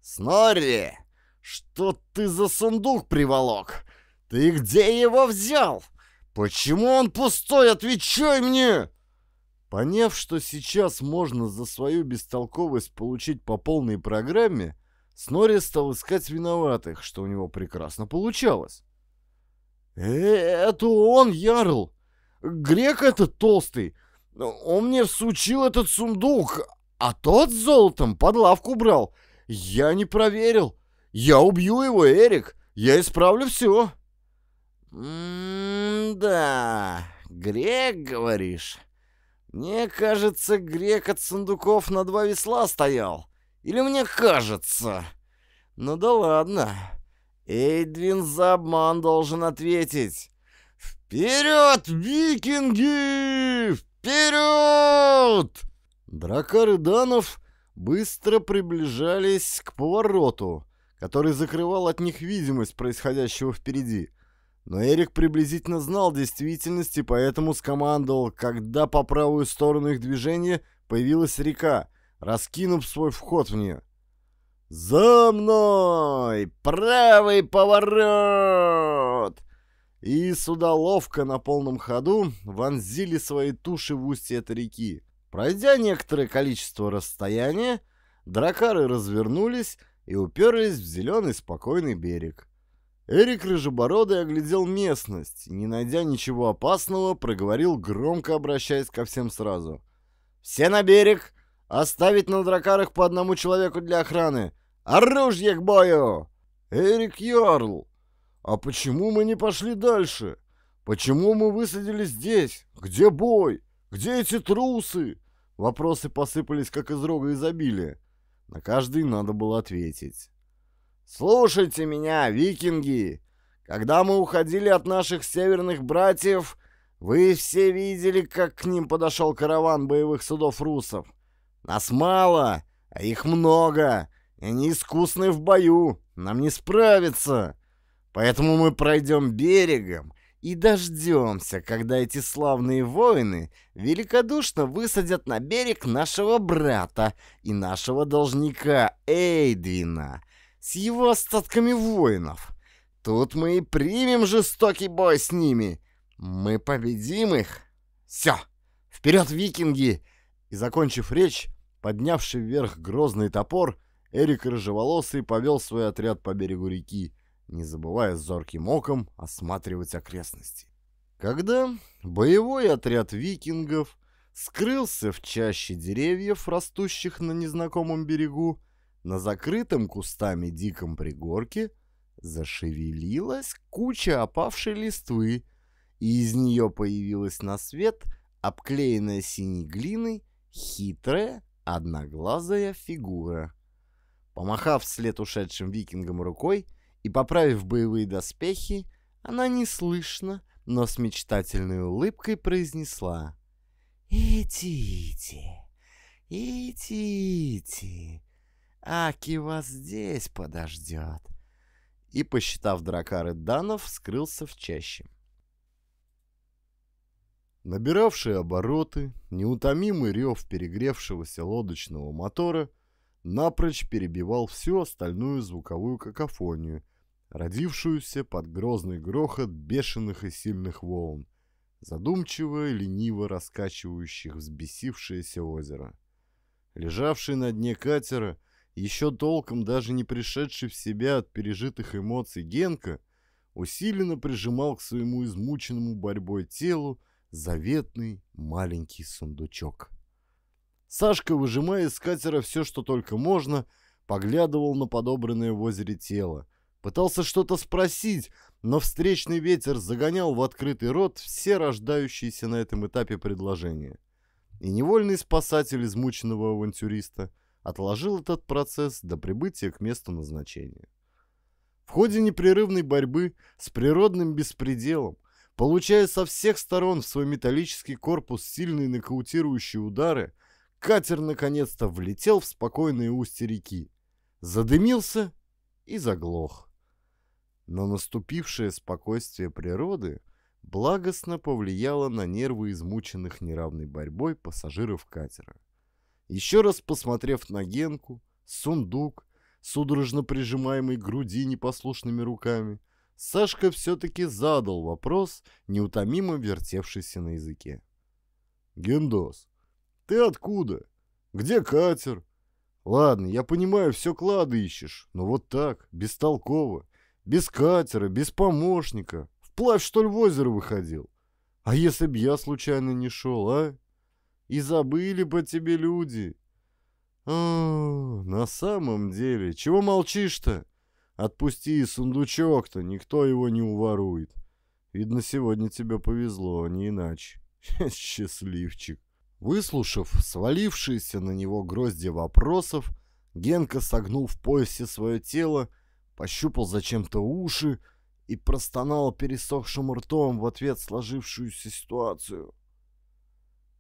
«Снорри, что ты за сундук приволок? Ты где его взял? Почему он пустой? Отвечай мне!» Поняв, что сейчас можно за свою бестолковость получить по полной программе, Снорри стал искать виноватых, что у него прекрасно получалось. «Э, «Это он, Ярл!» грек этот толстый, он мне всучил этот сундук, а тот с золотом под лавку брал. Я не проверил. Я убью его, Эрик. Я исправлю все. М-да, грек, говоришь? Мне кажется, грек от сундуков на два весла стоял. Или мне кажется? Ну да ладно. Эйдвин за обман должен ответить. «Вперед, викинги! Вперед!» Дракары Данов быстро приближались к повороту, который закрывал от них видимость происходящего впереди. Но Эрик приблизительно знал действительность и поэтому скомандовал, когда по правую сторону их движения появилась река, раскинув свой вход в нее. «За мной! Правый поворот!» и суда ловко на полном ходу вонзили свои туши в устье этой реки. Пройдя некоторое количество расстояния, дракары развернулись и уперлись в зеленый спокойный берег. Эрик Рыжебородый оглядел местность, не найдя ничего опасного, проговорил, громко обращаясь ко всем сразу. «Все на берег! Оставить на дракарах по одному человеку для охраны! Оружие к бою!» «Эрик Йорл!» А почему мы не пошли дальше? Почему мы высадились здесь? Где бой? Где эти трусы? Вопросы посыпались, как из рога изобилия. На каждый надо было ответить. «Слушайте меня, викинги! Когда мы уходили от наших северных братьев, вы все видели, как к ним подошел караван боевых судов русов. Нас мало, а их много, и они искусны в бою, нам не справиться. Поэтому мы пройдем берегом и дождемся, когда эти славные воины великодушно высадят на берег нашего брата и нашего должника Эйдвина с его остатками воинов. Тут мы и примем жестокий бой с ними. Мы победим их. Все, вперед, викинги!» И, закончив речь, поднявший вверх грозный топор, Эрик Рыжеволосый повел свой отряд по берегу реки, не забывая зорким оком осматривать окрестности. Когда боевой отряд викингов скрылся в чаще деревьев, растущих на незнакомом берегу, на закрытом кустами диком пригорке зашевелилась куча опавшей листвы, и из нее появилась на свет обклеенная синей глиной хитрая одноглазая фигура. Помахав вслед ушедшим викингам рукой, и, поправив боевые доспехи, она неслышно, но с мечтательной улыбкой произнесла «Идите, идите, Аки вас здесь подождет» и, посчитав дракары данов, скрылся в чаще. Набиравшие обороты, неутомимый рев перегревшегося лодочного мотора напрочь перебивал всю остальную звуковую какофонию – родившуюся под грозный грохот бешеных и сильных волн, задумчиво и лениво раскачивающих взбесившееся озеро. Лежавший на дне катера, еще толком даже не пришедший в себя от пережитых эмоций Генка, усиленно прижимал к своему измученному борьбой телу заветный маленький сундучок. Сашка, выжимая из катера все, что только можно, поглядывал на подобранное в озере тело, Пытался что-то спросить, но встречный ветер загонял в открытый рот все рождающиеся на этом этапе предложения. И невольный спасатель измученного авантюриста отложил этот процесс до прибытия к месту назначения. В ходе непрерывной борьбы с природным беспределом, получая со всех сторон в свой металлический корпус сильные нокаутирующие удары, катер наконец-то влетел в спокойные устья реки, задымился и заглох. Но наступившее спокойствие природы благостно повлияло на нервы измученных неравной борьбой пассажиров катера. Еще раз посмотрев на Генку, сундук, судорожно прижимаемый к груди непослушными руками, Сашка все-таки задал вопрос, неутомимо вертевшийся на языке. «Гендос, ты откуда? Где катер?» «Ладно, я понимаю, все клады ищешь, но вот так, бестолково. Без катера, без помощника. Вплавь, что ли, в озеро выходил? А если б я случайно не шел, а? И забыли бы тебе люди. О, а, на самом деле, чего молчишь-то? Отпусти сундучок-то, никто его не уворует. Видно, сегодня тебе повезло, а не иначе. <laughs> Счастливчик. Выслушав свалившиеся на него грозди вопросов, Генка согнул в поясе свое тело пощупал зачем-то уши и простонал пересохшим ртом в ответ сложившуюся ситуацию.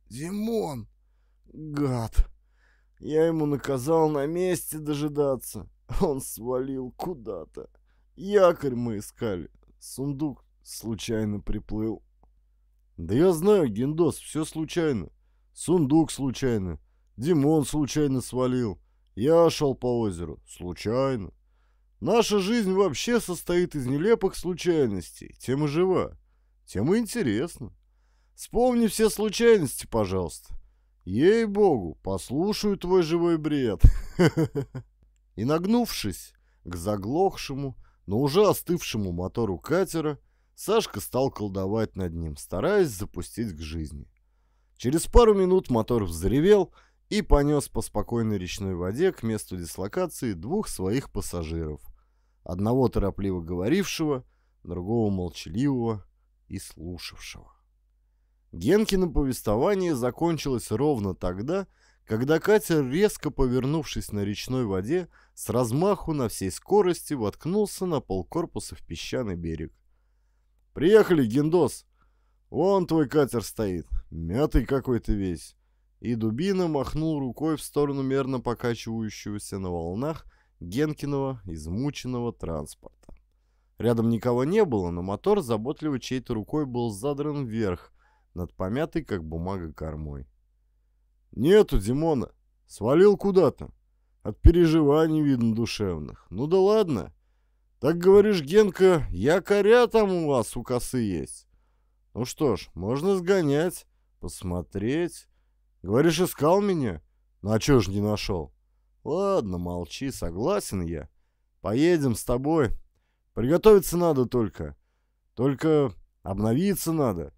«Димон! Гад!» Я ему наказал на месте дожидаться. Он свалил куда-то. Якорь мы искали. Сундук случайно приплыл. Да я знаю, Гиндос все случайно. Сундук случайно. Димон случайно свалил. Я шел по озеру. Случайно. Наша жизнь вообще состоит из нелепых случайностей, тем и жива, тем и интересна. Вспомни все случайности, пожалуйста. Ей-богу, послушаю твой живой бред. <laughs> И нагнувшись к заглохшему, но уже остывшему мотору катера, Сашка стал колдовать над ним, стараясь запустить к жизни. Через пару минут мотор взревел — и понес по спокойной речной воде к месту дислокации двух своих пассажиров. Одного торопливо говорившего, другого молчаливого и слушавшего. Генкино повествование закончилось ровно тогда, когда катер, резко повернувшись на речной воде, с размаху на всей скорости воткнулся на полкорпуса в песчаный берег. «Приехали, Гендос! Вон твой катер стоит, мятый какой-то весь и дубина махнул рукой в сторону мерно покачивающегося на волнах Генкиного измученного транспорта. Рядом никого не было, но мотор заботливо чьей-то рукой был задран вверх, над помятой, как бумага, кормой. «Нету Димона! Свалил куда-то! От переживаний, видно, душевных. Ну да ладно! Так говоришь, Генка, якоря там у вас у косы есть. Ну что ж, можно сгонять, посмотреть». Говоришь, искал меня? Ну а чё ж не нашел? Ладно, молчи, согласен я. Поедем с тобой. Приготовиться надо только. Только обновиться надо.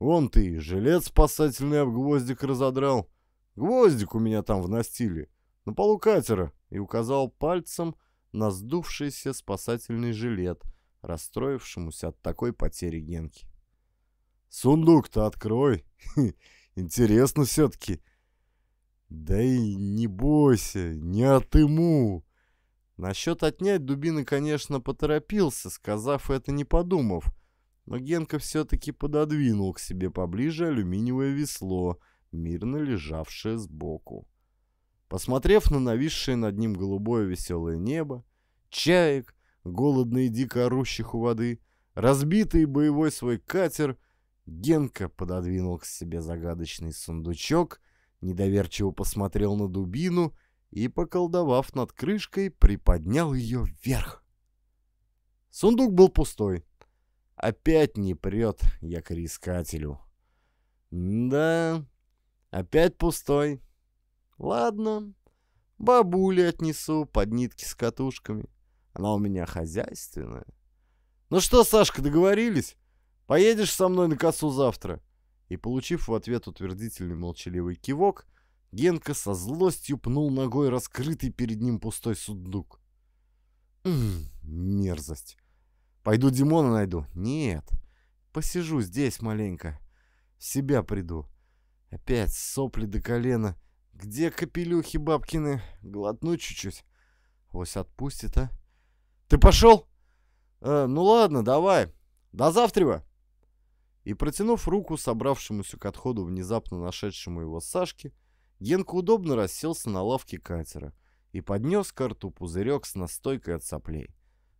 Вон ты, жилет спасательный об гвоздик разодрал. Гвоздик у меня там в настиле. На полу катера. И указал пальцем на сдувшийся спасательный жилет, расстроившемуся от такой потери Генки. «Сундук-то открой!» <laughs> Интересно все-таки. Да и не бойся, не отыму. Насчет отнять дубины, конечно, поторопился, сказав это не подумав. Но Генка все-таки пододвинул к себе поближе алюминиевое весло, мирно лежавшее сбоку. Посмотрев на нависшее над ним голубое веселое небо, чаек, голодные и дико орущих у воды, разбитый боевой свой катер — Генка пододвинул к себе загадочный сундучок, недоверчиво посмотрел на дубину и, поколдовав над крышкой, приподнял ее вверх. Сундук был пустой. Опять не прет я к рискателю. Да, опять пустой. Ладно, бабуле отнесу под нитки с катушками. Она у меня хозяйственная. Ну что, Сашка, договорились? Поедешь со мной на косу завтра?» И, получив в ответ утвердительный молчаливый кивок, Генка со злостью пнул ногой раскрытый перед ним пустой сундук. «Ммм, мерзость. Пойду Димона найду. Нет, посижу здесь маленько. В себя приду. Опять сопли до колена. Где капелюхи бабкины? Глотну чуть-чуть. Ось отпустит, а? Ты пошел? Э, ну ладно, давай. До завтра! И протянув руку собравшемуся к отходу внезапно нашедшему его Сашке, Генка удобно расселся на лавке катера и поднес к рту пузырек с настойкой от соплей.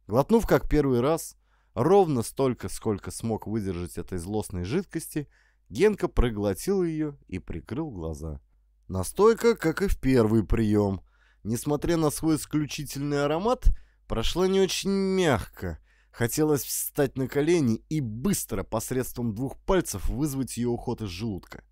Глотнув как первый раз, ровно столько, сколько смог выдержать этой злостной жидкости, Генка проглотил ее и прикрыл глаза. Настойка, как и в первый прием, несмотря на свой исключительный аромат, прошла не очень мягко, Хотелось встать на колени и быстро посредством двух пальцев вызвать ее уход из желудка.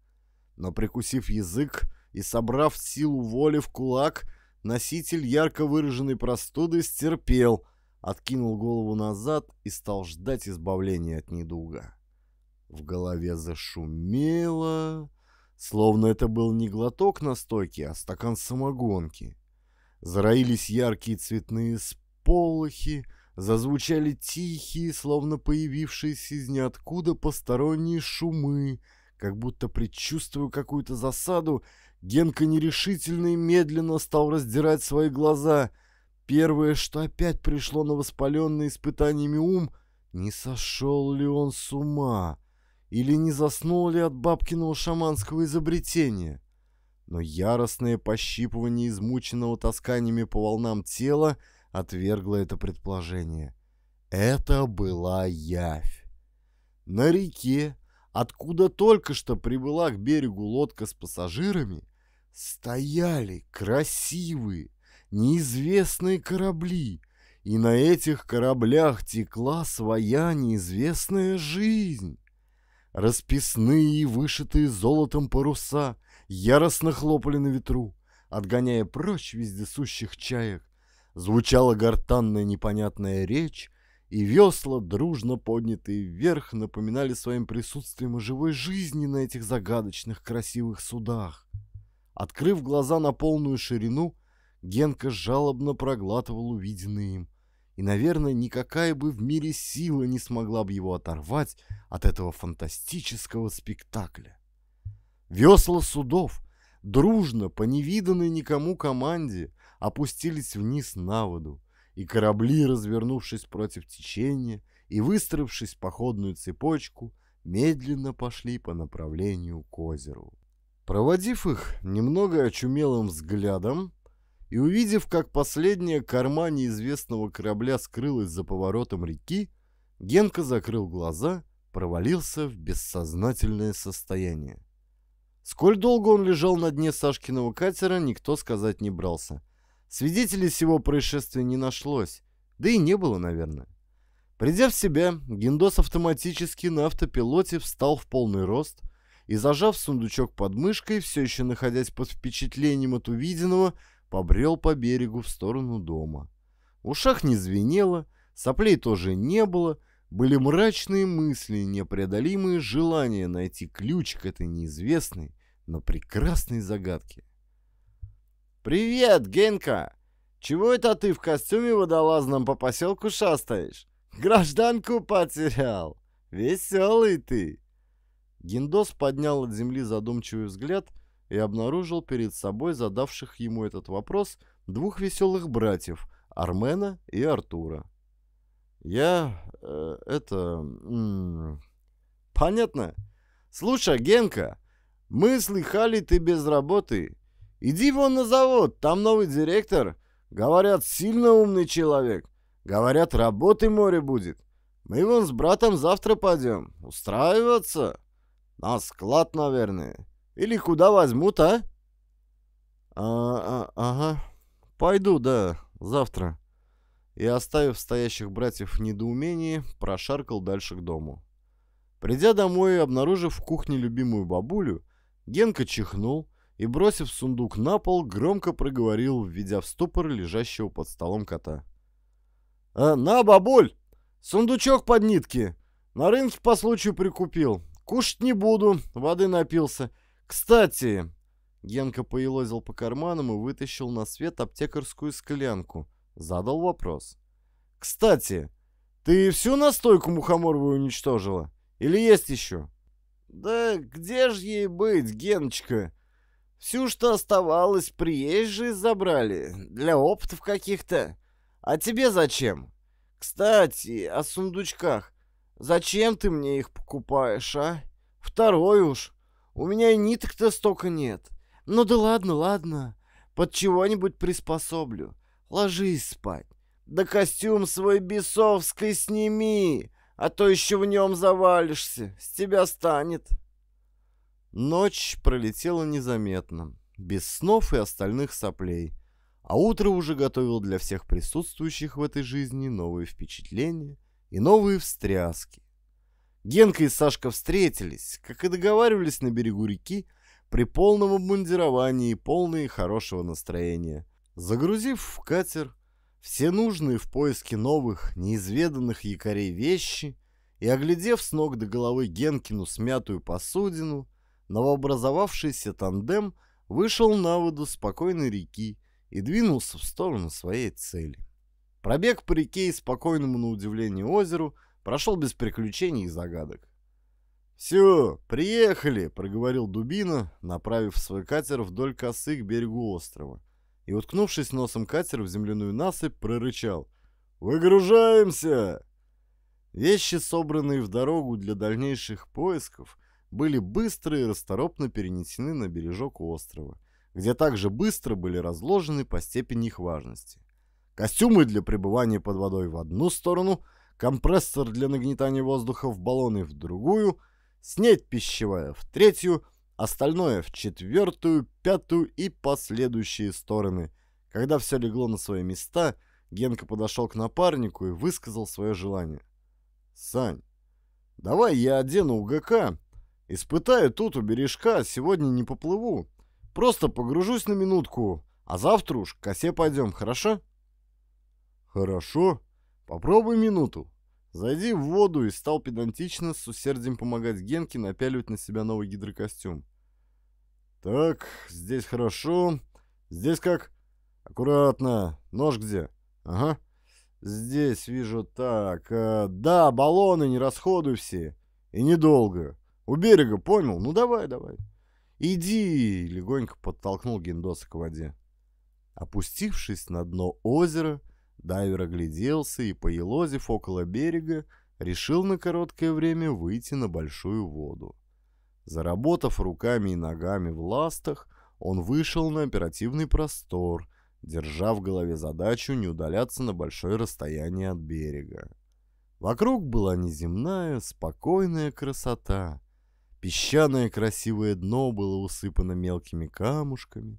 Но прикусив язык и собрав силу воли в кулак, носитель ярко выраженной простуды стерпел, откинул голову назад и стал ждать избавления от недуга. В голове зашумело, словно это был не глоток настойки, а стакан самогонки. Зароились яркие цветные сполохи, зазвучали тихие, словно появившиеся из ниоткуда посторонние шумы, как будто предчувствуя какую-то засаду, Генка нерешительно и медленно стал раздирать свои глаза. Первое, что опять пришло на воспаленный испытаниями ум, не сошел ли он с ума, или не заснул ли от бабкиного шаманского изобретения. Но яростное пощипывание измученного тасканиями по волнам тела — отвергла это предположение. Это была явь. На реке, откуда только что прибыла к берегу лодка с пассажирами, стояли красивые, неизвестные корабли, и на этих кораблях текла своя неизвестная жизнь. Расписные и вышитые золотом паруса яростно хлопали на ветру, отгоняя прочь вездесущих чаек, звучала гортанная непонятная речь, и весла, дружно поднятые вверх, напоминали своим присутствием о живой жизни на этих загадочных красивых судах. Открыв глаза на полную ширину, Генка жалобно проглатывал увиденное им, и, наверное, никакая бы в мире сила не смогла бы его оторвать от этого фантастического спектакля. Весла судов, дружно, по невиданной никому команде, опустились вниз на воду, и корабли, развернувшись против течения и выстроившись в походную цепочку, медленно пошли по направлению к озеру. Проводив их немного очумелым взглядом и увидев, как последняя корма неизвестного корабля скрылась за поворотом реки, Генка закрыл глаза, провалился в бессознательное состояние. Сколь долго он лежал на дне Сашкиного катера, никто сказать не брался – Свидетелей всего происшествия не нашлось, да и не было, наверное. Придя в себя, Гиндос автоматически на автопилоте встал в полный рост и, зажав сундучок под мышкой, все еще находясь под впечатлением от увиденного, побрел по берегу в сторону дома. В ушах не звенело, соплей тоже не было, были мрачные мысли, непреодолимые желания найти ключ к этой неизвестной, но прекрасной загадке. «Привет, Генка! Чего это ты в костюме водолазном по поселку шастаешь? Гражданку потерял! Веселый ты!» Гиндос поднял от земли задумчивый взгляд и обнаружил перед собой задавших ему этот вопрос двух веселых братьев — Армена и Артура. «Я... Э, это... М -м, понятно. Слушай, Генка, мы слыхали, ты без работы. Иди вон на завод, там новый директор. Говорят, сильно умный человек. Говорят, работы море будет. Мы вон с братом завтра пойдем. Устраиваться? На склад, наверное. Или куда возьмут, а? а, -а ага. Пойду, да, завтра. И, оставив стоящих братьев в недоумении, прошаркал дальше к дому. Придя домой и обнаружив в кухне любимую бабулю, Генка чихнул, и, бросив сундук на пол, громко проговорил, введя в ступор лежащего под столом кота. «Э, «На, бабуль! Сундучок под нитки! На рынке по случаю прикупил. Кушать не буду, воды напился. Кстати...» Генка поелозил по карманам и вытащил на свет аптекарскую склянку. Задал вопрос. «Кстати, ты всю настойку мухоморовую уничтожила? Или есть еще?» «Да где же ей быть, Геночка?» Всю, что оставалось, приезжие забрали. Для опытов каких-то. А тебе зачем? Кстати, о сундучках. Зачем ты мне их покупаешь, а? Второй уж. У меня и ниток-то столько нет. Ну да ладно, ладно. Под чего-нибудь приспособлю. Ложись спать. Да костюм свой бесовской сними, а то еще в нем завалишься. С тебя станет. Ночь пролетела незаметно, без снов и остальных соплей, а утро уже готовило для всех присутствующих в этой жизни новые впечатления и новые встряски. Генка и Сашка встретились, как и договаривались на берегу реки, при полном обмундировании и полные хорошего настроения, загрузив в катер все нужные в поиске новых, неизведанных якорей вещи и, оглядев с ног до головы Генкину смятую посудину, новообразовавшийся тандем вышел на воду спокойной реки и двинулся в сторону своей цели. Пробег по реке и спокойному на удивление озеру прошел без приключений и загадок. «Все, приехали!» — проговорил Дубина, направив свой катер вдоль косы к берегу острова. И, уткнувшись носом катера в земляную насыпь, прорычал. «Выгружаемся!» Вещи, собранные в дорогу для дальнейших поисков, были быстро и расторопно перенесены на бережок острова, где также быстро были разложены по степени их важности. Костюмы для пребывания под водой в одну сторону, компрессор для нагнетания воздуха в баллоны в другую, снеть пищевая в третью, остальное в четвертую, пятую и последующие стороны. Когда все легло на свои места, Генка подошел к напарнику и высказал свое желание. «Сань, давай я одену УГК, Испытаю тут у бережка, сегодня не поплыву. Просто погружусь на минутку, а завтра уж к косе пойдем, хорошо? Хорошо. Попробуй минуту. Зайди в воду и стал педантично с усердием помогать Генке напяливать на себя новый гидрокостюм. Так, здесь хорошо. Здесь как? Аккуратно. Нож где? Ага. Здесь вижу так. Э, да, баллоны не расходуй все. И недолго. У берега, понял? Ну давай, давай. Иди, легонько подтолкнул Гендоса к воде. Опустившись на дно озера, дайвер огляделся и, поелозив около берега, решил на короткое время выйти на большую воду. Заработав руками и ногами в ластах, он вышел на оперативный простор, держа в голове задачу не удаляться на большое расстояние от берега. Вокруг была неземная, спокойная красота, Песчаное красивое дно было усыпано мелкими камушками,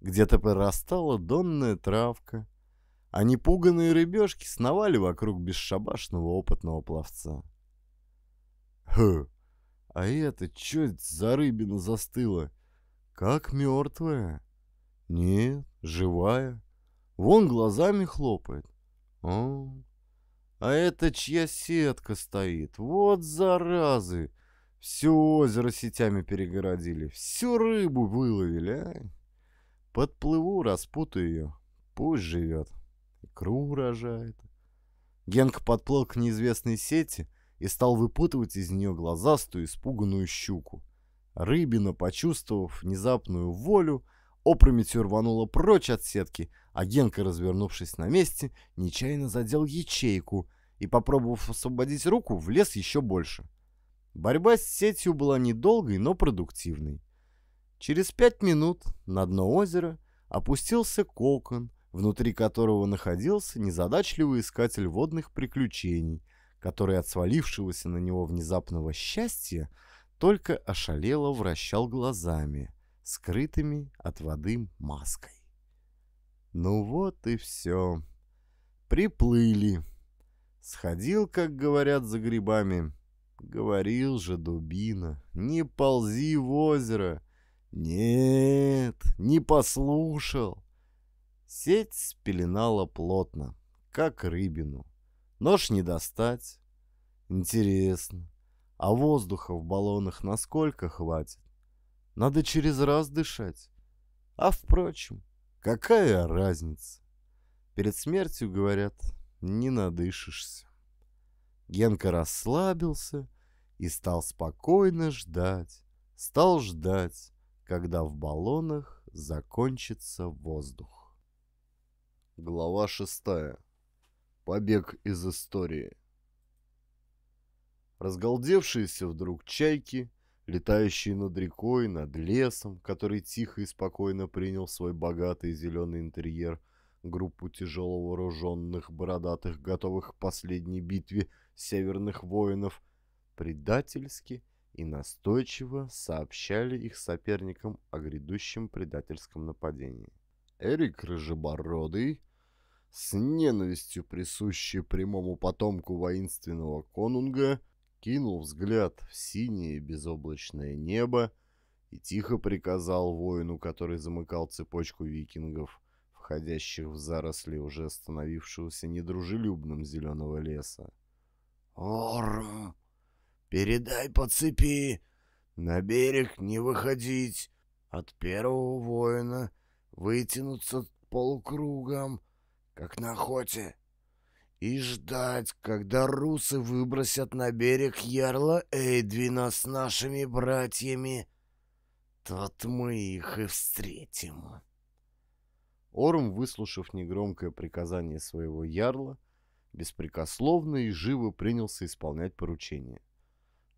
где-то прорастала донная травка, а непуганные рыбешки сновали вокруг бесшабашного опытного пловца. «Хм, а это чё за рыбина застыла? Как мертвая? Нет, живая. Вон глазами хлопает. О, а это чья сетка стоит? Вот заразы!» Все озеро сетями перегородили, всю рыбу выловили, а? Подплыву, распутаю ее, пусть живет. Икру урожает. Генка подплыл к неизвестной сети и стал выпутывать из нее глазастую испуганную щуку. Рыбина, почувствовав внезапную волю, опрометью рванула прочь от сетки, а Генка, развернувшись на месте, нечаянно задел ячейку и, попробовав освободить руку, влез еще больше. Борьба с сетью была недолгой, но продуктивной. Через пять минут на дно озера опустился кокон, внутри которого находился незадачливый искатель водных приключений, который от свалившегося на него внезапного счастья только ошалело вращал глазами, скрытыми от воды маской. Ну вот и все. Приплыли. Сходил, как говорят, за грибами, Говорил же дубина, не ползи в озеро. Нет, не послушал. Сеть спеленала плотно, как рыбину. Нож не достать. Интересно, а воздуха в баллонах насколько хватит? Надо через раз дышать. А впрочем, какая разница? Перед смертью, говорят, не надышишься. Генка расслабился и стал спокойно ждать, стал ждать, когда в баллонах закончится воздух. Глава шестая. Побег из истории. Разгалдевшиеся вдруг чайки, летающие над рекой, над лесом, который тихо и спокойно принял свой богатый зеленый интерьер, группу тяжеловооруженных бородатых, готовых к последней битве – северных воинов, предательски и настойчиво сообщали их соперникам о грядущем предательском нападении. Эрик Рыжебородый, с ненавистью присущей прямому потомку воинственного конунга, кинул взгляд в синее безоблачное небо и тихо приказал воину, который замыкал цепочку викингов, входящих в заросли уже становившегося недружелюбным зеленого леса. «Ор, передай по цепи, на берег не выходить, от первого воина вытянуться полукругом, как на охоте, и ждать, когда русы выбросят на берег ярла Эйдвина с нашими братьями. Тот мы их и встретим». Орм, выслушав негромкое приказание своего ярла, беспрекословно и живо принялся исполнять поручение.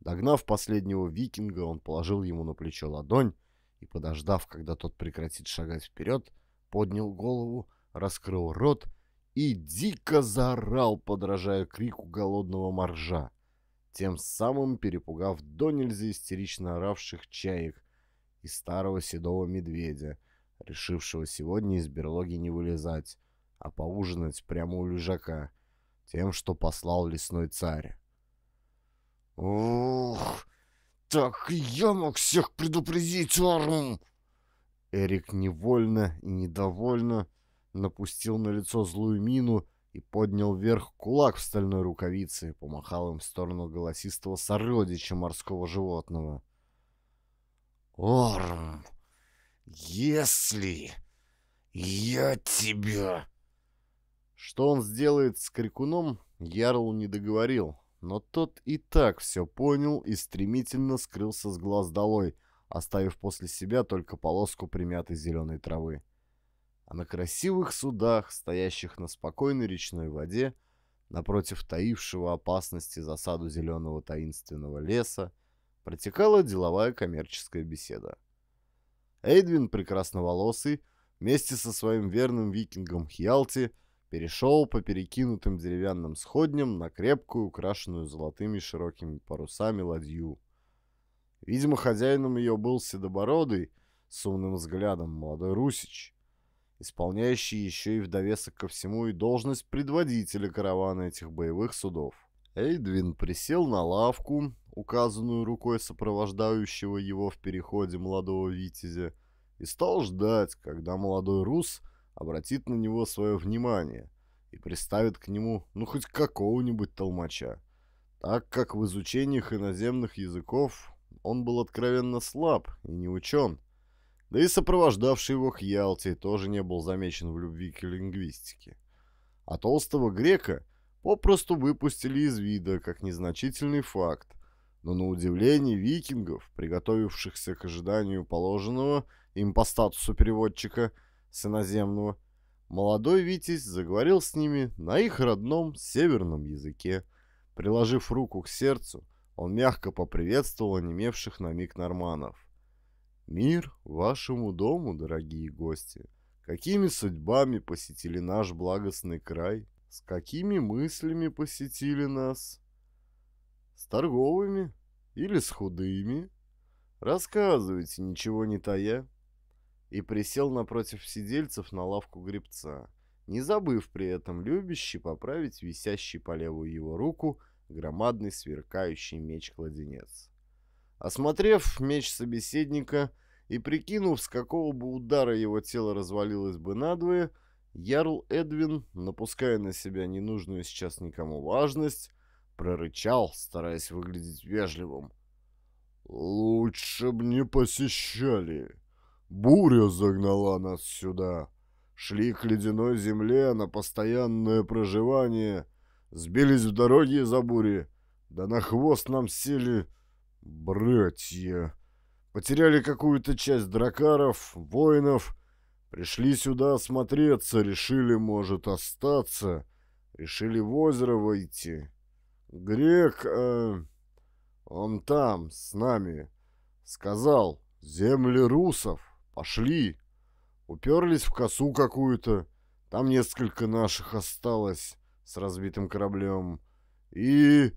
Догнав последнего викинга, он положил ему на плечо ладонь и, подождав, когда тот прекратит шагать вперед, поднял голову, раскрыл рот и дико заорал, подражая крику голодного моржа, тем самым перепугав до нельзя истерично оравших чаек и старого седого медведя, решившего сегодня из берлоги не вылезать, а поужинать прямо у лежака — тем, что послал лесной царь. «Ух, так я мог всех предупредить, Арм!» Эрик невольно и недовольно напустил на лицо злую мину и поднял вверх кулак в стальной рукавице и помахал им в сторону голосистого сородича морского животного. «Орм, если я тебя что он сделает с крикуном, Ярл не договорил, но тот и так все понял и стремительно скрылся с глаз долой, оставив после себя только полоску примятой зеленой травы. А на красивых судах, стоящих на спокойной речной воде, напротив таившего опасности засаду зеленого таинственного леса, протекала деловая коммерческая беседа. Эйдвин, прекрасноволосый, вместе со своим верным викингом Хьялти – перешел по перекинутым деревянным сходням на крепкую, украшенную золотыми широкими парусами ладью. Видимо, хозяином ее был седобородый, с умным взглядом, молодой русич, исполняющий еще и в довесок ко всему и должность предводителя каравана этих боевых судов. Эйдвин присел на лавку, указанную рукой сопровождающего его в переходе молодого витязя, и стал ждать, когда молодой рус — обратит на него свое внимание и приставит к нему, ну, хоть какого-нибудь толмача, так как в изучениях иноземных языков он был откровенно слаб и не учен, да и сопровождавший его Хьялти тоже не был замечен в любви к лингвистике. А толстого грека попросту выпустили из вида, как незначительный факт, но на удивление викингов, приготовившихся к ожиданию положенного им по статусу переводчика – с иноземного, молодой Витязь заговорил с ними на их родном северном языке. Приложив руку к сердцу, он мягко поприветствовал онемевших на миг норманов. «Мир вашему дому, дорогие гости! Какими судьбами посетили наш благостный край? С какими мыслями посетили нас? С торговыми или с худыми? Рассказывайте, ничего не тая!» и присел напротив сидельцев на лавку гребца, не забыв при этом любящий поправить висящий по левую его руку громадный сверкающий меч-кладенец. Осмотрев меч собеседника и прикинув, с какого бы удара его тело развалилось бы надвое, Ярл Эдвин, напуская на себя ненужную сейчас никому важность, прорычал, стараясь выглядеть вежливым. «Лучше б не посещали!» Буря загнала нас сюда. Шли к ледяной земле на постоянное проживание. Сбились в дороге за бури. Да на хвост нам сели братья. Потеряли какую-то часть дракаров, воинов. Пришли сюда осмотреться, решили, может, остаться. Решили в озеро войти. Грек, э, он там, с нами, сказал, земли русов. Пошли. Уперлись в косу какую-то. Там несколько наших осталось с разбитым кораблем. И...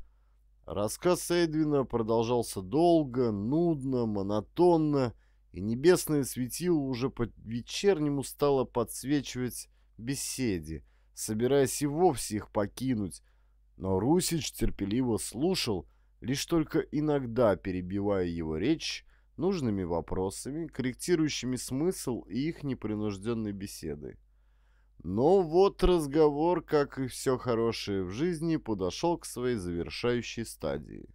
Рассказ Эдвина продолжался долго, нудно, монотонно, и небесное светило уже по-вечернему стало подсвечивать беседе, собираясь и вовсе их покинуть. Но Русич терпеливо слушал, лишь только иногда перебивая его речь нужными вопросами, корректирующими смысл и их непринужденной беседы. Но вот разговор, как и все хорошее в жизни, подошел к своей завершающей стадии.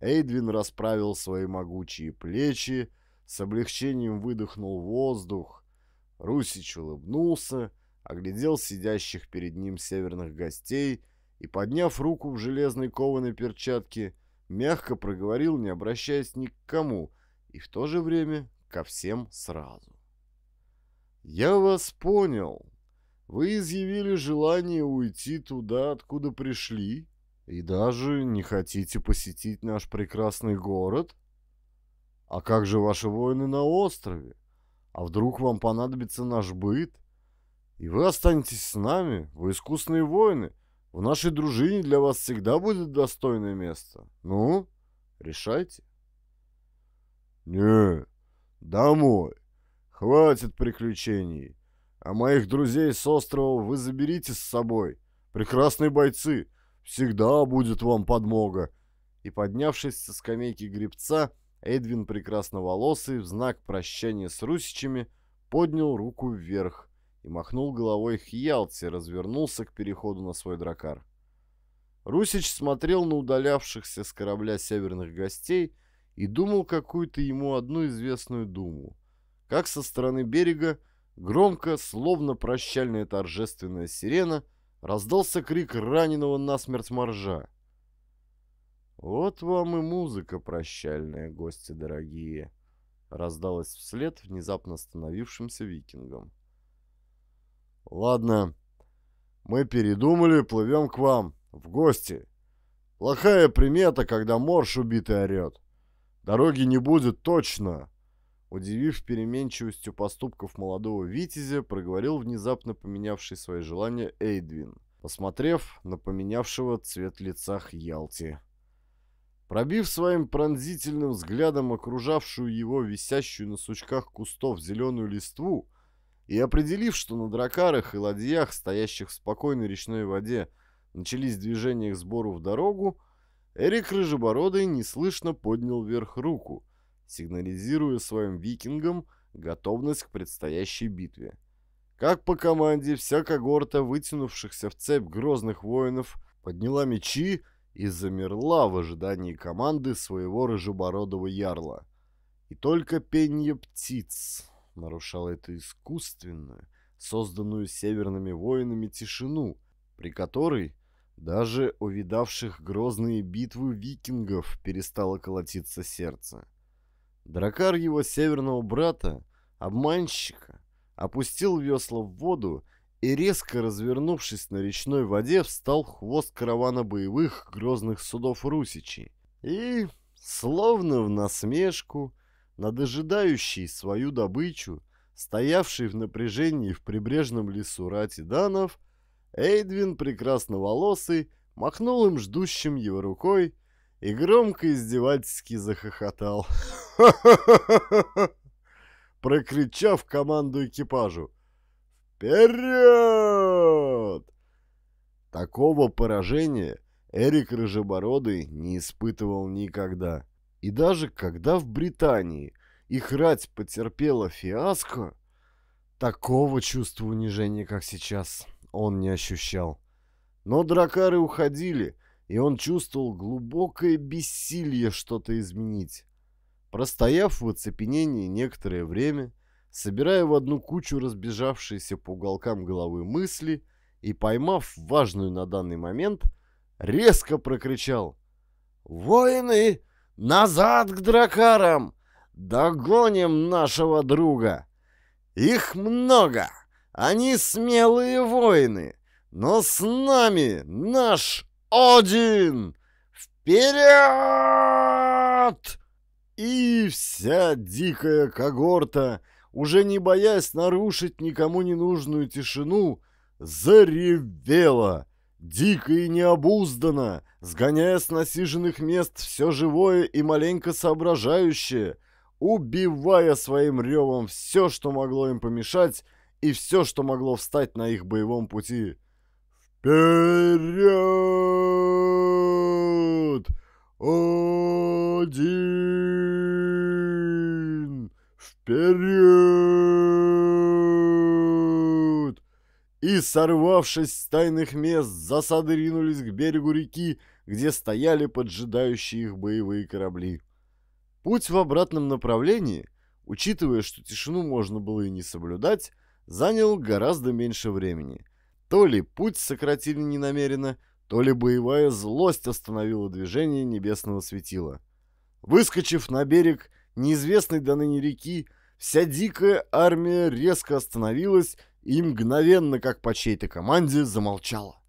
Эйдвин расправил свои могучие плечи, с облегчением выдохнул воздух. Русич улыбнулся, оглядел сидящих перед ним северных гостей и, подняв руку в железной кованой перчатке, мягко проговорил, не обращаясь ни к кому, и в то же время ко всем сразу. «Я вас понял. Вы изъявили желание уйти туда, откуда пришли, и даже не хотите посетить наш прекрасный город? А как же ваши воины на острове? А вдруг вам понадобится наш быт? И вы останетесь с нами, вы искусные воины. В нашей дружине для вас всегда будет достойное место. Ну, решайте». «Не, домой. Хватит приключений. А моих друзей с острова вы заберите с собой. Прекрасные бойцы. Всегда будет вам подмога». И, поднявшись со скамейки гребца, Эдвин Прекрасноволосый в знак прощания с русичами поднял руку вверх и махнул головой Хьялти, развернулся к переходу на свой дракар. Русич смотрел на удалявшихся с корабля северных гостей и думал какую-то ему одну известную думу. Как со стороны берега, громко, словно прощальная торжественная сирена, раздался крик раненого насмерть моржа. «Вот вам и музыка прощальная, гости дорогие!» раздалась вслед внезапно остановившимся викингам. «Ладно, мы передумали, плывем к вам, в гости. Плохая примета, когда морж убитый орет. Дороги не будет точно!» Удивив переменчивостью поступков молодого Витязя, проговорил внезапно поменявший свои желания Эйдвин, посмотрев на поменявшего цвет лица Хьялти. Пробив своим пронзительным взглядом окружавшую его висящую на сучках кустов зеленую листву и определив, что на дракарах и ладьях, стоящих в спокойной речной воде, начались движения к сбору в дорогу, Эрик Рыжебородый неслышно поднял вверх руку, сигнализируя своим викингам готовность к предстоящей битве. Как по команде, вся когорта вытянувшихся в цепь грозных воинов подняла мечи и замерла в ожидании команды своего рыжебородого ярла. И только пение птиц нарушало эту искусственную, созданную северными воинами тишину, при которой даже увидавших грозные битвы викингов перестало колотиться сердце. Дракар его северного брата, обманщика, опустил весла в воду и, резко развернувшись на речной воде, встал хвост каравана боевых грозных судов русичей и, словно в насмешку, над ожидающей свою добычу, стоявший в напряжении в прибрежном лесу Рати Данов, Эйдвин, прекрасно волосый, махнул им ждущим его рукой и громко издевательски захохотал. <laughs> Прокричав команду экипажу. «Вперед!» Такого поражения Эрик Рыжебородый не испытывал никогда. И даже когда в Британии их рать потерпела фиаско, такого чувства унижения, как сейчас, он не ощущал. Но дракары уходили, и он чувствовал глубокое бессилие что-то изменить. Простояв в оцепенении некоторое время, собирая в одну кучу разбежавшиеся по уголкам головы мысли и поймав важную на данный момент, резко прокричал «Воины, назад к дракарам! Догоним нашего друга! Их много!» Они смелые воины, но с нами наш Один! Вперед! И вся дикая когорта, уже не боясь нарушить никому ненужную тишину, заревела, дико и необузданно, сгоняя с насиженных мест все живое и маленько соображающее, убивая своим ревом все, что могло им помешать, и все, что могло встать на их боевом пути. Вперед! Один! Вперед! И, сорвавшись с тайных мест, засады ринулись к берегу реки, где стояли поджидающие их боевые корабли. Путь в обратном направлении, учитывая, что тишину можно было и не соблюдать, занял гораздо меньше времени. То ли путь сократили ненамеренно, то ли боевая злость остановила движение небесного светила. Выскочив на берег неизвестной до ныне реки, вся дикая армия резко остановилась и мгновенно, как по чьей-то команде, замолчала.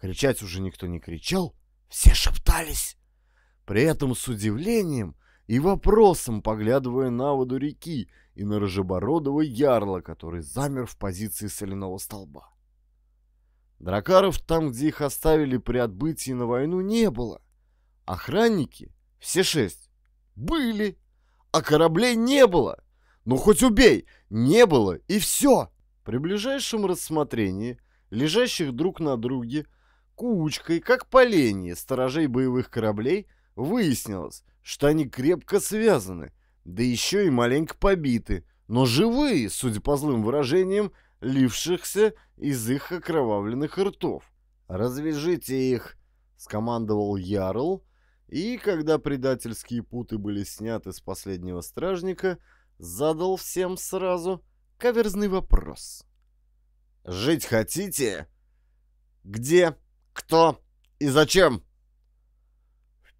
Кричать уже никто не кричал, все шептались. При этом с удивлением и вопросом поглядывая на воду реки, и на рыжебородого ярла, который замер в позиции соляного столба. Дракаров там, где их оставили при отбытии на войну, не было. Охранники, все шесть, были, а кораблей не было. Ну хоть убей, не было и все. При ближайшем рассмотрении, лежащих друг на друге, кучкой, как поленье сторожей боевых кораблей, выяснилось, что они крепко связаны – да еще и маленько побиты, но живые, судя по злым выражениям, лившихся из их окровавленных ртов. «Развяжите их!» — скомандовал Ярл, и, когда предательские путы были сняты с последнего стражника, задал всем сразу каверзный вопрос. «Жить хотите? Где? Кто? И зачем?»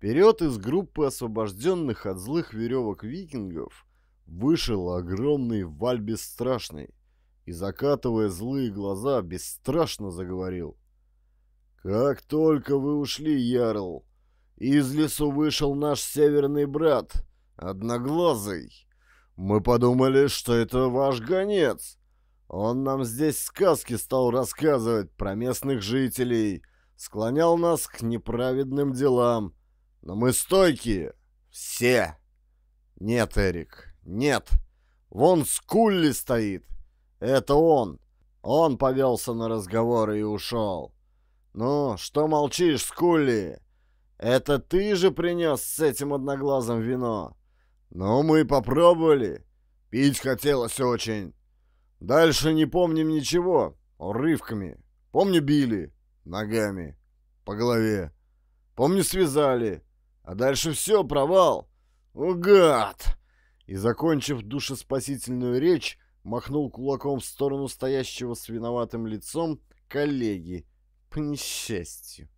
Вперед из группы освобожденных от злых веревок викингов вышел огромный Валь Бесстрашный и, закатывая злые глаза, бесстрашно заговорил. «Как только вы ушли, Ярл, из лесу вышел наш северный брат, Одноглазый. Мы подумали, что это ваш гонец. Он нам здесь сказки стал рассказывать про местных жителей, склонял нас к неправедным делам» Но мы стойкие. Все. Нет, Эрик, нет. Вон Скулли стоит. Это он. Он повелся на разговоры и ушел. Ну, что молчишь, Скулли? Это ты же принес с этим одноглазым вино. Ну, мы попробовали. Пить хотелось очень. Дальше не помним ничего. Урывками. Помню, били. Ногами. По голове. Помню, связали. А дальше все, провал. О, гад! И, закончив душеспасительную речь, махнул кулаком в сторону стоящего с виноватым лицом коллеги. По несчастью.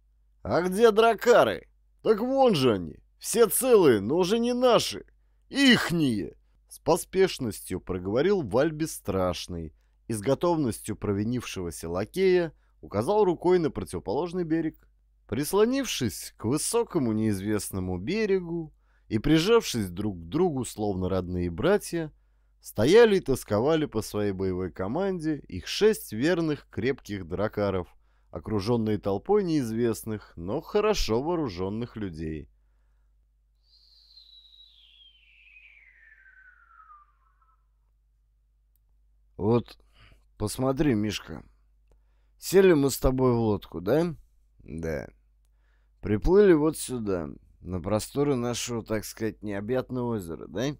А где дракары? Так вон же они. Все целые, но уже не наши. Ихние. С поспешностью проговорил Вальби Страшный и с готовностью провинившегося лакея указал рукой на противоположный берег. Прислонившись к высокому неизвестному берегу и прижавшись друг к другу, словно родные братья, стояли и тосковали по своей боевой команде их шесть верных крепких дракаров, окруженные толпой неизвестных, но хорошо вооруженных людей. «Вот, посмотри, Мишка, сели мы с тобой в лодку, да?» Да. Приплыли вот сюда, на просторы нашего, так сказать, необъятного озера, да?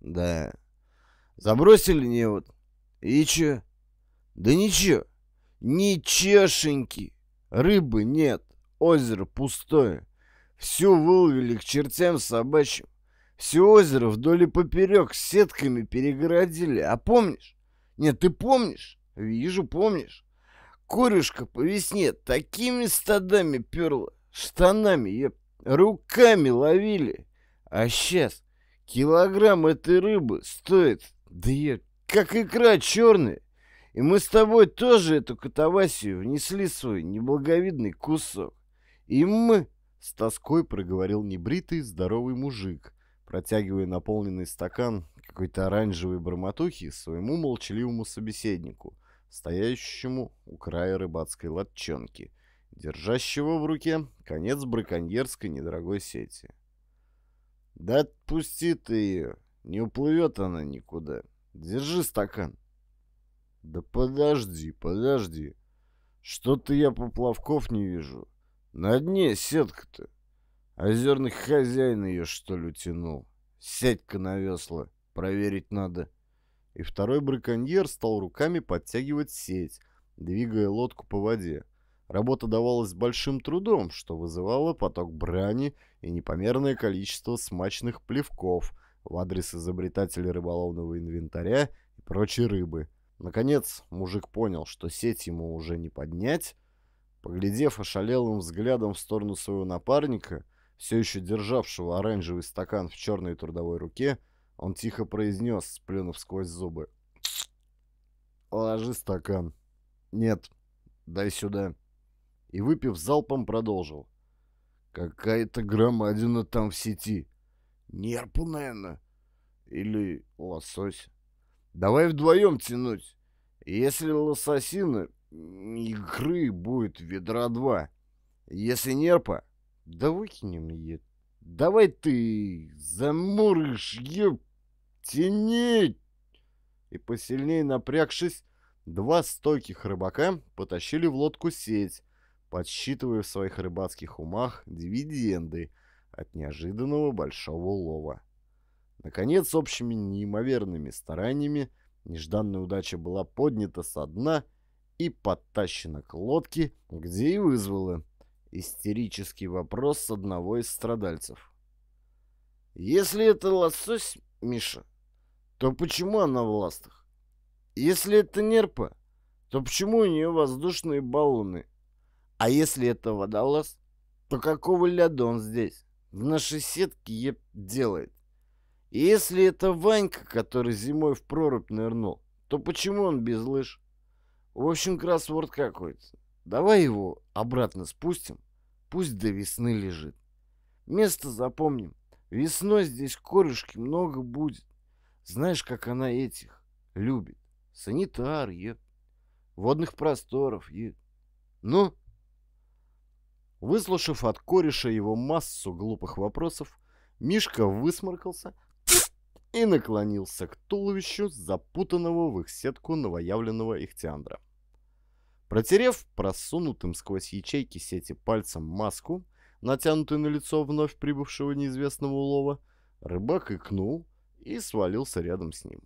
Да. Забросили не вот И чё? Да ничего. Ничешеньки. Рыбы нет. Озеро пустое. Все выловили к чертям собачьим. Все озеро вдоль и поперек сетками перегородили. А помнишь? Нет, ты помнишь? Вижу, помнишь. Корюшка по весне такими стадами перла, штанами, еп, руками ловили. А сейчас килограмм этой рыбы стоит, да еп, как икра черная. И мы с тобой тоже эту катавасию внесли свой неблаговидный кусок. И мы... С тоской проговорил небритый здоровый мужик, протягивая наполненный стакан какой-то оранжевой бормотухи своему молчаливому собеседнику — стоящему у края рыбацкой латчонки, держащего в руке конец браконьерской недорогой сети. «Да отпусти ты ее! Не уплывет она никуда! Держи стакан!» «Да подожди, подожди! Что-то я поплавков не вижу! На дне сетка-то! Озерный хозяин ее, что ли, тянул? Сетька на весла! Проверить надо!» и второй браконьер стал руками подтягивать сеть, двигая лодку по воде. Работа давалась большим трудом, что вызывало поток брани и непомерное количество смачных плевков в адрес изобретателя рыболовного инвентаря и прочей рыбы. Наконец, мужик понял, что сеть ему уже не поднять. Поглядев ошалелым взглядом в сторону своего напарника, все еще державшего оранжевый стакан в черной трудовой руке, он тихо произнес, сплюнув сквозь зубы. «Ложи стакан». «Нет, дай сюда». И, выпив залпом, продолжил. «Какая-то громадина там в сети. Нерпу, наверное. Или лосось. Давай вдвоем тянуть. Если лососины, игры будет ведра два. Если нерпа, да выкинем ее. Давай ты замуришь, еб тяни!» И посильнее напрягшись, два стойких рыбака потащили в лодку сеть, подсчитывая в своих рыбацких умах дивиденды от неожиданного большого лова. Наконец, общими неимоверными стараниями нежданная удача была поднята со дна и подтащена к лодке, где и вызвала истерический вопрос с одного из страдальцев. «Если это лосось, Миша, то почему она в ластах? Если это нерпа, то почему у нее воздушные баллоны? А если это водолаз, то какого ляда он здесь, в нашей сетке, еб, делает? И если это Ванька, который зимой в прорубь нырнул, то почему он без лыж? В общем, кроссворд какой-то. Давай его обратно спустим, пусть до весны лежит. Место запомним. Весной здесь корюшки много будет. Знаешь, как она этих любит? Санитар, е. Водных просторов, е. Ну? Выслушав от кореша его массу глупых вопросов, Мишка высморкался и наклонился к туловищу запутанного в их сетку новоявленного ихтиандра. Протерев просунутым сквозь ячейки сети пальцем маску, натянутую на лицо вновь прибывшего неизвестного улова, рыбак икнул — и свалился рядом с ним.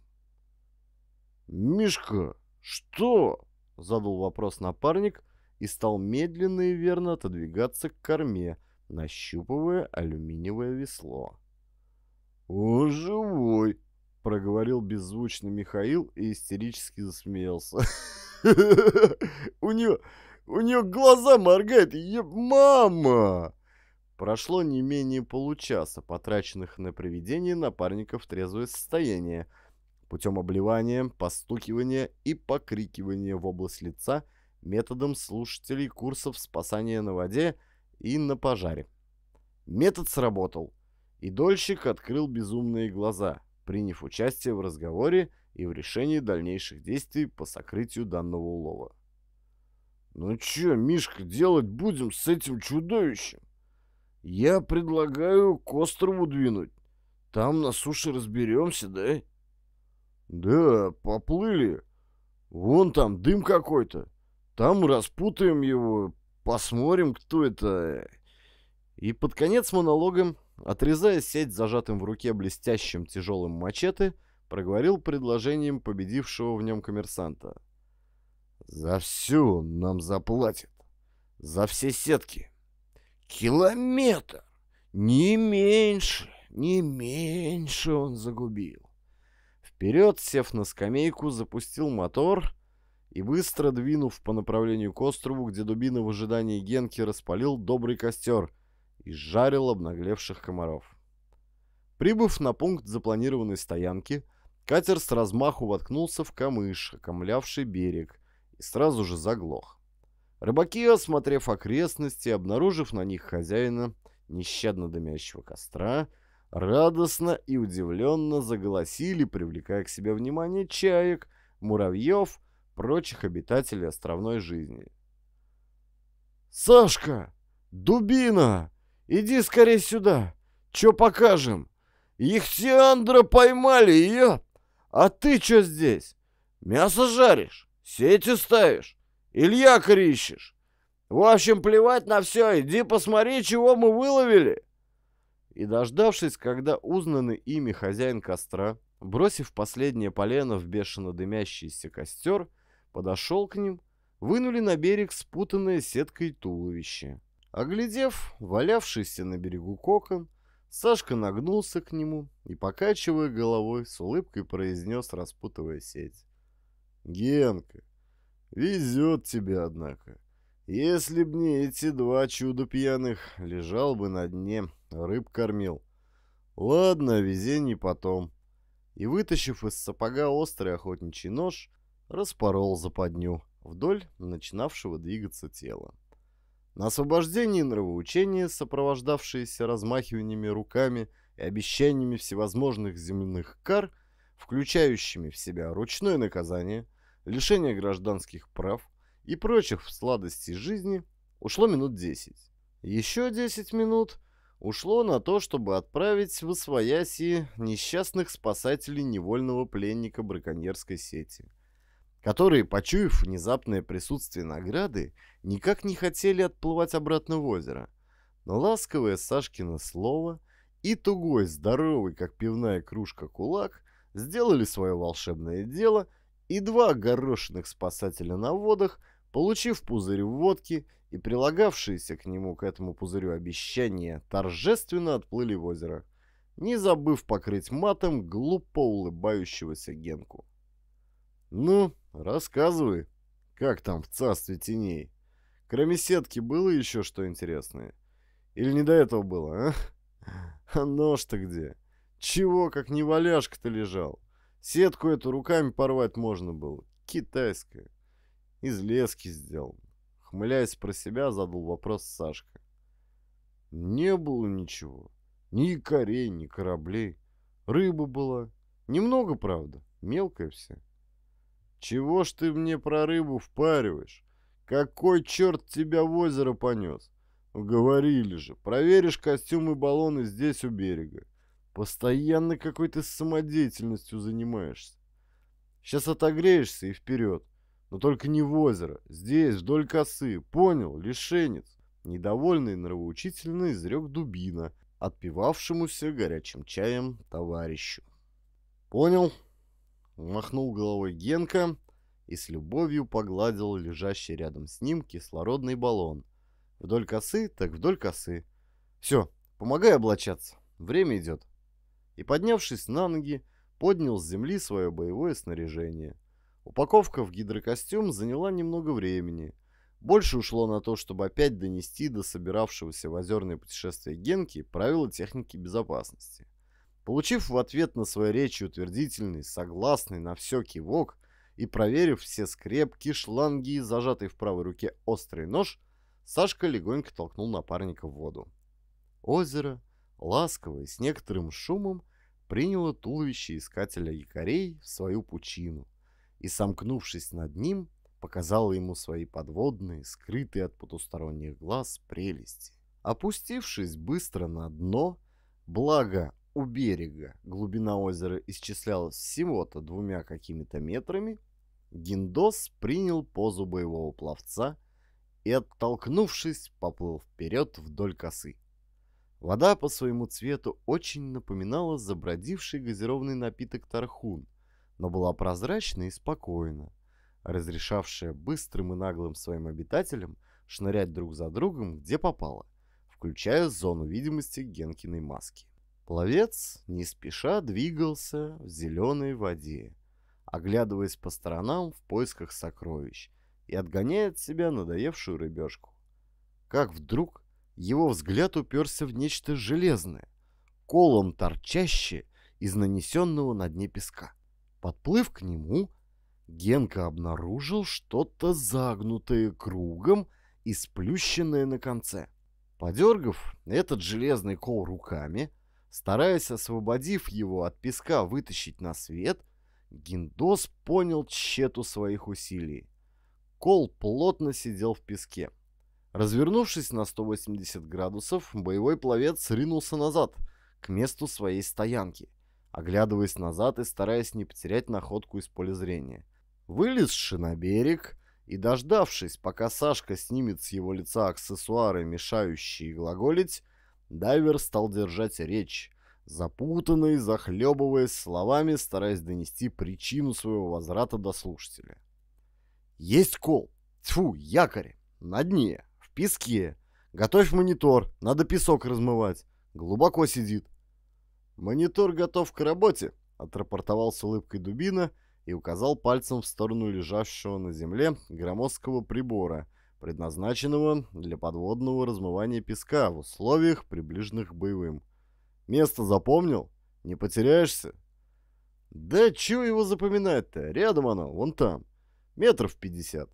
«Мишка, что?» — задал вопрос напарник и стал медленно и верно отодвигаться к корме, нащупывая алюминиевое весло. «Он живой!» — проговорил беззвучно Михаил и истерически засмеялся. <laughs> «У нее... у нее глаза моргают! Мама!» Прошло не менее получаса, потраченных на приведение напарников в трезвое состояние, путем обливания, постукивания и покрикивания в область лица методом слушателей курсов спасания на воде и на пожаре. Метод сработал, и дольщик открыл безумные глаза, приняв участие в разговоре и в решении дальнейших действий по сокрытию данного улова. «Ну чё, Мишка, делать будем с этим чудовищем?» Я предлагаю к острову двинуть. Там на суше разберемся, да? Да, поплыли. Вон там дым какой-то. Там распутаем его, посмотрим, кто это. И под конец монологом, отрезая сеть зажатым в руке блестящим тяжелым мачете, проговорил предложением победившего в нем коммерсанта. «За все нам заплатят. За все сетки. Километр! Не меньше, не меньше он загубил. Вперед, сев на скамейку, запустил мотор и, быстро двинув по направлению к острову, где дубина в ожидании Генки распалил добрый костер и жарил обнаглевших комаров. Прибыв на пункт запланированной стоянки, катер с размаху воткнулся в камыш, окомлявший берег, и сразу же заглох. Рыбаки, осмотрев окрестности, обнаружив на них хозяина нещадно дымящего костра, радостно и удивленно заголосили, привлекая к себе внимание чаек, муравьев, прочих обитателей островной жизни. «Сашка! Дубина! Иди скорее сюда! Чё покажем? Ихтиандра поймали, её! А ты чё здесь? Мясо жаришь? Сети ставишь? Илья Крищиш. В общем, плевать на все, иди посмотри, чего мы выловили. И дождавшись, когда узнанный ими хозяин костра, бросив последнее полено в бешено дымящийся костер, подошел к ним, вынули на берег спутанное сеткой туловище. Оглядев валявшийся на берегу кокон, Сашка нагнулся к нему и, покачивая головой, с улыбкой произнес, распутывая сеть. «Генка, Везет тебе, однако. Если б не эти два чуда пьяных, лежал бы на дне, рыб кормил. Ладно, везение потом. И, вытащив из сапога острый охотничий нож, распорол западню вдоль начинавшего двигаться тела. На освобождении нравоучения, сопровождавшееся размахиваниями руками и обещаниями всевозможных земных кар, включающими в себя ручное наказание – лишение гражданских прав и прочих в сладости жизни ушло минут 10. Еще 10 минут ушло на то, чтобы отправить в Освояси несчастных спасателей невольного пленника браконьерской сети, которые, почуяв внезапное присутствие награды, никак не хотели отплывать обратно в озеро. Но ласковое Сашкино слово и тугой, здоровый, как пивная кружка, кулак сделали свое волшебное дело – и два горошиных спасателя на водах, получив пузырь водки и прилагавшиеся к нему к этому пузырю обещания, торжественно отплыли в озеро, не забыв покрыть матом глупо улыбающегося Генку. «Ну, рассказывай, как там в царстве теней? Кроме сетки было еще что интересное? Или не до этого было, а? <laughs> А нож-то где? Чего, как не валяшка-то лежал?» Сетку эту руками порвать можно было. Китайская. Из лески сделана. Хмыляясь про себя, задал вопрос Сашка. Не было ничего. Ни корей, ни кораблей. Рыба была. Немного, правда. Мелкая вся. Чего ж ты мне про рыбу впариваешь? Какой черт тебя в озеро понес? Говорили же, проверишь костюмы и баллоны здесь у берега. Постоянно какой-то самодеятельностью занимаешься. Сейчас отогреешься и вперед. Но только не в озеро. Здесь, вдоль косы. Понял, лишенец. Недовольный нравоучительно изрек дубина, отпивавшемуся горячим чаем товарищу. Понял. Махнул головой Генка и с любовью погладил лежащий рядом с ним кислородный баллон. Вдоль косы, так вдоль косы. Все, помогай облачаться. Время идет и, поднявшись на ноги, поднял с земли свое боевое снаряжение. Упаковка в гидрокостюм заняла немного времени. Больше ушло на то, чтобы опять донести до собиравшегося в озерное путешествие Генки правила техники безопасности. Получив в ответ на свои речи утвердительный, согласный на все кивок и проверив все скрепки, шланги и зажатый в правой руке острый нож, Сашка легонько толкнул напарника в воду. Озеро, ласковое, с некоторым шумом, приняло туловище искателя якорей в свою пучину и, сомкнувшись над ним, показало ему свои подводные, скрытые от потусторонних глаз, прелести. Опустившись быстро на дно, благо у берега глубина озера исчислялась всего-то двумя какими-то метрами, Гиндос принял позу боевого пловца и, оттолкнувшись, поплыл вперед вдоль косы. Вода по своему цвету очень напоминала забродивший газированный напиток тархун, но была прозрачна и спокойна, разрешавшая быстрым и наглым своим обитателям шнырять друг за другом, где попало, включая зону видимости Генкиной маски. Пловец не спеша двигался в зеленой воде, оглядываясь по сторонам в поисках сокровищ и отгоняя от себя надоевшую рыбешку. Как вдруг его взгляд уперся в нечто железное, колом торчащее из нанесенного на дне песка. Подплыв к нему, Генка обнаружил что-то загнутое кругом и сплющенное на конце. Подергав этот железный кол руками, стараясь, освободив его от песка, вытащить на свет, Гиндос понял тщету своих усилий. Кол плотно сидел в песке — Развернувшись на 180 градусов, боевой пловец ринулся назад, к месту своей стоянки, оглядываясь назад и стараясь не потерять находку из поля зрения. Вылезши на берег и дождавшись, пока Сашка снимет с его лица аксессуары, мешающие глаголить, дайвер стал держать речь, запутанный, захлебываясь словами, стараясь донести причину своего возврата до слушателя. «Есть кол! Тьфу, якорь! На дне!» песке. Готовь монитор, надо песок размывать. Глубоко сидит. Монитор готов к работе, отрапортовал с улыбкой дубина и указал пальцем в сторону лежащего на земле громоздкого прибора, предназначенного для подводного размывания песка в условиях, приближенных к боевым. «Место запомнил? Не потеряешься?» «Да чего его запоминать-то? Рядом оно, вон там. Метров пятьдесят».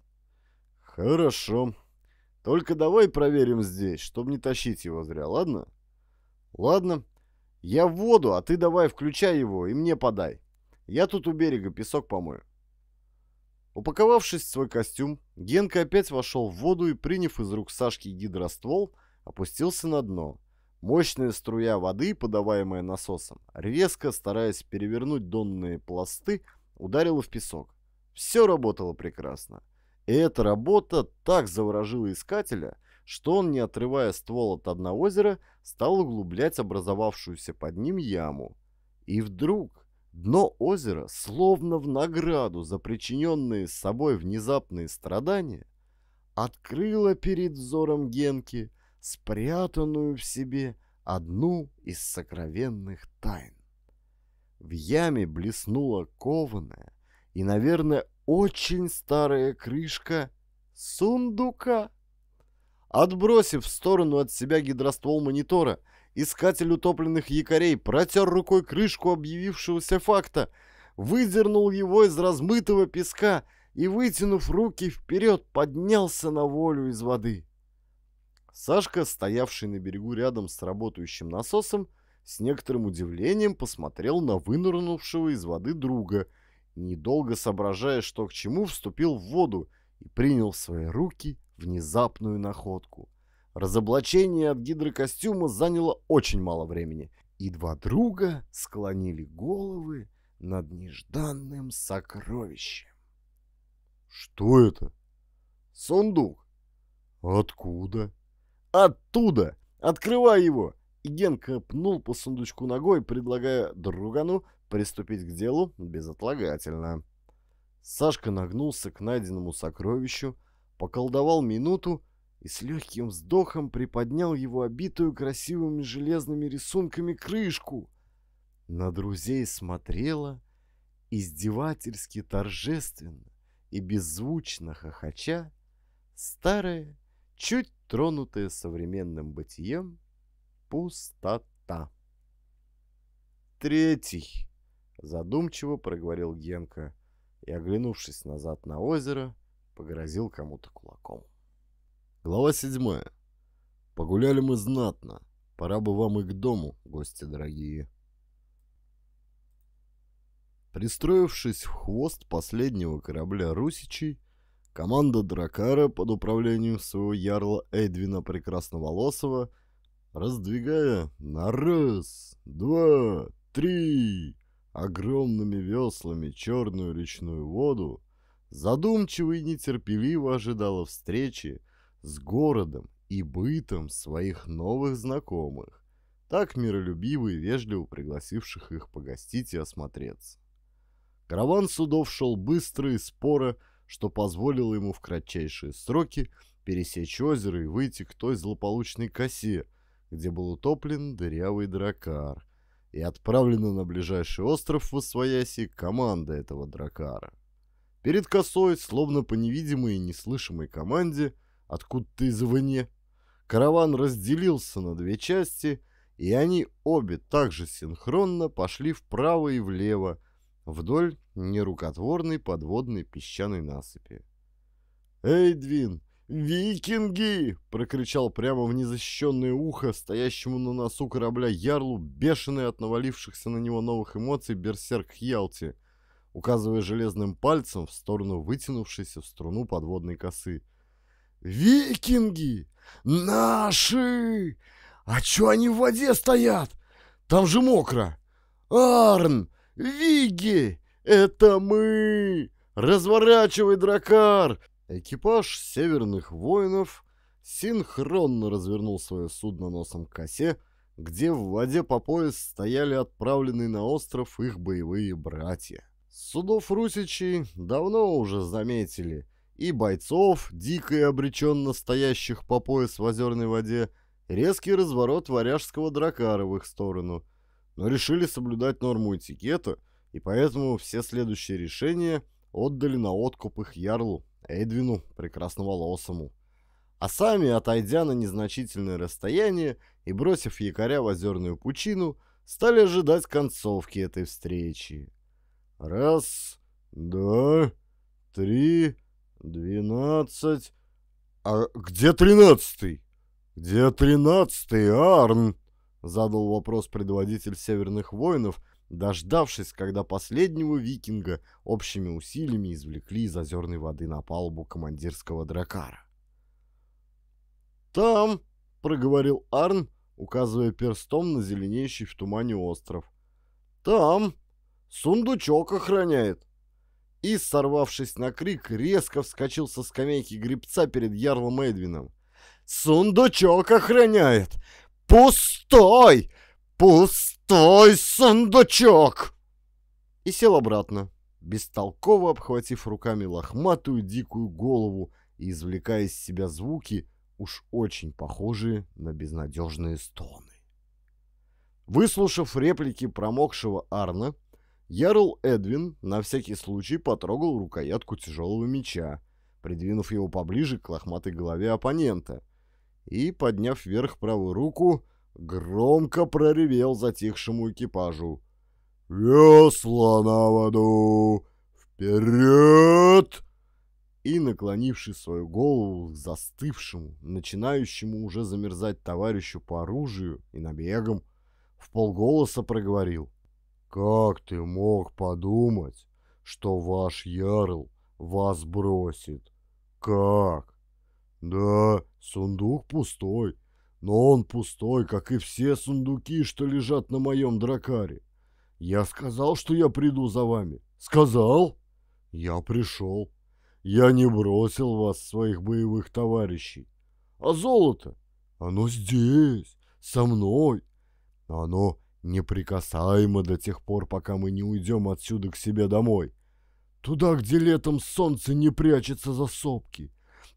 «Хорошо», только давай проверим здесь, чтобы не тащить его зря, ладно? Ладно. Я в воду, а ты давай включай его и мне подай. Я тут у берега песок помою. Упаковавшись в свой костюм, Генка опять вошел в воду и, приняв из рук Сашки гидроствол, опустился на дно. Мощная струя воды, подаваемая насосом, резко, стараясь перевернуть донные пласты, ударила в песок. Все работало прекрасно. И эта работа так заворожила искателя, что он, не отрывая ствол от одного озера, стал углублять образовавшуюся под ним яму. И вдруг дно озера, словно в награду за причиненные с собой внезапные страдания, открыло перед взором Генки спрятанную в себе одну из сокровенных тайн. В яме блеснула кованая и, наверное, очень старая крышка сундука. Отбросив в сторону от себя гидроствол монитора, искатель утопленных якорей протер рукой крышку объявившегося факта, выдернул его из размытого песка и, вытянув руки вперед, поднялся на волю из воды. Сашка, стоявший на берегу рядом с работающим насосом, с некоторым удивлением посмотрел на вынырнувшего из воды друга — недолго соображая, что к чему, вступил в воду и принял в свои руки внезапную находку. Разоблачение от гидрокостюма заняло очень мало времени, и два друга склонили головы над нежданным сокровищем. «Что это?» «Сундук». «Откуда?» «Оттуда! Открывай его! и Генка пнул по сундучку ногой, предлагая другану приступить к делу безотлагательно. Сашка нагнулся к найденному сокровищу, поколдовал минуту и с легким вздохом приподнял его обитую красивыми железными рисунками крышку. На друзей смотрела издевательски торжественно и беззвучно хохоча старая, чуть тронутая современным бытием, Пустота. Третий, задумчиво проговорил Генка и, оглянувшись назад на озеро, погрозил кому-то кулаком. Глава седьмая. Погуляли мы знатно. Пора бы вам и к дому, гости дорогие. Пристроившись в хвост последнего корабля «Русичей», команда Дракара под управлением своего ярла Эдвина Прекрасноволосова – раздвигая на раз, два, три огромными веслами черную речную воду, задумчиво и нетерпеливо ожидала встречи с городом и бытом своих новых знакомых, так миролюбиво и вежливо пригласивших их погостить и осмотреться. Караван судов шел быстро и споро, что позволило ему в кратчайшие сроки пересечь озеро и выйти к той злополучной косе, где был утоплен дырявый дракар, и отправлена на ближайший остров в Освояси команда этого дракара. Перед косой, словно по невидимой и неслышимой команде, откуда-то извне, караван разделился на две части, и они обе также синхронно пошли вправо и влево, вдоль нерукотворной подводной песчаной насыпи. «Эйдвин!» «Викинги!» — прокричал прямо в незащищенное ухо стоящему на носу корабля Ярлу, бешеный от навалившихся на него новых эмоций берсерк Хьялти, указывая железным пальцем в сторону вытянувшейся в струну подводной косы. «Викинги! Наши! А чё они в воде стоят? Там же мокро! Арн! Виги! Это мы! Разворачивай, дракар! Экипаж «Северных воинов» синхронно развернул свое судно носом к косе, где в воде по пояс стояли отправленные на остров их боевые братья. Судов русичей давно уже заметили, и бойцов, дико и обреченно стоящих по пояс в озерной воде, резкий разворот варяжского дракара в их сторону, но решили соблюдать норму этикета, и поэтому все следующие решения отдали на откуп их ярлу. Эдвину, прекрасноволосому. А сами, отойдя на незначительное расстояние и бросив якоря в озерную пучину, стали ожидать концовки этой встречи. Раз, два, три, двенадцать... А где тринадцатый? Где тринадцатый, Арн? Задал вопрос предводитель северных воинов — дождавшись, когда последнего викинга общими усилиями извлекли из озерной воды на палубу командирского дракара. «Там!» — проговорил Арн, указывая перстом на зеленеющий в тумане остров. «Там! Сундучок охраняет!» И, сорвавшись на крик, резко вскочил со скамейки гребца перед ярлом Эдвином. «Сундучок охраняет! Пустой! «Пустой сундучок!» И сел обратно, бестолково обхватив руками лохматую дикую голову и извлекая из себя звуки, уж очень похожие на безнадежные стоны. Выслушав реплики промокшего Арна, Ярл Эдвин на всякий случай потрогал рукоятку тяжелого меча, придвинув его поближе к лохматой голове оппонента, и, подняв вверх правую руку, громко проревел затихшему экипажу. «Весла на воду! Вперед!» И, наклонивший свою голову к застывшему, начинающему уже замерзать товарищу по оружию и набегам, в полголоса проговорил. «Как ты мог подумать, что ваш ярл вас бросит? Как? Да, сундук пустой, но он пустой, как и все сундуки, что лежат на моем дракаре. Я сказал, что я приду за вами. Сказал? Я пришел. Я не бросил вас, своих боевых товарищей. А золото? Оно здесь, со мной. Оно неприкасаемо до тех пор, пока мы не уйдем отсюда к себе домой. Туда, где летом солнце не прячется за сопки.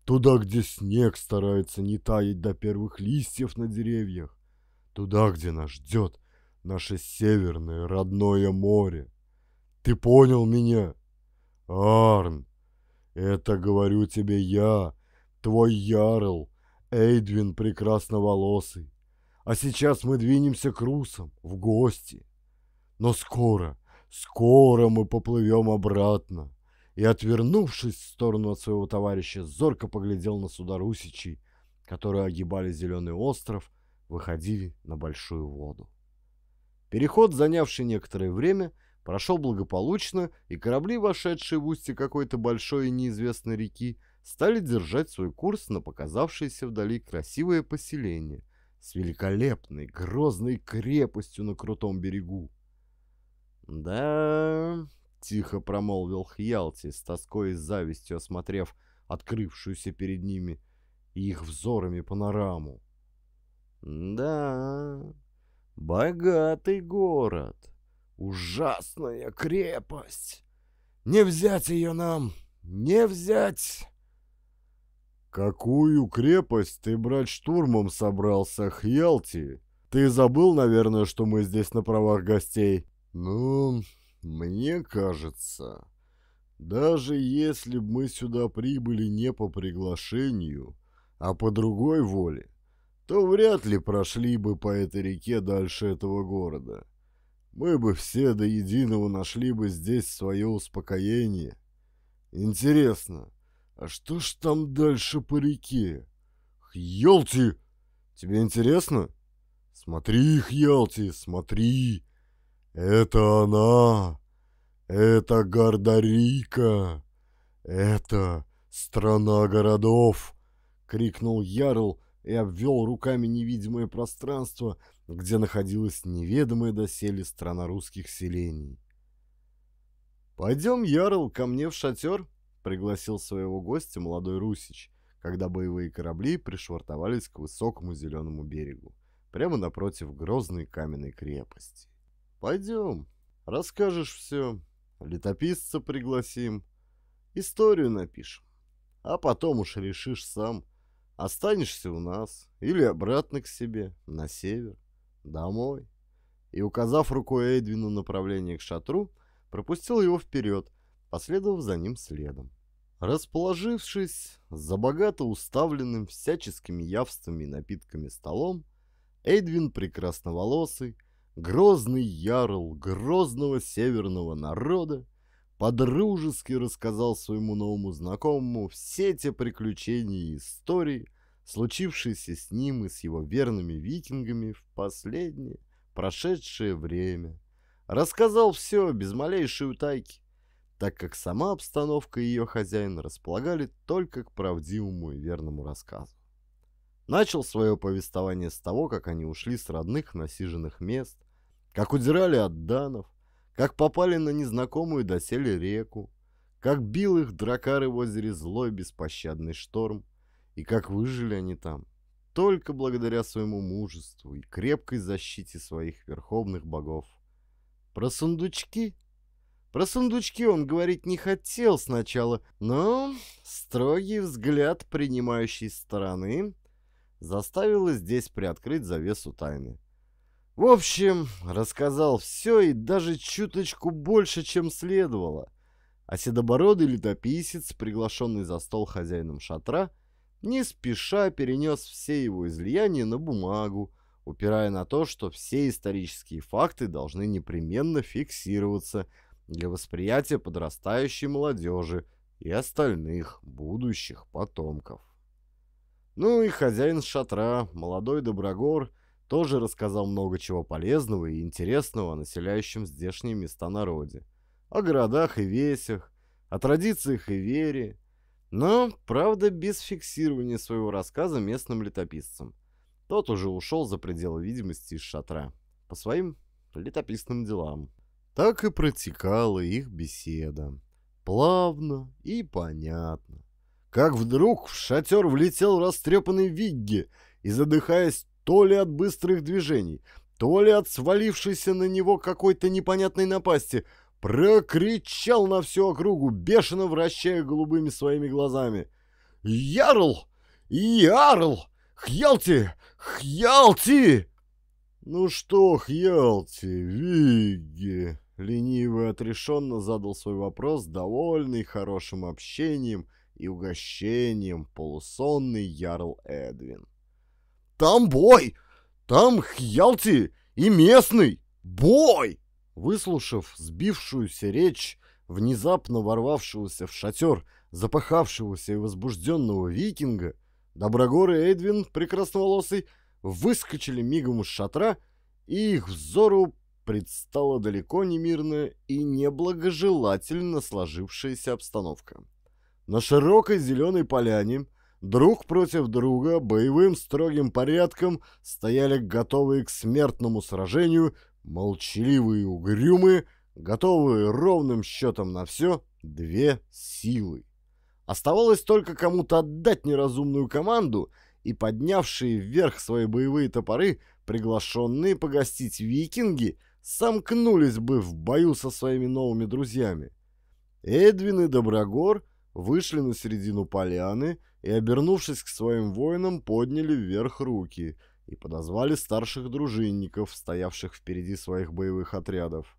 Туда, где снег старается не таять до первых листьев на деревьях. Туда, где нас ждет наше северное родное море. Ты понял меня? Арн, это говорю тебе я, твой ярл, Эйдвин прекрасноволосый. А сейчас мы двинемся к русам, в гости. Но скоро, скоро мы поплывем обратно и, отвернувшись в сторону от своего товарища, зорко поглядел на суда Русичей, которые огибали Зеленый остров, выходили на большую воду. Переход, занявший некоторое время, прошел благополучно, и корабли, вошедшие в устье какой-то большой и неизвестной реки, стали держать свой курс на показавшееся вдали красивое поселение с великолепной, грозной крепостью на крутом берегу. «Да, — тихо промолвил Хьялти, с тоской и завистью осмотрев открывшуюся перед ними и их взорами панораму. «Да, богатый город, ужасная крепость. Не взять ее нам, не взять!» «Какую крепость ты брать штурмом собрался, Хьялти? Ты забыл, наверное, что мы здесь на правах гостей?» «Ну, мне кажется, даже если бы мы сюда прибыли не по приглашению, а по другой воле, то вряд ли прошли бы по этой реке дальше этого города. Мы бы все до единого нашли бы здесь свое успокоение. Интересно, а что ж там дальше по реке? Хьелти! Тебе интересно? Смотри, Хьелти, смотри! Это она! Это Гордарика! Это страна городов!» — крикнул Ярл и обвел руками невидимое пространство, где находилась неведомая доселе страна русских селений. «Пойдем, Ярл, ко мне в шатер!» — пригласил своего гостя молодой Русич, когда боевые корабли пришвартовались к высокому зеленому берегу, прямо напротив грозной каменной крепости. Пойдем, расскажешь все, летописца пригласим, историю напишем. А потом уж решишь сам, останешься у нас или обратно к себе, на север, домой. И, указав рукой Эйдвину направление к шатру, пропустил его вперед, последовав за ним следом. Расположившись за богато уставленным всяческими явствами и напитками столом, Эйдвин прекрасноволосый, грозный ярл грозного северного народа подружески рассказал своему новому знакомому все те приключения и истории, случившиеся с ним и с его верными викингами в последнее, прошедшее время. Рассказал все, без малейшей утайки, так как сама обстановка и ее хозяин располагали только к правдивому и верному рассказу. Начал свое повествование с того, как они ушли с родных насиженных мест, как удирали от данов, как попали на незнакомую доселе реку, как бил их дракары в озере злой беспощадный шторм, и как выжили они там, только благодаря своему мужеству и крепкой защите своих верховных богов. Про сундучки? Про сундучки он говорить не хотел сначала, но строгий взгляд принимающей стороны заставил здесь приоткрыть завесу тайны. В общем, рассказал все и даже чуточку больше, чем следовало. А седобородый летописец, приглашенный за стол хозяином шатра, не спеша перенес все его излияния на бумагу, упирая на то, что все исторические факты должны непременно фиксироваться для восприятия подрастающей молодежи и остальных будущих потомков. Ну и хозяин шатра, молодой Доброгор, тоже рассказал много чего полезного и интересного о населяющем здешние места народе, о городах и весях, о традициях и вере, но, правда, без фиксирования своего рассказа местным летописцам. Тот уже ушел за пределы видимости из шатра, по своим летописным делам. Так и протекала их беседа. Плавно и понятно. Как вдруг в шатер влетел растрепанный Вигги и, задыхаясь, то ли от быстрых движений, то ли от свалившейся на него какой-то непонятной напасти, прокричал на всю округу, бешено вращая голубыми своими глазами. «Ярл! Ярл! Хьялти! Хьялти!» «Ну что, Хьялти, Вигги?» Лениво и отрешенно задал свой вопрос, довольный хорошим общением и угощением полусонный ярл Эдвин. Там бой! Там Хьялти и местный! Бой!» Выслушав сбившуюся речь, внезапно ворвавшегося в шатер, запахавшегося и возбужденного викинга, Доброгор и Эдвин, прекрасноволосый, выскочили мигом из шатра, и их взору предстала далеко не мирная и неблагожелательно сложившаяся обстановка. На широкой зеленой поляне – Друг против друга боевым строгим порядком стояли готовые к смертному сражению, молчаливые угрюмы, готовые ровным счетом на все две силы. Оставалось только кому-то отдать неразумную команду, и поднявшие вверх свои боевые топоры, приглашенные погостить викинги, сомкнулись бы в бою со своими новыми друзьями. Эдвин и Доброгор вышли на середину поляны, и, обернувшись к своим воинам, подняли вверх руки и подозвали старших дружинников, стоявших впереди своих боевых отрядов.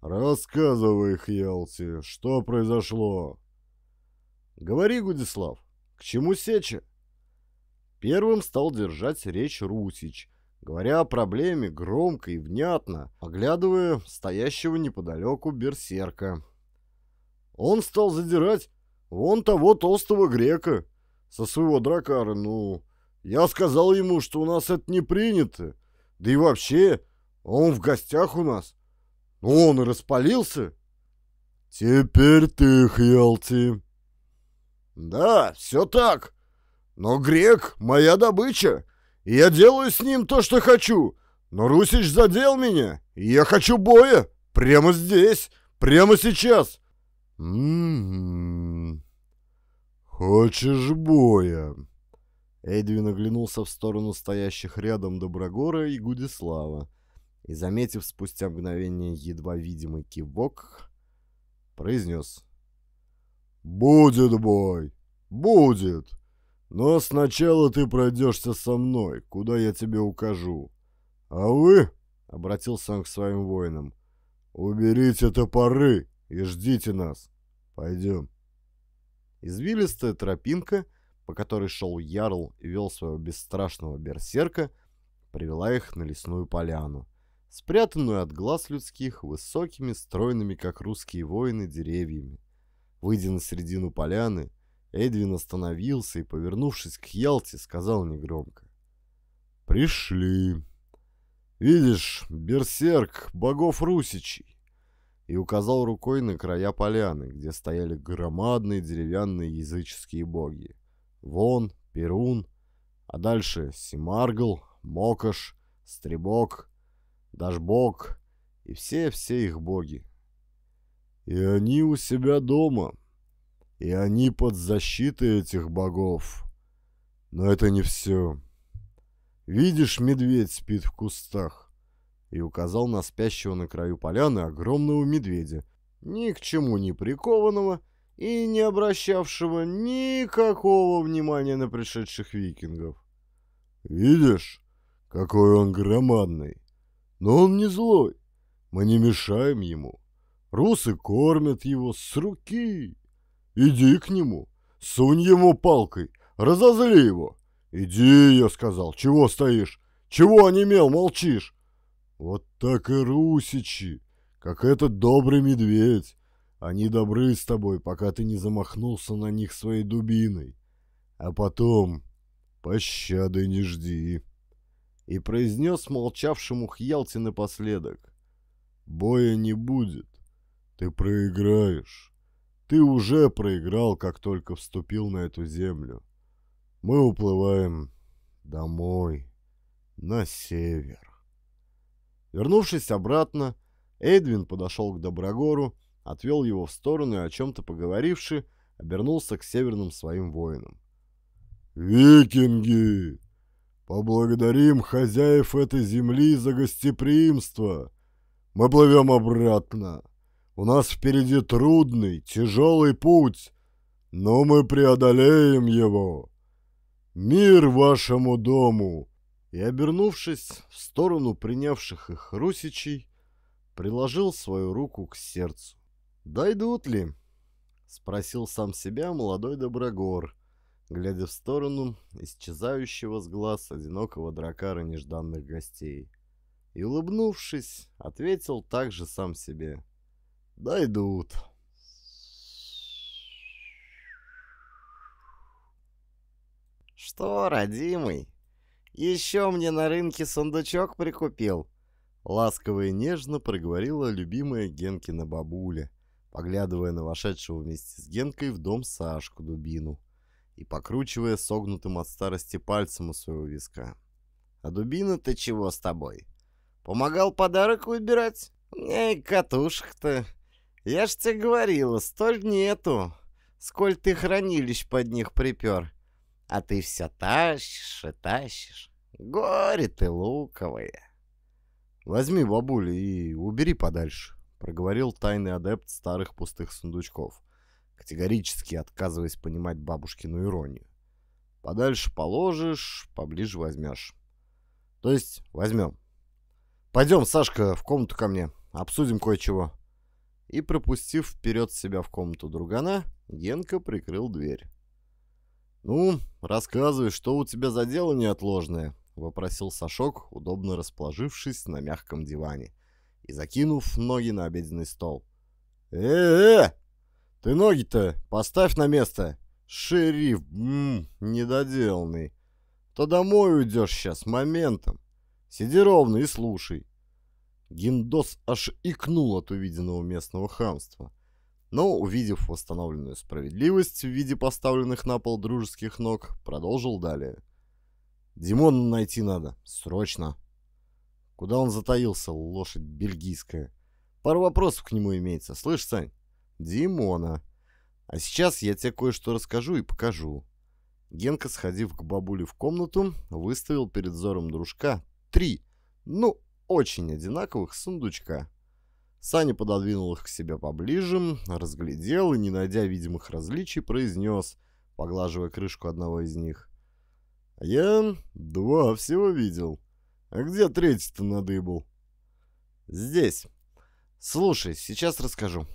«Рассказывай, Хьялти, что произошло?» «Говори, Гудислав, к чему сеча?» Первым стал держать речь Русич, говоря о проблеме громко и внятно, оглядывая стоящего неподалеку берсерка. Он стал задирать Вон того толстого грека со своего дракара, ну... Я сказал ему, что у нас это не принято. Да и вообще, он в гостях у нас. Ну, он и распалился. Теперь ты, Хьялти. Да, все так. Но грек — моя добыча. И я делаю с ним то, что хочу. Но Русич задел меня, и я хочу боя. Прямо здесь, прямо сейчас. Хочешь боя?» Эдвин оглянулся в сторону стоящих рядом Доброгора и Гудислава и, заметив спустя мгновение едва видимый кивок, произнес. «Будет бой! Будет! Но сначала ты пройдешься со мной, куда я тебе укажу. А вы...» — обратился он к своим воинам. «Уберите топоры!» и ждите нас. Пойдем». Извилистая тропинка, по которой шел Ярл и вел своего бесстрашного берсерка, привела их на лесную поляну, спрятанную от глаз людских высокими, стройными, как русские воины, деревьями. Выйдя на середину поляны, Эдвин остановился и, повернувшись к Ялте, сказал негромко. «Пришли. Видишь, берсерк богов русичей и указал рукой на края поляны, где стояли громадные деревянные языческие боги. Вон, Перун, а дальше Симаргл, Мокош, Стребок, Дашбок и все-все их боги. И они у себя дома, и они под защитой этих богов. Но это не все. Видишь, медведь спит в кустах и указал на спящего на краю поляны огромного медведя, ни к чему не прикованного и не обращавшего никакого внимания на пришедших викингов. «Видишь, какой он громадный! Но он не злой, мы не мешаем ему. Русы кормят его с руки. Иди к нему, сунь ему палкой, разозли его. Иди, я сказал, чего стоишь? Чего онемел, молчишь? Вот так и русичи, как этот добрый медведь. Они добры с тобой, пока ты не замахнулся на них своей дубиной. А потом пощады не жди. И произнес молчавшему Хьялти напоследок. Боя не будет. Ты проиграешь. Ты уже проиграл, как только вступил на эту землю. Мы уплываем домой, на север. Вернувшись обратно, Эдвин подошел к Доброгору, отвел его в сторону и, о чем-то поговоривши, обернулся к северным своим воинам. «Викинги! Поблагодарим хозяев этой земли за гостеприимство! Мы плывем обратно! У нас впереди трудный, тяжелый путь, но мы преодолеем его! Мир вашему дому!» и, обернувшись в сторону принявших их русичей, приложил свою руку к сердцу. «Дойдут ли?» — спросил сам себя молодой Доброгор, глядя в сторону исчезающего с глаз одинокого дракара нежданных гостей. И, улыбнувшись, ответил также сам себе. «Дойдут!» «Что, родимый?» Еще мне на рынке сундучок прикупил». Ласково и нежно проговорила любимая Генкина бабуля, поглядывая на вошедшего вместе с Генкой в дом Сашку Дубину и покручивая согнутым от старости пальцем у своего виска. «А Дубина, то чего с тобой? Помогал подарок выбирать? У меня и катушек-то. Я ж тебе говорила, столь нету, сколь ты хранилищ под них припер а ты все тащишь и тащишь. Горе ты, луковые. Возьми, бабуля, и убери подальше, проговорил тайный адепт старых пустых сундучков, категорически отказываясь понимать бабушкину иронию. Подальше положишь, поближе возьмешь. То есть возьмем. Пойдем, Сашка, в комнату ко мне, обсудим кое-чего. И пропустив вперед себя в комнату другана, Генка прикрыл дверь. «Ну, рассказывай, что у тебя за дело неотложное?» — вопросил Сашок, удобно расположившись на мягком диване и закинув ноги на обеденный стол. «Э-э-э! Ты ноги-то поставь на место! Шериф, м -м, недоделанный! То домой уйдешь сейчас моментом! Сиди ровно и слушай!» Гиндос аж икнул от увиденного местного хамства — но, увидев восстановленную справедливость в виде поставленных на пол дружеских ног, продолжил далее. «Димона найти надо. Срочно!» «Куда он затаился, лошадь бельгийская?» «Пару вопросов к нему имеется. Слышь, Сань?» «Димона. А сейчас я тебе кое-что расскажу и покажу». Генка, сходив к бабуле в комнату, выставил перед взором дружка три, ну, очень одинаковых сундучка. Саня пододвинул их к себе поближе, разглядел и, не найдя видимых различий, произнес, поглаживая крышку одного из них. «А «Я два всего видел. А где третий-то надыбал?» «Здесь. Слушай, сейчас расскажу».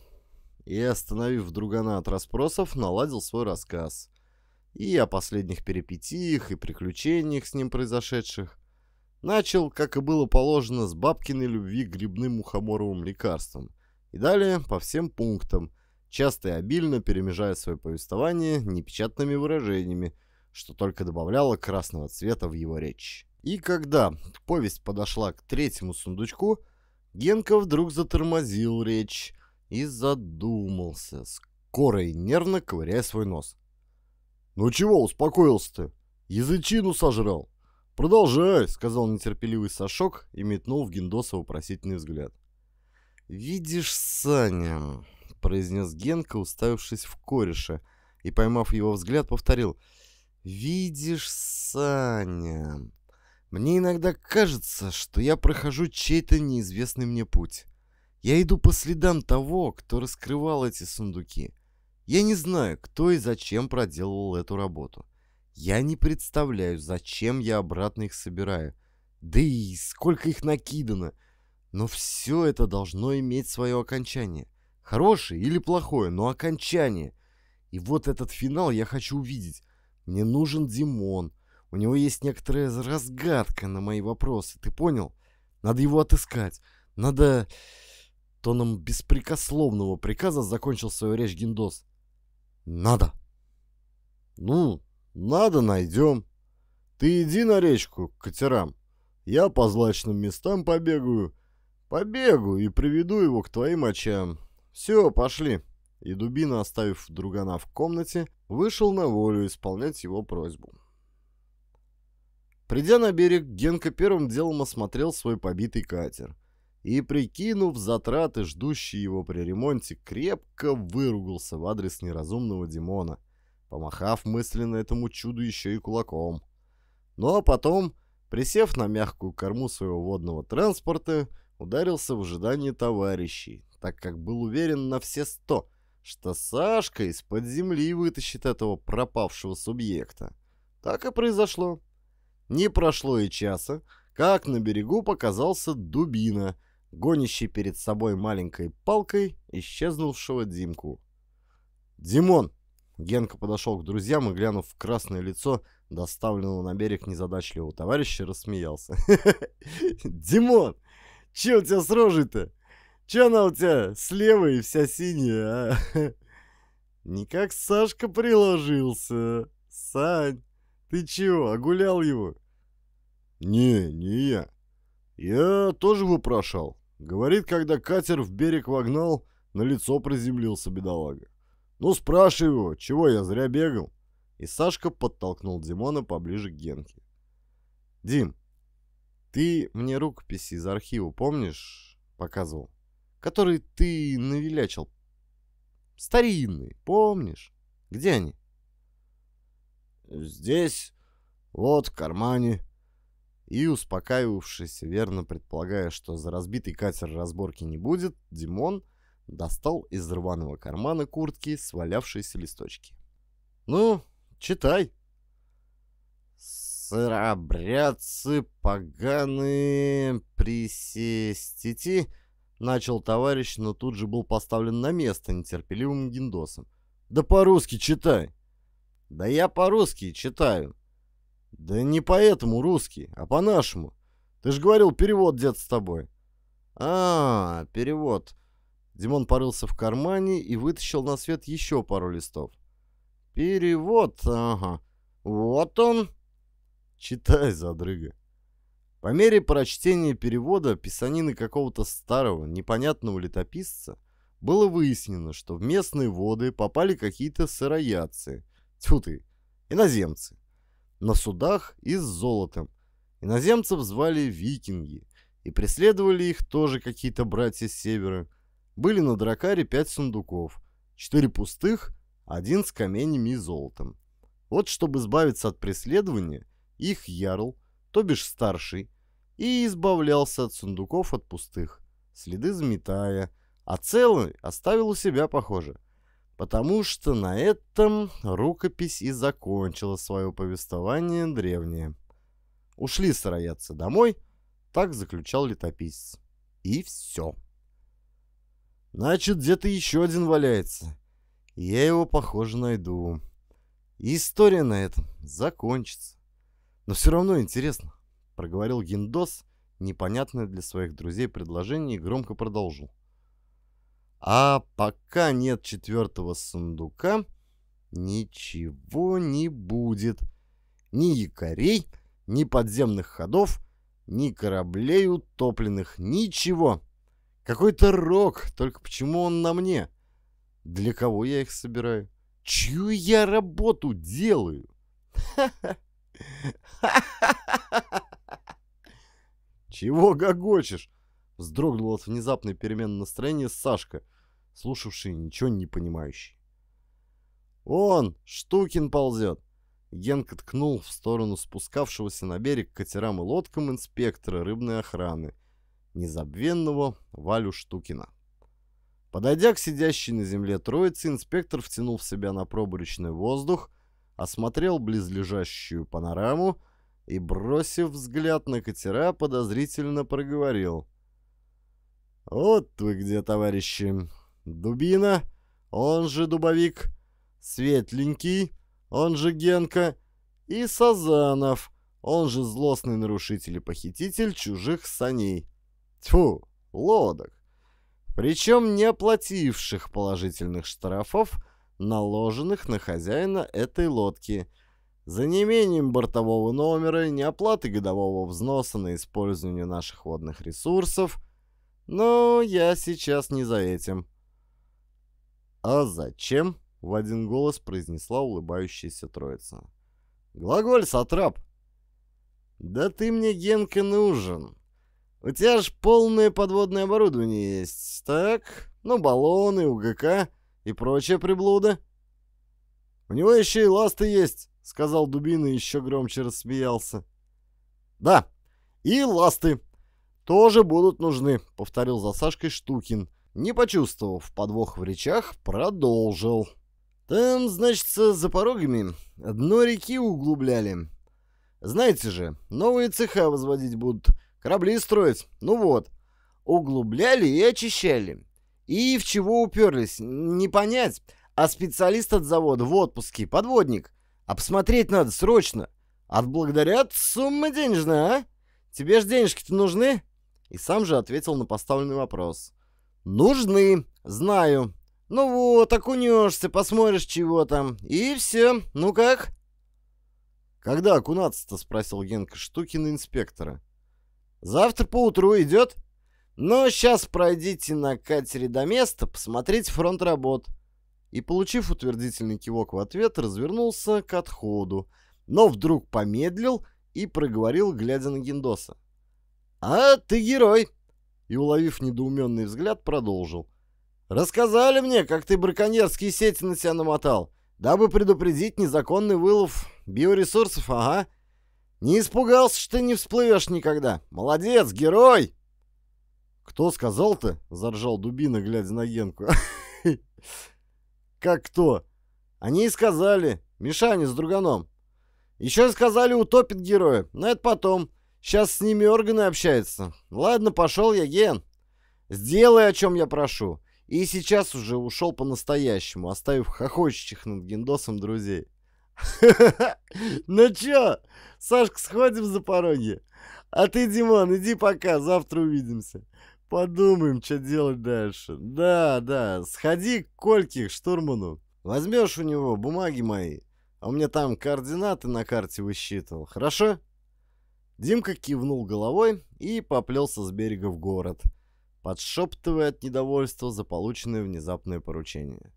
И, остановив другана от расспросов, наладил свой рассказ. И о последних перипетиях, и приключениях с ним произошедших. Начал, как и было положено, с бабкиной любви к грибным мухоморовым лекарствам. И далее по всем пунктам, часто и обильно перемежая свое повествование непечатными выражениями, что только добавляло красного цвета в его речь. И когда повесть подошла к третьему сундучку, Генка вдруг затормозил речь и задумался, скоро и нервно ковыряя свой нос. «Ну чего успокоился ты? Язычину сожрал!» «Продолжай», — сказал нетерпеливый Сашок и метнул в Гендоса вопросительный взгляд. «Видишь, Саня», — произнес Генка, уставившись в кореша, и, поймав его взгляд, повторил. «Видишь, Саня, мне иногда кажется, что я прохожу чей-то неизвестный мне путь. Я иду по следам того, кто раскрывал эти сундуки. Я не знаю, кто и зачем проделывал эту работу. Я не представляю, зачем я обратно их собираю. Да и сколько их накидано. Но все это должно иметь свое окончание. Хорошее или плохое, но окончание. И вот этот финал я хочу увидеть. Мне нужен Димон. У него есть некоторая разгадка на мои вопросы. Ты понял? Надо его отыскать. Надо... Тоном беспрекословного приказа закончил свою речь Гиндос. Надо. Ну, надо, найдем. Ты иди на речку, к катерам. Я по злачным местам побегаю. Побегу и приведу его к твоим очам. Все, пошли. И Дубина, оставив другана в комнате, вышел на волю исполнять его просьбу. Придя на берег, Генка первым делом осмотрел свой побитый катер и, прикинув затраты, ждущие его при ремонте, крепко выругался в адрес неразумного Димона, помахав мысленно этому чуду еще и кулаком. Ну а потом, присев на мягкую корму своего водного транспорта, ударился в ожидании товарищей, так как был уверен на все сто, что Сашка из-под земли вытащит этого пропавшего субъекта. Так и произошло. Не прошло и часа, как на берегу показался дубина, гонящий перед собой маленькой палкой исчезнувшего Димку. «Димон, Генка подошел к друзьям и, глянув в красное лицо, доставленного на берег незадачливого товарища, рассмеялся. <laughs> «Димон, че у тебя с рожей-то? Че она у тебя слева и вся синяя, а?» <laughs> «Никак Сашка приложился. Сань, ты чего, огулял его?» «Не, не я. Я тоже выпрошал. Говорит, когда катер в берег вогнал, на лицо приземлился бедолага. «Ну, спрашиваю, чего я зря бегал?» И Сашка подтолкнул Димона поближе к Генке. «Дим, ты мне рукописи из архива, помнишь?» Показывал. «Которые ты навелячил. Старинные, помнишь? Где они?» «Здесь, вот, в кармане». И, успокаивавшись, верно предполагая, что за разбитый катер разборки не будет, Димон — достал из рваного кармана куртки свалявшиеся листочки. «Ну, читай!» «Сыробрядцы поганые присестите!» Начал товарищ, но тут же был поставлен на место нетерпеливым гиндосом. «Да по-русски читай!» «Да я по-русски читаю!» «Да не поэтому русский, а по-нашему! Ты же говорил, перевод, дед, с тобой!» «А, перевод!» Димон порылся в кармане и вытащил на свет еще пару листов. «Перевод, ага. Вот он!» «Читай, задрыга!» По мере прочтения перевода писанины какого-то старого, непонятного летописца, было выяснено, что в местные воды попали какие-то сыроядцы, тьфу ты, иноземцы, на судах и с золотом. Иноземцев звали викинги, и преследовали их тоже какие-то братья с севера. Были на дракаре пять сундуков, четыре пустых, один с каменями и золотом. Вот чтобы избавиться от преследования, их ярл, то бишь старший, и избавлялся от сундуков от пустых, следы заметая, а целый оставил у себя, похоже. Потому что на этом рукопись и закончила свое повествование древнее. Ушли сыроядцы домой, так заключал летописец. И все. Значит, где-то еще один валяется. Я его, похоже, найду. И история на этом закончится. Но все равно интересно, — проговорил Гиндос, непонятное для своих друзей предложение, и громко продолжил. А пока нет четвертого сундука, ничего не будет. Ни якорей, ни подземных ходов, ни кораблей утопленных, ничего. Какой-то рок, только почему он на мне? Для кого я их собираю? Чью я работу делаю? <laughs> Чего гогочешь? Вздрогнул от внезапной перемены настроения Сашка, слушавший ничего не понимающий. «Он! Штукин ползет!» Генка ткнул в сторону спускавшегося на берег катерам и лодкам инспектора рыбной охраны – незабвенного Валю Штукина. Подойдя к сидящей на земле троице, инспектор втянул в себя на пробурочный воздух, осмотрел близлежащую панораму и, бросив взгляд на катера, подозрительно проговорил. «Вот вы где, товарищи! Дубина, он же Дубовик, Светленький, он же Генка, и Сазанов, он же злостный нарушитель и похититель чужих саней». Тьфу, лодок. Причем не оплативших положительных штрафов, наложенных на хозяина этой лодки, за неимением бортового номера, неоплаты годового взноса на использование наших водных ресурсов. Но я сейчас не за этим. «А зачем?» — в один голос произнесла улыбающаяся троица. «Глаголь, сатрап!» «Да ты мне, Генка, нужен!» У тебя же полное подводное оборудование есть, так? Ну, баллоны, УГК и прочее приблуда. У него еще и ласты есть, сказал Дубина и еще громче рассмеялся. Да, и ласты тоже будут нужны, повторил за Сашкой Штукин. Не почувствовав подвох в речах, продолжил. Там, значит, за порогами дно реки углубляли. Знаете же, новые цеха возводить будут — Корабли строить. Ну вот. Углубляли и очищали. И в чего уперлись, не понять. А специалист от завода в отпуске, подводник. А посмотреть надо срочно. Отблагодарят сумма денежная, а? Тебе ж денежки-то нужны? И сам же ответил на поставленный вопрос. Нужны, знаю. Ну вот, окунешься, посмотришь, чего там. И все. Ну как? Когда окунаться-то? Спросил Генка Штукин инспектора. Завтра поутру идет? Но сейчас пройдите на катере до места, посмотрите фронт работ. И, получив утвердительный кивок в ответ, развернулся к отходу, но вдруг помедлил и проговорил, глядя на Гендоса. «А ты герой!» И, уловив недоуменный взгляд, продолжил. «Рассказали мне, как ты браконьерские сети на тебя намотал, дабы предупредить незаконный вылов биоресурсов, ага. Не испугался, что ты не всплывешь никогда. Молодец, герой!» «Кто сказал-то?» — заржал дубина, глядя на Генку. <laughs> «Как кто?» «Они и сказали. Мишаня с друганом. Еще сказали, утопит героя. Но это потом. Сейчас с ними органы общаются. Ладно, пошел я, Ген. Сделай, о чем я прошу». И сейчас уже ушел по-настоящему, оставив хохочущих над Гендосом друзей. <laughs> Ну чё, Сашка, сходим за пороги? А ты, Димон, иди пока, завтра увидимся. Подумаем, что делать дальше. Да, да, сходи к Кольке, к штурману. Возьмешь у него бумаги мои. А у меня там координаты на карте высчитывал, хорошо? Димка кивнул головой и поплелся с берега в город, подшептывая от недовольства за полученное внезапное поручение.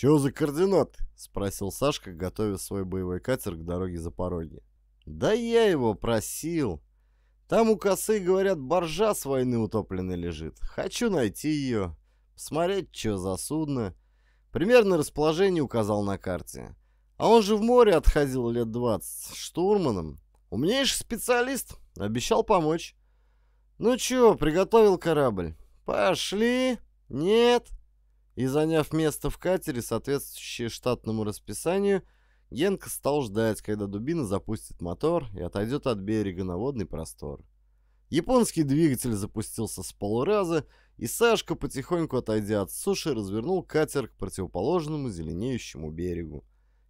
«Чего за координаты?» — спросил Сашка, готовя свой боевой катер к дороге за пороги. «Да я его просил. Там у косы, говорят, боржа с войны утопленной лежит. Хочу найти ее, посмотреть, что за судно». Примерно расположение указал на карте. А он же в море отходил лет двадцать штурманом. Умнейший специалист, обещал помочь. «Ну чё, приготовил корабль?» «Пошли!» «Нет!» и, заняв место в катере, соответствующее штатному расписанию, Генка стал ждать, когда дубина запустит мотор и отойдет от берега на водный простор. Японский двигатель запустился с полураза, и Сашка, потихоньку отойдя от суши, развернул катер к противоположному зеленеющему берегу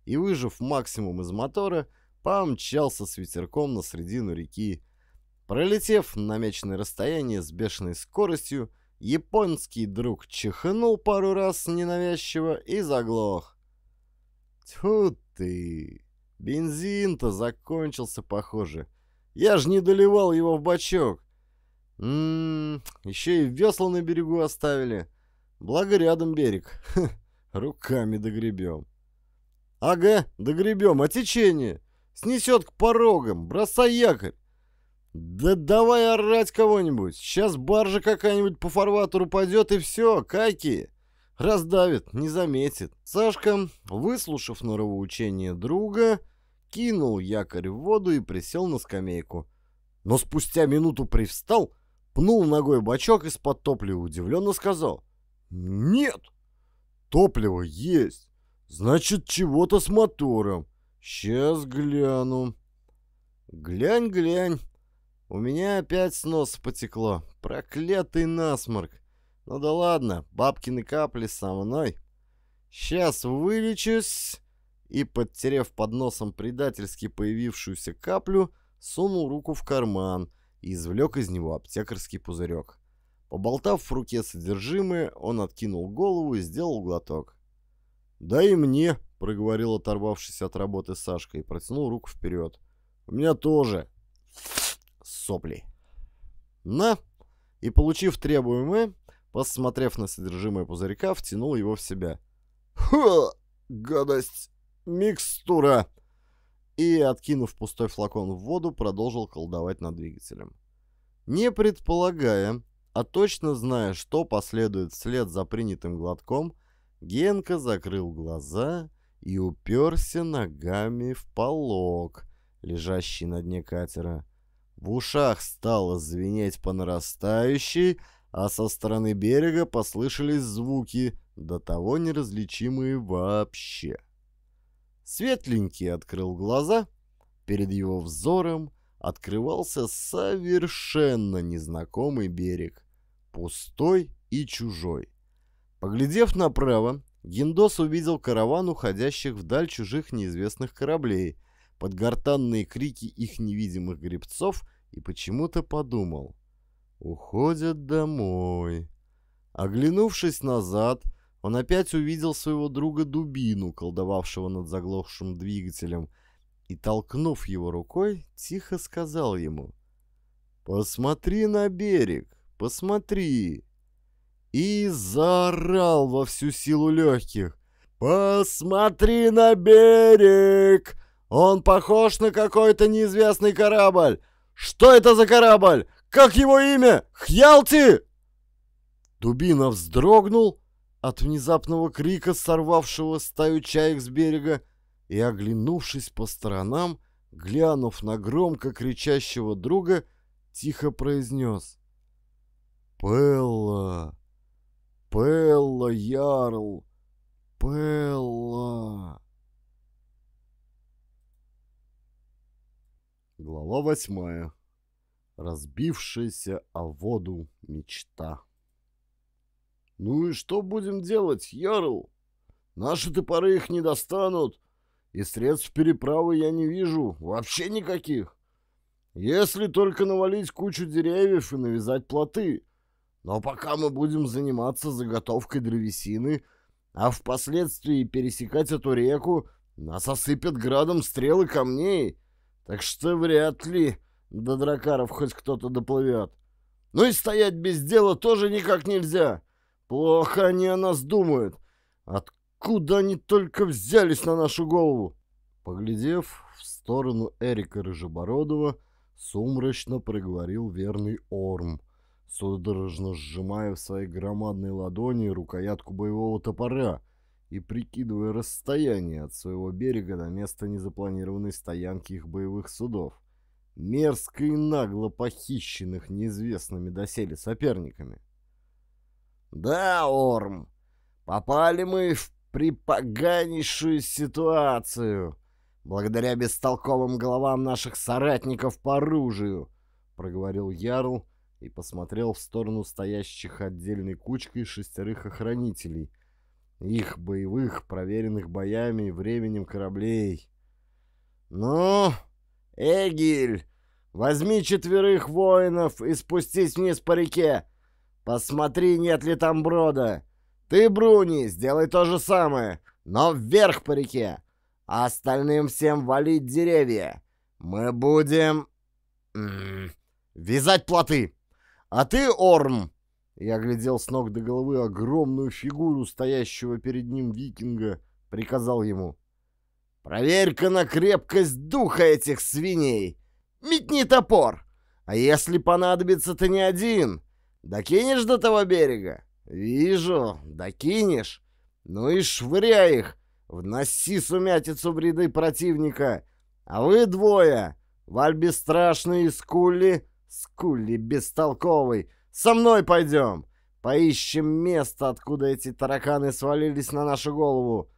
и, выжив максимум из мотора, помчался с ветерком на середину реки. Пролетев намеченное расстояние с бешеной скоростью, Японский друг чихнул пару раз ненавязчиво и заглох. Тьфу ты! Бензин-то закончился, похоже. Я же не доливал его в бачок. Ммм, еще и весла на берегу оставили. Благо рядом берег. Ха, руками догребем. Ага, догребем, а течение? Снесет к порогам, бросай якорь. «Да давай орать кого-нибудь! Сейчас баржа какая-нибудь по фарватеру пойдет и все, каки!» Раздавит, не заметит. Сашка, выслушав норовоучение друга, кинул якорь в воду и присел на скамейку. Но спустя минуту привстал, пнул ногой бачок из-под топлива, удивленно сказал. «Нет! Топливо есть! Значит, чего-то с мотором. Сейчас гляну». «Глянь, глянь!» У меня опять с носа потекло. Проклятый насморк. Ну да ладно, бабкины капли со мной. Сейчас вылечусь. И, подтерев под носом предательски появившуюся каплю, сунул руку в карман и извлек из него аптекарский пузырек. Поболтав в руке содержимое, он откинул голову и сделал глоток. «Да и мне», — проговорил оторвавшись от работы Сашка и протянул руку вперед. «У меня тоже» соплей. На! И получив требуемое, посмотрев на содержимое пузырька, втянул его в себя. Ха! Гадость! Микстура! И, откинув пустой флакон в воду, продолжил колдовать над двигателем. Не предполагая, а точно зная, что последует вслед за принятым глотком, Генка закрыл глаза и уперся ногами в полог, лежащий на дне катера. В ушах стало звенеть по нарастающей, а со стороны берега послышались звуки, до того неразличимые вообще. Светленький открыл глаза. Перед его взором открывался совершенно незнакомый берег, пустой и чужой. Поглядев направо, Гиндос увидел караван уходящих вдаль чужих неизвестных кораблей – под гортанные крики их невидимых гребцов и почему-то подумал. «Уходят домой». Оглянувшись назад, он опять увидел своего друга Дубину, колдовавшего над заглохшим двигателем, и, толкнув его рукой, тихо сказал ему «Посмотри на берег, посмотри!» И заорал во всю силу легких «Посмотри на берег! Он похож на какой-то неизвестный корабль. Что это за корабль? Как его имя? Хьялти!» Дубина вздрогнул от внезапного крика, сорвавшего стаю чаек с берега, и, оглянувшись по сторонам, глянув на громко кричащего друга, тихо произнес. «Пелла! Пелла, Ярл! Пелла!» Глава восьмая. Разбившаяся о воду мечта. «Ну и что будем делать, Ярл? Наши топоры их не достанут, и средств переправы я не вижу, вообще никаких. Если только навалить кучу деревьев и навязать плоты. Но пока мы будем заниматься заготовкой древесины, а впоследствии пересекать эту реку, нас осыпят градом стрелы камней». Так что вряд ли до дракаров хоть кто-то доплывет. Ну и стоять без дела тоже никак нельзя. Плохо они о нас думают. Откуда они только взялись на нашу голову? Поглядев в сторону Эрика Рыжебородова, сумрачно проговорил верный Орм, судорожно сжимая в своей громадной ладони рукоятку боевого топора — и прикидывая расстояние от своего берега до места незапланированной стоянки их боевых судов, мерзко и нагло похищенных неизвестными доселе соперниками. «Да, Орм, попали мы в припоганейшую ситуацию, благодаря бестолковым головам наших соратников по оружию», — проговорил Ярл и посмотрел в сторону стоящих отдельной кучкой шестерых охранителей — их боевых, проверенных боями и временем кораблей. «Ну, Эгиль, возьми четверых воинов и спустись вниз по реке. Посмотри, нет ли там брода. Ты, Бруни, сделай то же самое, но вверх по реке. А остальным всем валить деревья. Мы будем... М -м -м, вязать плоты. А ты, Орм, я глядел с ног до головы огромную фигуру стоящего перед ним викинга, приказал ему. «Проверь-ка на крепкость духа этих свиней! Метни топор! А если понадобится, ты не один! Докинешь до того берега? Вижу, докинешь! Ну и швыряй их! Вноси сумятицу в ряды противника! А вы двое! Вальби страшный и Скулли! Скулли бестолковый!» Со мной пойдем! Поищем место, откуда эти тараканы свалились на нашу голову!»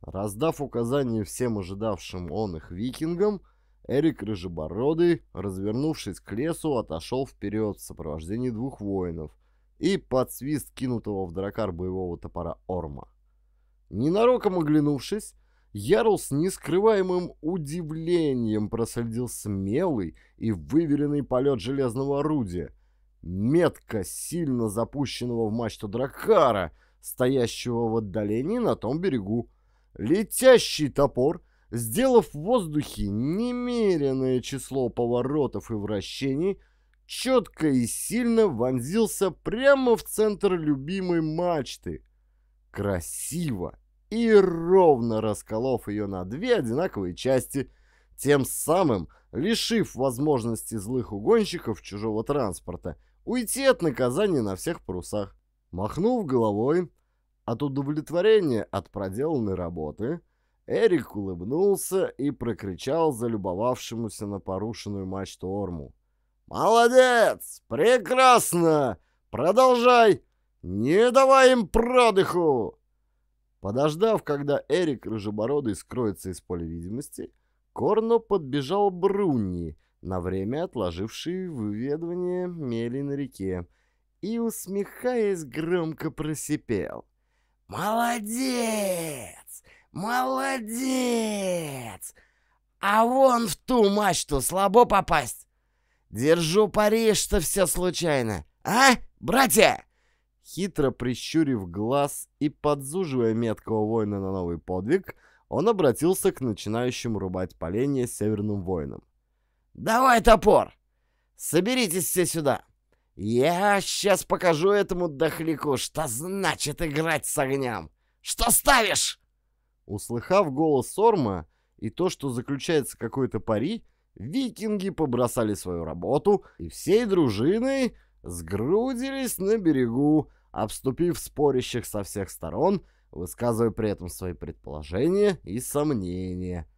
Раздав указания всем ожидавшим он их викингам, Эрик Рыжебородый, развернувшись к лесу, отошел вперед в сопровождении двух воинов и под свист кинутого в дракар боевого топора Орма. Ненароком оглянувшись, Ярл с нескрываемым удивлением проследил смелый и выверенный полет железного орудия — метка сильно запущенного в мачту дракара, стоящего в отдалении на том берегу. Летящий топор, сделав в воздухе немеренное число поворотов и вращений, четко и сильно вонзился прямо в центр любимой мачты. Красиво и ровно расколов ее на две одинаковые части, тем самым лишив возможности злых угонщиков чужого транспорта – уйти от наказания на всех парусах. Махнув головой от удовлетворения от проделанной работы, Эрик улыбнулся и прокричал залюбовавшемуся на порушенную мачту Орму. «Молодец! Прекрасно! Продолжай! Не давай им продыху!» Подождав, когда Эрик Рыжебородый скроется из поля видимости, Корно подбежал Брунни — на время отложивший выведывание мели на реке, и, усмехаясь, громко просипел. «Молодец! Молодец! А вон в ту мачту слабо попасть! Держу пари, что все случайно! А, братья?» Хитро прищурив глаз и подзуживая меткого воина на новый подвиг, он обратился к начинающим рубать поленья северным воинам. «Давай топор! Соберитесь все сюда! Я сейчас покажу этому дохляку, что значит играть с огнем! Что ставишь?» Услыхав голос Сорма и то, что заключается какой-то пари, викинги побросали свою работу и всей дружиной сгрудились на берегу, обступив спорящих со всех сторон, высказывая при этом свои предположения и сомнения —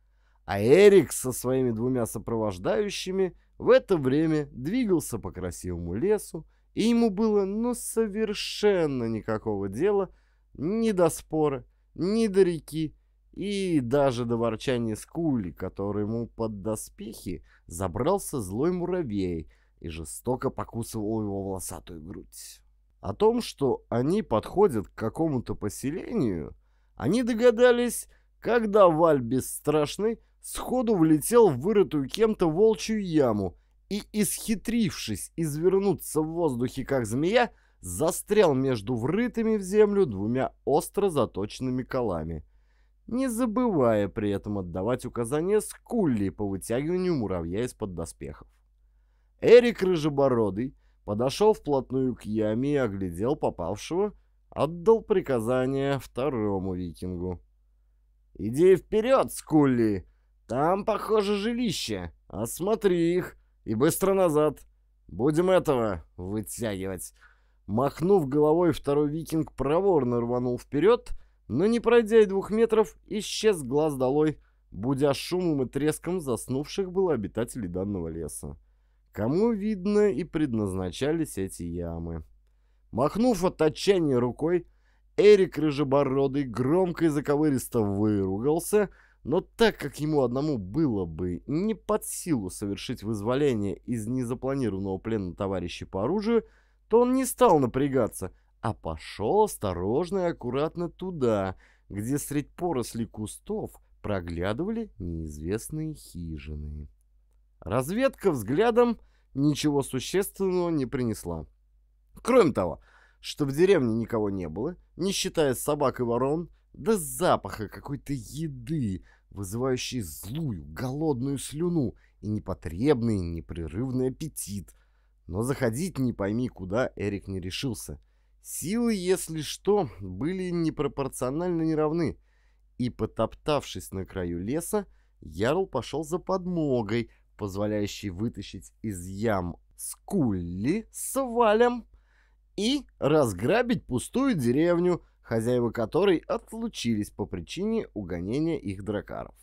а Эрик со своими двумя сопровождающими в это время двигался по красивому лесу, и ему было ну совершенно никакого дела ни до спора, ни до реки, и даже до ворчания скули, который ему под доспехи забрался злой муравей и жестоко покусывал его волосатую грудь. О том, что они подходят к какому-то поселению, они догадались, когда Валь Бесстрашный сходу влетел в вырытую кем-то волчью яму и, исхитрившись извернуться в воздухе, как змея, застрял между врытыми в землю двумя остро заточенными колами, не забывая при этом отдавать указания Скулли по вытягиванию муравья из-под доспехов. Эрик Рыжебородый подошел вплотную к яме и оглядел попавшего, отдал приказание второму викингу. «Иди вперед, Скулли! Там, похоже, жилище. Осмотри их и быстро назад. Будем этого вытягивать». Махнув головой, второй викинг проворно рванул вперед, но, не пройдя и двух метров, исчез глаз долой, будя шумом и треском заснувших было обитателей данного леса. Кому, видно, и предназначались эти ямы. Махнув от отчаяния рукой, Эрик Рыжебородый громко и заковыристо выругался — но так как ему одному было бы не под силу совершить вызволение из незапланированного плена товарища по оружию, то он не стал напрягаться, а пошел осторожно и аккуратно туда, где средь поросли кустов проглядывали неизвестные хижины. Разведка взглядом ничего существенного не принесла. Кроме того, что в деревне никого не было, не считая собак и ворон – до запаха какой-то еды, вызывающей злую, голодную слюну и непотребный, непрерывный аппетит. Но заходить не пойми куда Эрик не решился. Силы, если что, были непропорционально неравны, и, потоптавшись на краю леса, Ярл пошел за подмогой, позволяющей вытащить из ям скулли с валем и разграбить пустую деревню – хозяева которой отлучились по причине угонения их дракаров.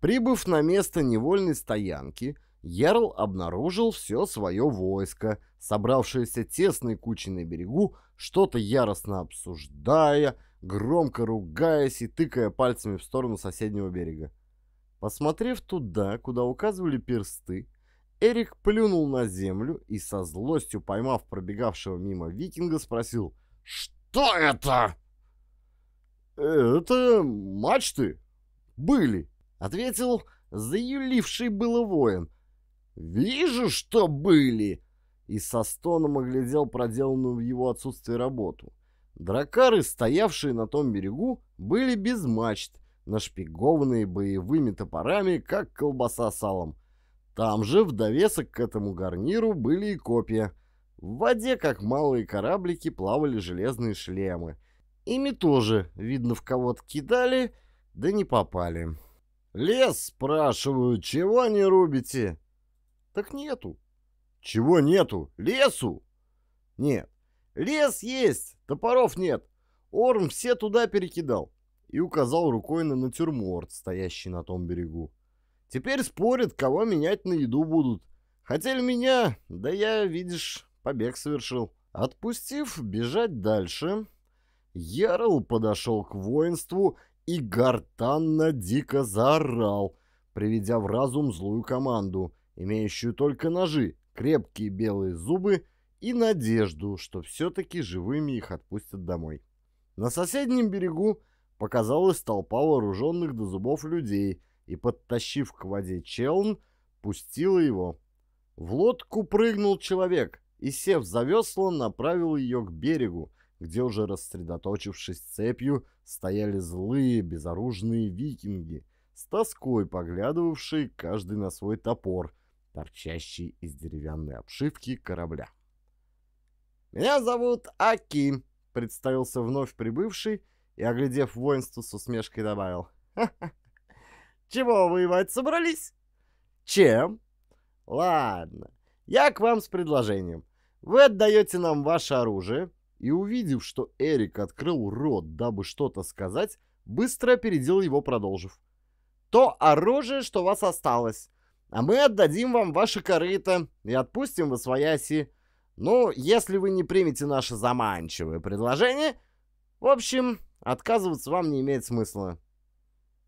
Прибыв на место невольной стоянки, Ярл обнаружил все свое войско, собравшееся тесной кучей на берегу, что-то яростно обсуждая, громко ругаясь и тыкая пальцами в сторону соседнего берега. Посмотрев туда, куда указывали персты, Эрик плюнул на землю и со злостью поймав пробегавшего мимо викинга спросил «Что?» «Что это?» э, «Это мачты были», — ответил заюливший было воин. «Вижу, что были!» И со стоном оглядел проделанную в его отсутствие работу. Дракары, стоявшие на том берегу, были без мачт, нашпигованные боевыми топорами, как колбаса салом. Там же, в довесок к этому гарниру, были и копья — в воде, как малые кораблики, плавали железные шлемы. Ими тоже, видно, в кого-то кидали, да не попали. «Лес, спрашиваю, чего не рубите?» «Так нету». «Чего нету? Лесу?» «Нет. Лес есть, топоров нет. Орм все туда перекидал». И указал рукой на натюрморт, стоящий на том берегу. «Теперь спорят, кого менять на еду будут. Хотели меня, да я, видишь, побег совершил. Отпустив бежать дальше, Ярл подошел к воинству и гортанно дико заорал, приведя в разум злую команду, имеющую только ножи, крепкие белые зубы и надежду, что все-таки живыми их отпустят домой. На соседнем берегу показалась толпа вооруженных до зубов людей и, подтащив к воде челн, пустила его. В лодку прыгнул человек — и, сев за весло, направил ее к берегу, где уже рассредоточившись цепью, стояли злые, безоружные викинги, с тоской поглядывавшие каждый на свой топор, торчащий из деревянной обшивки корабля. «Меня зовут Аки», — представился вновь прибывший и, оглядев воинство, с усмешкой добавил. «Ха -ха. «Чего воевать собрались?» «Чем?» «Ладно, я к вам с предложением. Вы отдаете нам ваше оружие, и увидев, что Эрик открыл рот, дабы что-то сказать, быстро опередил его, продолжив. «То оружие, что у вас осталось, а мы отдадим вам ваше корыто и отпустим в свои оси. Ну, если вы не примете наше заманчивое предложение, в общем, отказываться вам не имеет смысла».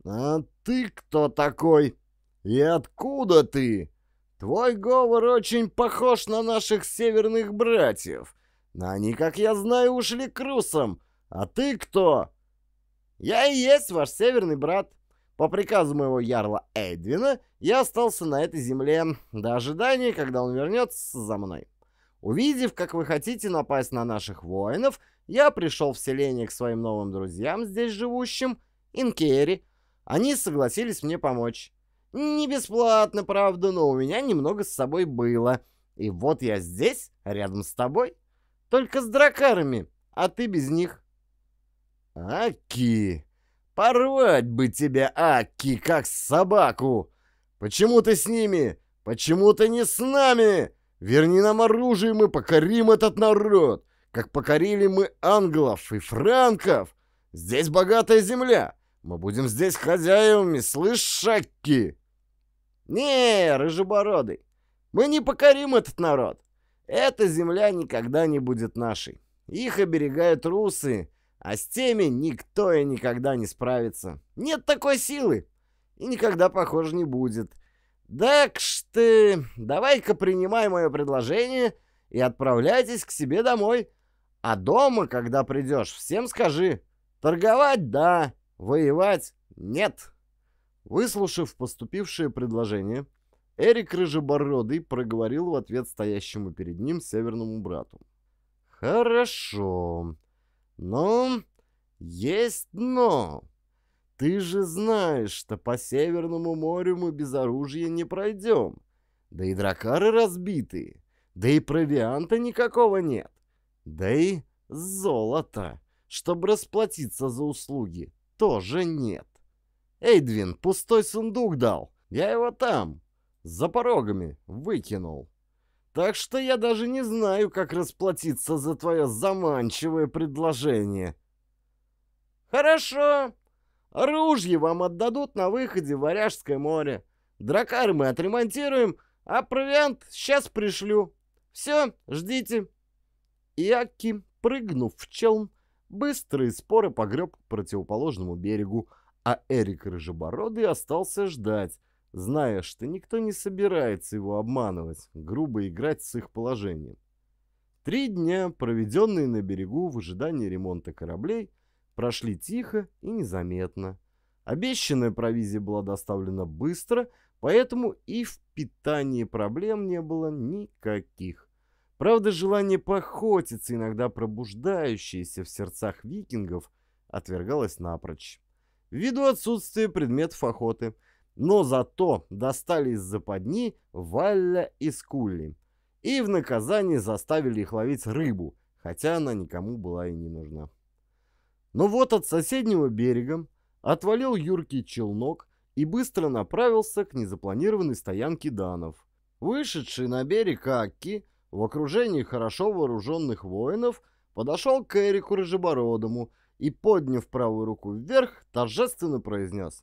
«А ты кто такой? И откуда ты?» Твой говор очень похож на наших северных братьев. они, как я знаю, ушли к русам. А ты кто?» «Я и есть ваш северный брат. По приказу моего ярла Эдвина я остался на этой земле до ожидания, когда он вернется за мной. Увидев, как вы хотите напасть на наших воинов, я пришел в селение к своим новым друзьям, здесь живущим, Инкери. Они согласились мне помочь». Не бесплатно, правда, но у меня немного с собой было. И вот я здесь, рядом с тобой. Только с дракарами, а ты без них. Аки, порвать бы тебя, Аки, как собаку. Почему ты с ними? Почему ты не с нами? Верни нам оружие, мы покорим этот народ. Как покорили мы англов и франков. Здесь богатая земля. Мы будем здесь хозяевами, слышь, шакки. «Не, рыжебородый, мы не покорим этот народ. Эта земля никогда не будет нашей. Их оберегают русы, а с теми никто и никогда не справится. Нет такой силы. И никогда, похоже, не будет. Так что давай-ка принимай мое предложение и отправляйтесь к себе домой. А дома, когда придешь, всем скажи. Торговать — да, воевать — нет». Выслушав поступившее предложение, Эрик Рыжебородый проговорил в ответ стоящему перед ним северному брату. «Хорошо. Но есть но. Ты же знаешь, что по Северному морю мы без оружия не пройдем. Да и дракары разбиты, да и провианта никакого нет, да и золота, чтобы расплатиться за услуги, тоже нет. Эйдвин пустой сундук дал. Я его там, за порогами, выкинул. Так что я даже не знаю, как расплатиться за твое заманчивое предложение. Хорошо. Оружие вам отдадут на выходе в Варяжское море. Дракар мы отремонтируем, а провиант сейчас пришлю. Все, ждите. Иакки, прыгнув в челн, быстро и погреб к противоположному берегу, а Эрик Рыжебородый остался ждать, зная, что никто не собирается его обманывать, грубо играть с их положением. Три дня, проведенные на берегу в ожидании ремонта кораблей, прошли тихо и незаметно. Обещанная провизия была доставлена быстро, поэтому и в питании проблем не было никаких. Правда, желание поохотиться, иногда пробуждающееся в сердцах викингов, отвергалось напрочь ввиду отсутствия предметов охоты. Но зато достали из западни Валля и Скулли и в наказание заставили их ловить рыбу, хотя она никому была и не нужна. Но вот от соседнего берега отвалил юркий челнок и быстро направился к незапланированной стоянке данов. Вышедший на берег Акки в окружении хорошо вооруженных воинов подошел к Эрику Рыжебородому и, подняв правую руку вверх, торжественно произнес.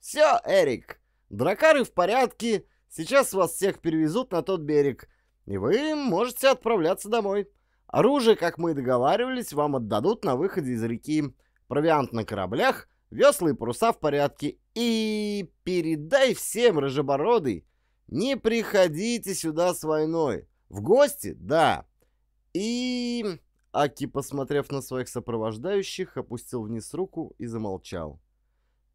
«Все, Эрик, дракары в порядке, сейчас вас всех перевезут на тот берег, и вы можете отправляться домой. Оружие, как мы и договаривались, вам отдадут на выходе из реки. Провиант на кораблях, весла и паруса в порядке. И передай всем, рыжебородый, не приходите сюда с войной. В гости? Да. И... Аки, типа, посмотрев на своих сопровождающих, опустил вниз руку и замолчал.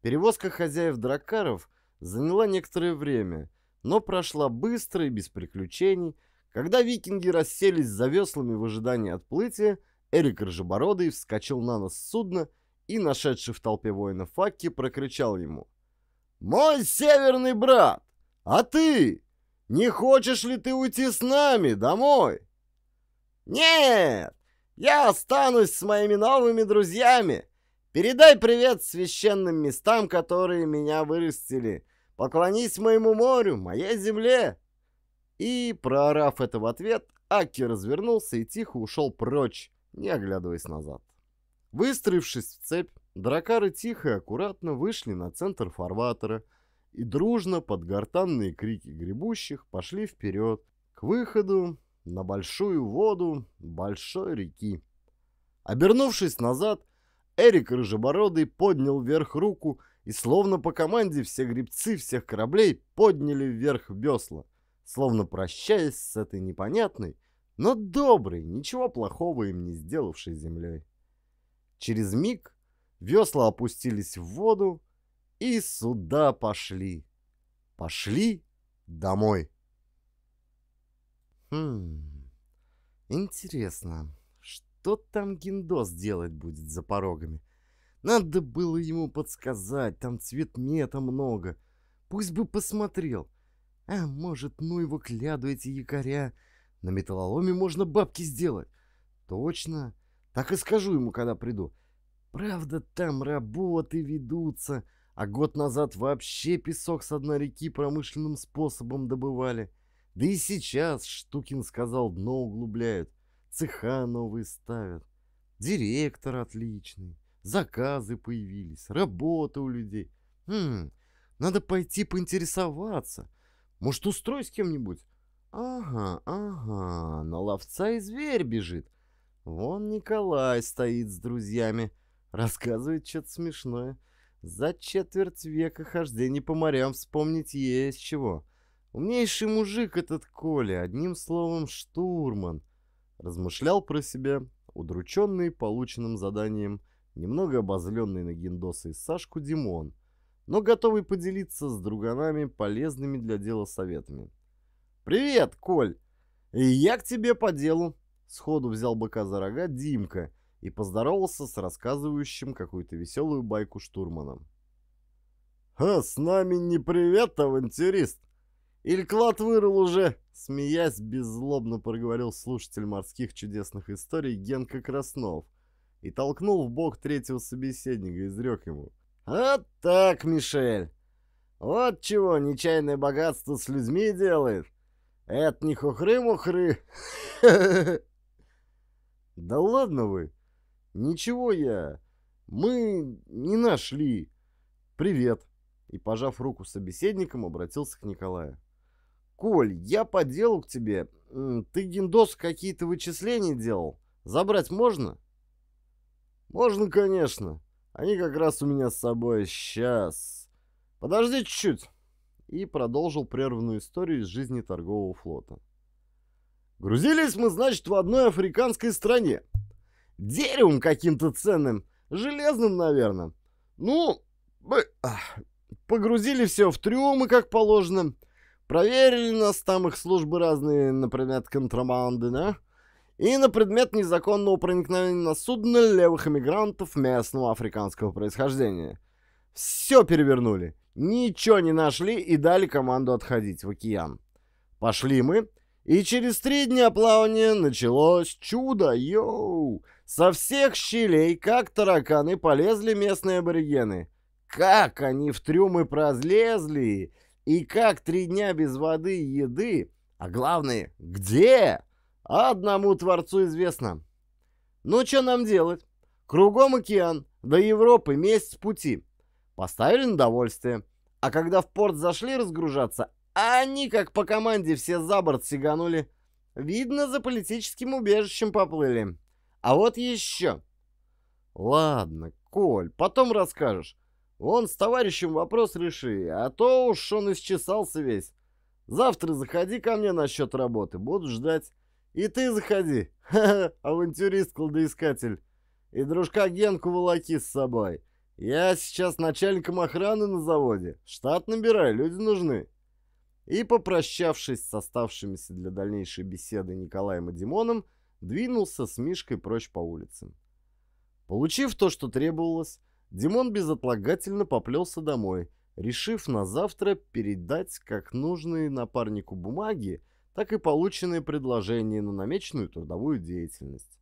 Перевозка хозяев дракаров заняла некоторое время, но прошла быстро и без приключений. Когда викинги расселись за веслами в ожидании отплытия, Эрик Ржебородый вскочил на нос судна и, нашедший в толпе воина Факки, прокричал ему. «Мой северный брат! А ты? Не хочешь ли ты уйти с нами домой?» «Нет!» Я останусь с моими новыми друзьями. Передай привет священным местам, которые меня вырастили. Поклонись моему морю, моей земле. И, проорав это в ответ, Аки развернулся и тихо ушел прочь, не оглядываясь назад. Выстроившись в цепь, дракары тихо и аккуратно вышли на центр фарватера и дружно под гортанные крики гребущих пошли вперед, к выходу на большую воду большой реки. Обернувшись назад, Эрик Рыжебородый поднял вверх руку, и словно по команде все гребцы всех кораблей подняли вверх весла, словно прощаясь с этой непонятной, но доброй, ничего плохого им не сделавшей землей. Через миг весла опустились в воду, и сюда пошли. Пошли домой. Хм. Интересно, что там Гиндос делать будет за порогами? Надо было ему подсказать, там цвет мета много. Пусть бы посмотрел. А может, ну его кляду эти якоря. На металлоломе можно бабки сделать. Точно. Так и скажу ему, когда приду. Правда, там работы ведутся, а год назад вообще песок с одной реки промышленным способом добывали. — да и сейчас, Штукин сказал, дно углубляют, цеха новые ставят, директор отличный, заказы появились, работа у людей. Хм, надо пойти поинтересоваться. Может, устрой с кем-нибудь? Ага, ага, на ловца и зверь бежит. Вон Николай стоит с друзьями, рассказывает что-то смешное. За четверть века хождения по морям вспомнить есть чего. Умнейший мужик этот Коля, одним словом штурман, размышлял про себя, удрученный полученным заданием, немного обозленный на гиндосы и Сашку Димон, но готовый поделиться с друганами полезными для дела советами. «Привет, Коль! И я к тебе по делу!» Сходу взял быка за рога Димка и поздоровался с рассказывающим какую-то веселую байку штурманом. «А с нами не привет, авантюрист!» клад вырыл уже!» Смеясь, беззлобно проговорил слушатель морских чудесных историй Генка Краснов и толкнул в бок третьего собеседника, изрек ему. «Вот так, Мишель! Вот чего нечаянное богатство с людьми делает! Это не хухры-мухры!» <laughs> «Да ладно вы! Ничего я! Мы не нашли! Привет!» И, пожав руку собеседникам, обратился к Николаю. Коль, я по делу к тебе. Ты Гиндос какие-то вычисления делал? Забрать можно? Можно, конечно. Они как раз у меня с собой. Сейчас. Подожди чуть-чуть. И продолжил прерванную историю из жизни торгового флота. Грузились мы, значит, в одной африканской стране. Деревом каким-то ценным. Железным, наверное. Ну, мы погрузили все в трюмы, как положено. Проверили нас там их службы разные на предмет контрабанды, да? И на предмет незаконного проникновения на судно левых иммигрантов местного африканского происхождения. Все перевернули. Ничего не нашли и дали команду отходить в океан. Пошли мы, и через три дня плавания началось чудо, йоу! Со всех щелей, как тараканы, полезли местные аборигены. Как они в трюмы прозлезли! И как три дня без воды и еды, а главное, где, одному Творцу известно. Ну, что нам делать? Кругом океан, до Европы месяц пути. Поставили на довольствие. А когда в порт зашли разгружаться, они, как по команде, все за борт сиганули. Видно, за политическим убежищем поплыли. А вот еще. Ладно, Коль, потом расскажешь. Вон с товарищем вопрос реши, а то уж он исчесался весь. Завтра заходи ко мне насчет работы, буду ждать. И ты заходи, <laughs> авантюрист-кладоискатель. И дружка Генку волоки с собой. Я сейчас начальником охраны на заводе. Штат набирай, люди нужны. И, попрощавшись с оставшимися для дальнейшей беседы Николаем и Димоном, двинулся с Мишкой прочь по улицам. Получив то, что требовалось, Димон безотлагательно поплелся домой, решив на завтра передать как нужные напарнику бумаги, так и полученные предложения на намеченную трудовую деятельность.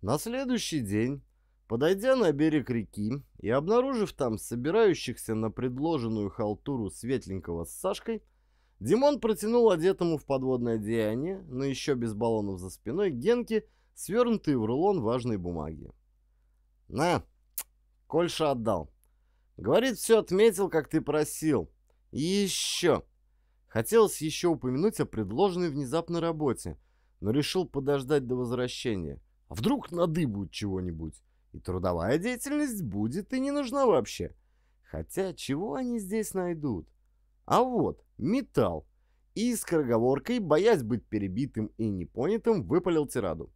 На следующий день, подойдя на берег реки и обнаружив там собирающихся на предложенную халтуру светленького с Сашкой, Димон протянул одетому в подводное деяние, но еще без баллонов за спиной, Генке, свернутые в рулон важной бумаги. «На!» Кольша отдал. Говорит, все отметил, как ты просил. И еще. Хотелось еще упомянуть о предложенной внезапной работе, но решил подождать до возвращения. А вдруг надыбают чего-нибудь? И трудовая деятельность будет и не нужна вообще. Хотя, чего они здесь найдут? А вот, металл. И скороговоркой, боясь быть перебитым и непонятым, выпалил тираду.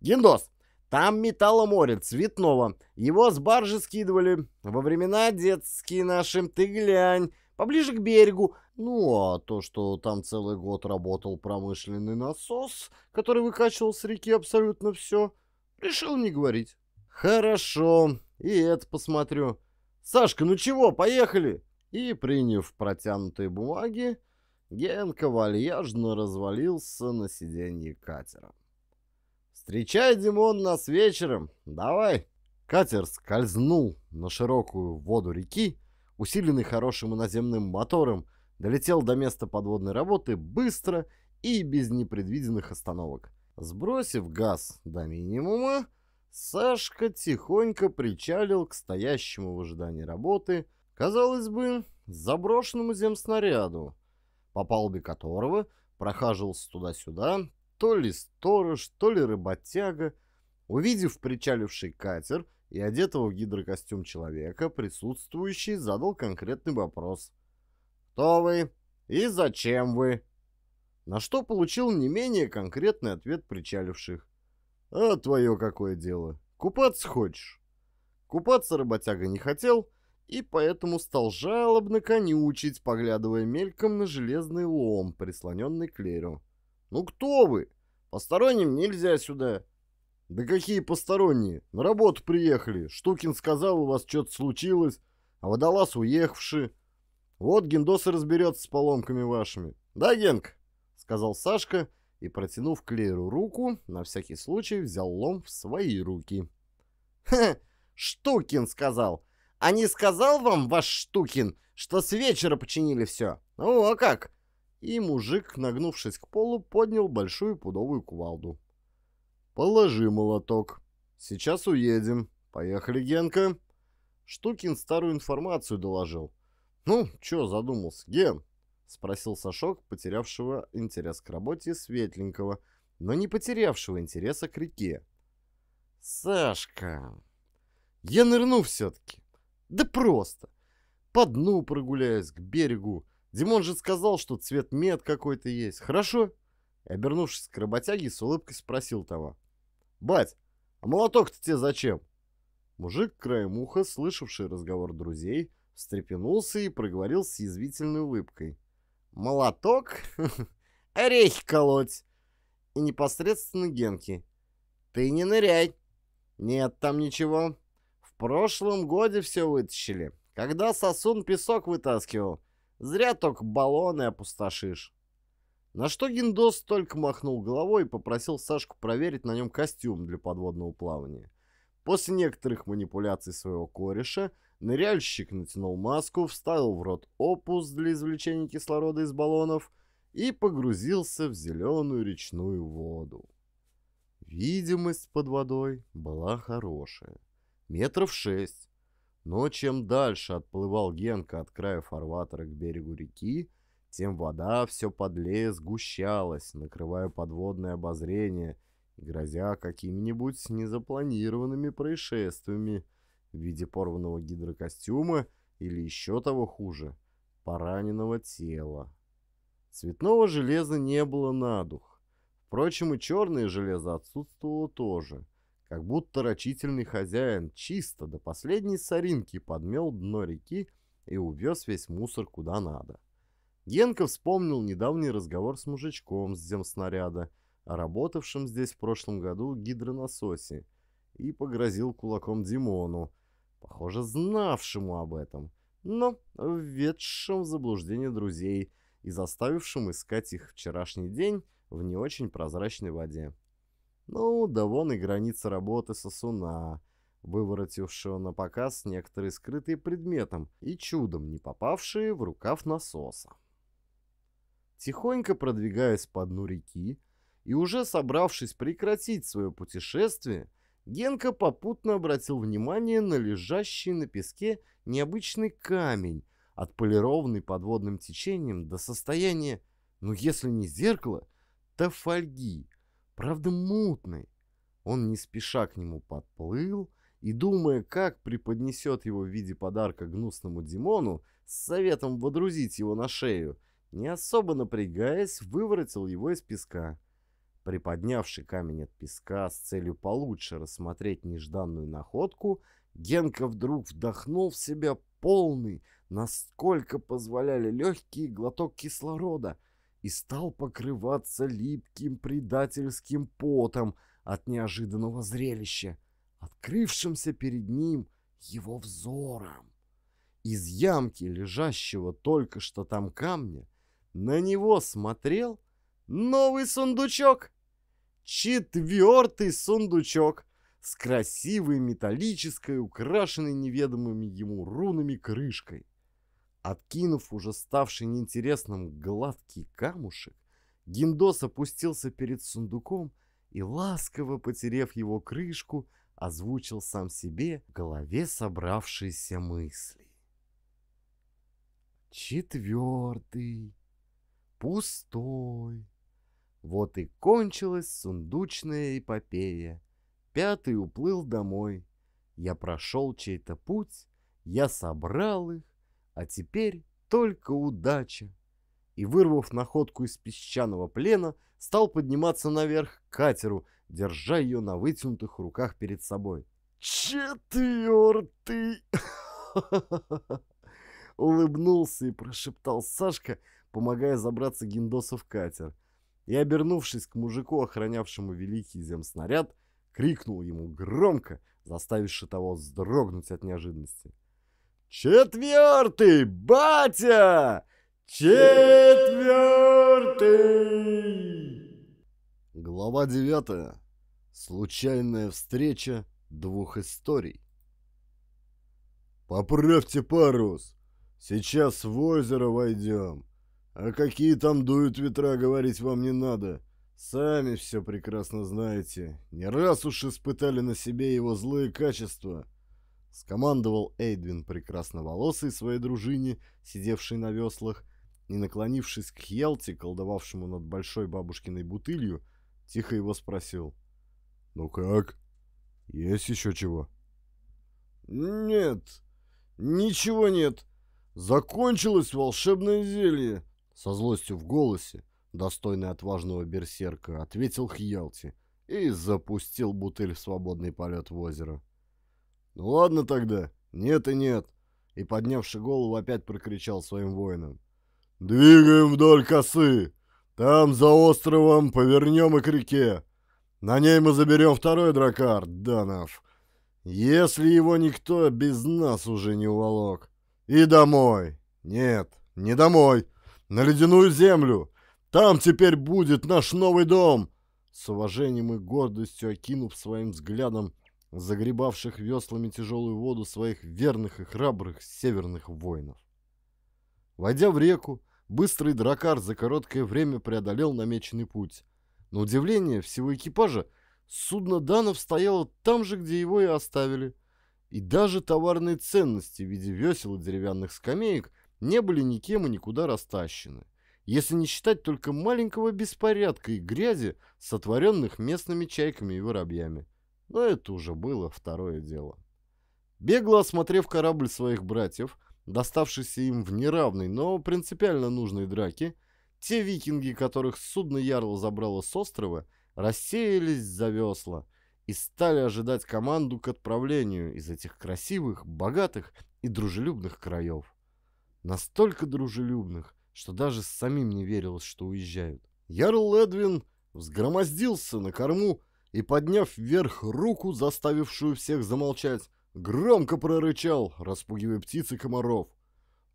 Гиндос. Там металломоре цветного. Его с баржи скидывали. Во времена детские нашим ты глянь, поближе к берегу. Ну, а то, что там целый год работал промышленный насос, который выкачивал с реки абсолютно все, решил не говорить. Хорошо, и это посмотрю. Сашка, ну чего, поехали? И, приняв протянутые бумаги, Генка вальяжно развалился на сиденье катера. «Встречай, Димон, нас вечером! Давай!» Катер скользнул на широкую воду реки, усиленный хорошим наземным мотором, долетел до места подводной работы быстро и без непредвиденных остановок. Сбросив газ до минимума, Сашка тихонько причалил к стоящему в ожидании работы, казалось бы, заброшенному земснаряду, по палубе которого прохаживался туда-сюда то ли сторож, то ли работяга. Увидев причаливший катер и одетого в гидрокостюм человека, присутствующий задал конкретный вопрос. «Кто вы? И зачем вы?» На что получил не менее конкретный ответ причаливших. «А твое какое дело? Купаться хочешь?» Купаться работяга не хотел, и поэтому стал жалобно конючить, поглядывая мельком на железный лом, прислоненный к лерю. «Ну кто вы? Посторонним нельзя сюда». «Да какие посторонние? На работу приехали. Штукин сказал, у вас что-то случилось, а водолаз уехавши. Вот Гендос и разберется с поломками вашими». «Да, Генк?» — сказал Сашка и, протянув Клейру руку, на всякий случай взял лом в свои руки. «Хе, Штукин сказал. А не сказал вам ваш Штукин, что с вечера починили все? О, а как! и мужик, нагнувшись к полу, поднял большую пудовую кувалду. «Положи молоток. Сейчас уедем. Поехали, Генка». Штукин старую информацию доложил. «Ну, чё задумался, Ген?» — спросил Сашок, потерявшего интерес к работе светленького, но не потерявшего интереса к реке. «Сашка, я нырну все-таки. Да просто. По дну прогуляюсь к берегу. Димон же сказал, что цвет мед какой-то есть. Хорошо. И, обернувшись к работяге, с улыбкой спросил того. «Бать, а молоток-то тебе зачем?» Мужик, краем уха, слышавший разговор друзей, встрепенулся и проговорил с язвительной улыбкой. «Молоток? <laughs> Орехи колоть!» И непосредственно Генки. «Ты не ныряй!» «Нет там ничего. В прошлом годе все вытащили. Когда сосун песок вытаскивал, Зря только баллоны опустошишь. На что Гиндос только махнул головой и попросил Сашку проверить на нем костюм для подводного плавания. После некоторых манипуляций своего кореша ныряльщик натянул маску, вставил в рот опус для извлечения кислорода из баллонов и погрузился в зеленую речную воду. Видимость под водой была хорошая. Метров шесть. Но чем дальше отплывал Генка от края фарватера к берегу реки, тем вода все подлее сгущалась, накрывая подводное обозрение и грозя какими-нибудь незапланированными происшествиями в виде порванного гидрокостюма или еще того хуже – пораненного тела. Цветного железа не было на дух. Впрочем, и черное железо отсутствовало тоже – как будто рачительный хозяин чисто до последней соринки подмел дно реки и увез весь мусор куда надо. Генка вспомнил недавний разговор с мужичком с земснаряда, работавшим здесь в прошлом году гидронасосе, и погрозил кулаком Димону, похоже, знавшему об этом, но введшим в заблуждение друзей и заставившим искать их вчерашний день в не очень прозрачной воде. Ну, да вон и граница работы сосуна, выворотившего на показ некоторые скрытые предметом и чудом не попавшие в рукав насоса. Тихонько продвигаясь по дну реки и уже собравшись прекратить свое путешествие, Генка попутно обратил внимание на лежащий на песке необычный камень, отполированный подводным течением до состояния, ну если не зеркала, то фольги – правда мутный. Он не спеша к нему подплыл и, думая, как преподнесет его в виде подарка гнусному Димону, с советом водрузить его на шею, не особо напрягаясь, выворотил его из песка. Приподнявший камень от песка с целью получше рассмотреть нежданную находку, Генка вдруг вдохнул в себя полный, насколько позволяли легкие глоток кислорода, и стал покрываться липким предательским потом от неожиданного зрелища, открывшимся перед ним его взором. Из ямки, лежащего только что там камня, на него смотрел новый сундучок. Четвертый сундучок с красивой металлической, украшенной неведомыми ему рунами крышкой. Откинув уже ставший неинтересным гладкий камушек, Гиндос опустился перед сундуком и, ласково потерев его крышку, озвучил сам себе в голове собравшиеся мысли. Четвертый. Пустой. Вот и кончилась сундучная эпопея. Пятый уплыл домой. Я прошел чей-то путь, я собрал их, а теперь только удача. И, вырвав находку из песчаного плена, стал подниматься наверх к катеру, держа ее на вытянутых руках перед собой. «Четвертый!» <laughs> Улыбнулся и прошептал Сашка, помогая забраться Гиндосу в катер. И, обернувшись к мужику, охранявшему великий земснаряд, крикнул ему громко, заставивши того вздрогнуть от неожиданности. Четвертый, батя! Четвертый! Глава девятая. Случайная встреча двух историй. Поправьте парус. Сейчас в озеро войдем. А какие там дуют ветра, говорить вам не надо. Сами все прекрасно знаете. Не раз уж испытали на себе его злые качества —— скомандовал Эйдвин прекрасноволосой своей дружине, сидевшей на веслах, и, наклонившись к Хелте, колдовавшему над большой бабушкиной бутылью, тихо его спросил. «Ну как? Есть еще чего?» «Нет, ничего нет. Закончилось волшебное зелье!» Со злостью в голосе, достойный отважного берсерка, ответил Хьялти и запустил бутыль в свободный полет в озеро. «Ну ладно тогда, нет и нет!» И, поднявши голову, опять прокричал своим воинам. «Двигаем вдоль косы! Там, за островом, повернем и к реке! На ней мы заберем второй дракар, Данов! Если его никто без нас уже не уволок! И домой! Нет, не домой! На ледяную землю! Там теперь будет наш новый дом!» С уважением и гордостью окинув своим взглядом загребавших веслами тяжелую воду своих верных и храбрых северных воинов. Войдя в реку, быстрый дракар за короткое время преодолел намеченный путь. На удивление всего экипажа судно Данов стояло там же, где его и оставили. И даже товарные ценности в виде весел и деревянных скамеек не были никем и никуда растащены, если не считать только маленького беспорядка и грязи, сотворенных местными чайками и воробьями но это уже было второе дело. Бегло осмотрев корабль своих братьев, доставшийся им в неравной, но принципиально нужной драке, те викинги, которых судно Ярла забрало с острова, рассеялись за весла и стали ожидать команду к отправлению из этих красивых, богатых и дружелюбных краев. Настолько дружелюбных, что даже самим не верилось, что уезжают. Ярл Эдвин взгромоздился на корму и, подняв вверх руку, заставившую всех замолчать, громко прорычал, распугивая птиц и комаров.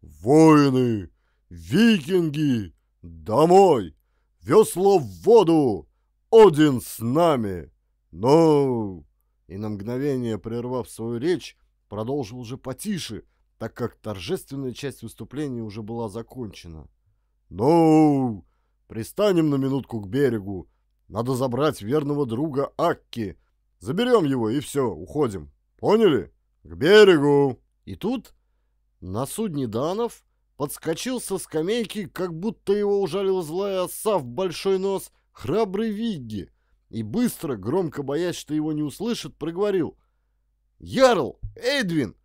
«Воины! Викинги! Домой! Весло в воду! Один с нами! Но...» ну!» И на мгновение, прервав свою речь, продолжил уже потише, так как торжественная часть выступления уже была закончена. «Ну, пристанем на минутку к берегу, надо забрать верного друга Акки. Заберем его и все, уходим. Поняли? К берегу!» И тут на судне Данов подскочил со скамейки, как будто его ужалила злая оса в большой нос, храбрый Вигги, и быстро, громко боясь, что его не услышат, проговорил. «Ярл! Эдвин!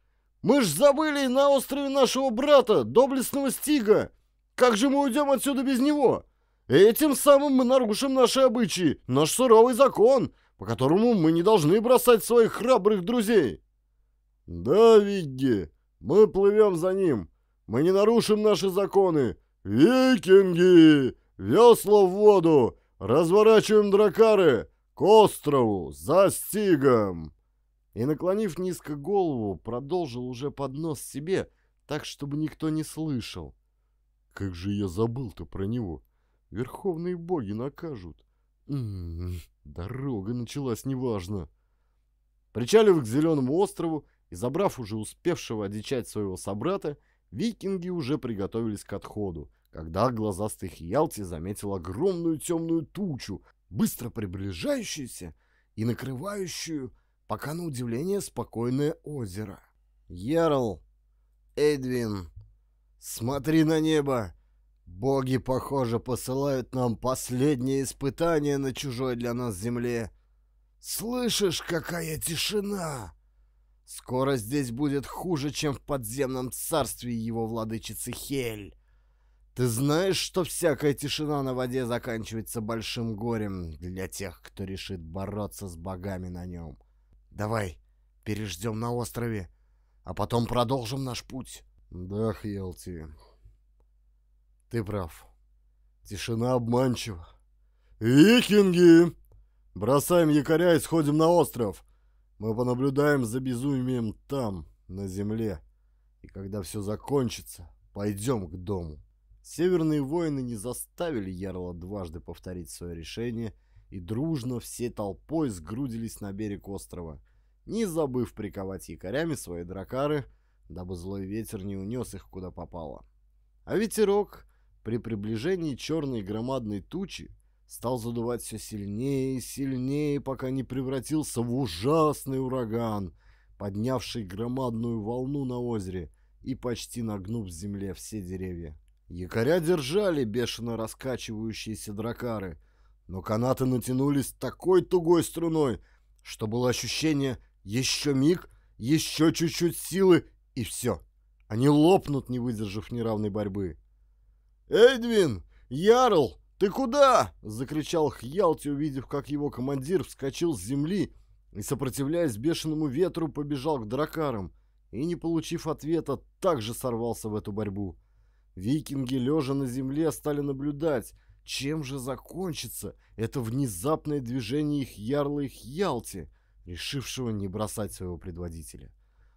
Мы ж забыли на острове нашего брата, доблестного Стига! Как же мы уйдем отсюда без него?» Этим самым мы нарушим наши обычаи, наш суровый закон, по которому мы не должны бросать своих храбрых друзей. Да, Вигги, мы плывем за ним. Мы не нарушим наши законы. Викинги! Весла в воду! Разворачиваем дракары! К острову! За стигом! И, наклонив низко голову, продолжил уже под нос себе, так, чтобы никто не слышал. Как же я забыл-то про него! Верховные боги накажут. М -м -м, дорога началась неважно. Причалив к Зеленому острову и забрав уже успевшего одичать своего собрата, викинги уже приготовились к отходу, когда глазастый Хиялти заметил огромную темную тучу, быстро приближающуюся и накрывающую, пока на удивление, спокойное озеро. «Ярл! Эдвин! Смотри на небо! Боги, похоже, посылают нам последнее испытание на чужой для нас земле. Слышишь, какая тишина? Скоро здесь будет хуже, чем в подземном царстве его владычицы Хель. Ты знаешь, что всякая тишина на воде заканчивается большим горем для тех, кто решит бороться с богами на нем. Давай, переждем на острове, а потом продолжим наш путь. Да, Хелти, ты прав. Тишина обманчива. «Викинги! Бросаем якоря и сходим на остров. Мы понаблюдаем за безумием там, на земле. И когда все закончится, пойдем к дому». Северные воины не заставили Ярла дважды повторить свое решение, и дружно все толпой сгрудились на берег острова, не забыв приковать якорями свои дракары, дабы злой ветер не унес их куда попало. А ветерок при приближении черной громадной тучи стал задувать все сильнее и сильнее, пока не превратился в ужасный ураган, поднявший громадную волну на озере и почти нагнув с земле все деревья. Якоря держали бешено раскачивающиеся дракары, но канаты натянулись такой тугой струной, что было ощущение «еще миг», «еще чуть-чуть силы» и все. Они лопнут, не выдержав неравной борьбы. Эдвин, Ярл! Ты куда?» — закричал Хьялти, увидев, как его командир вскочил с земли и, сопротивляясь бешеному ветру, побежал к дракарам и, не получив ответа, также сорвался в эту борьбу. Викинги, лежа на земле, стали наблюдать, чем же закончится это внезапное движение их ярла и Хьялти, решившего не бросать своего предводителя.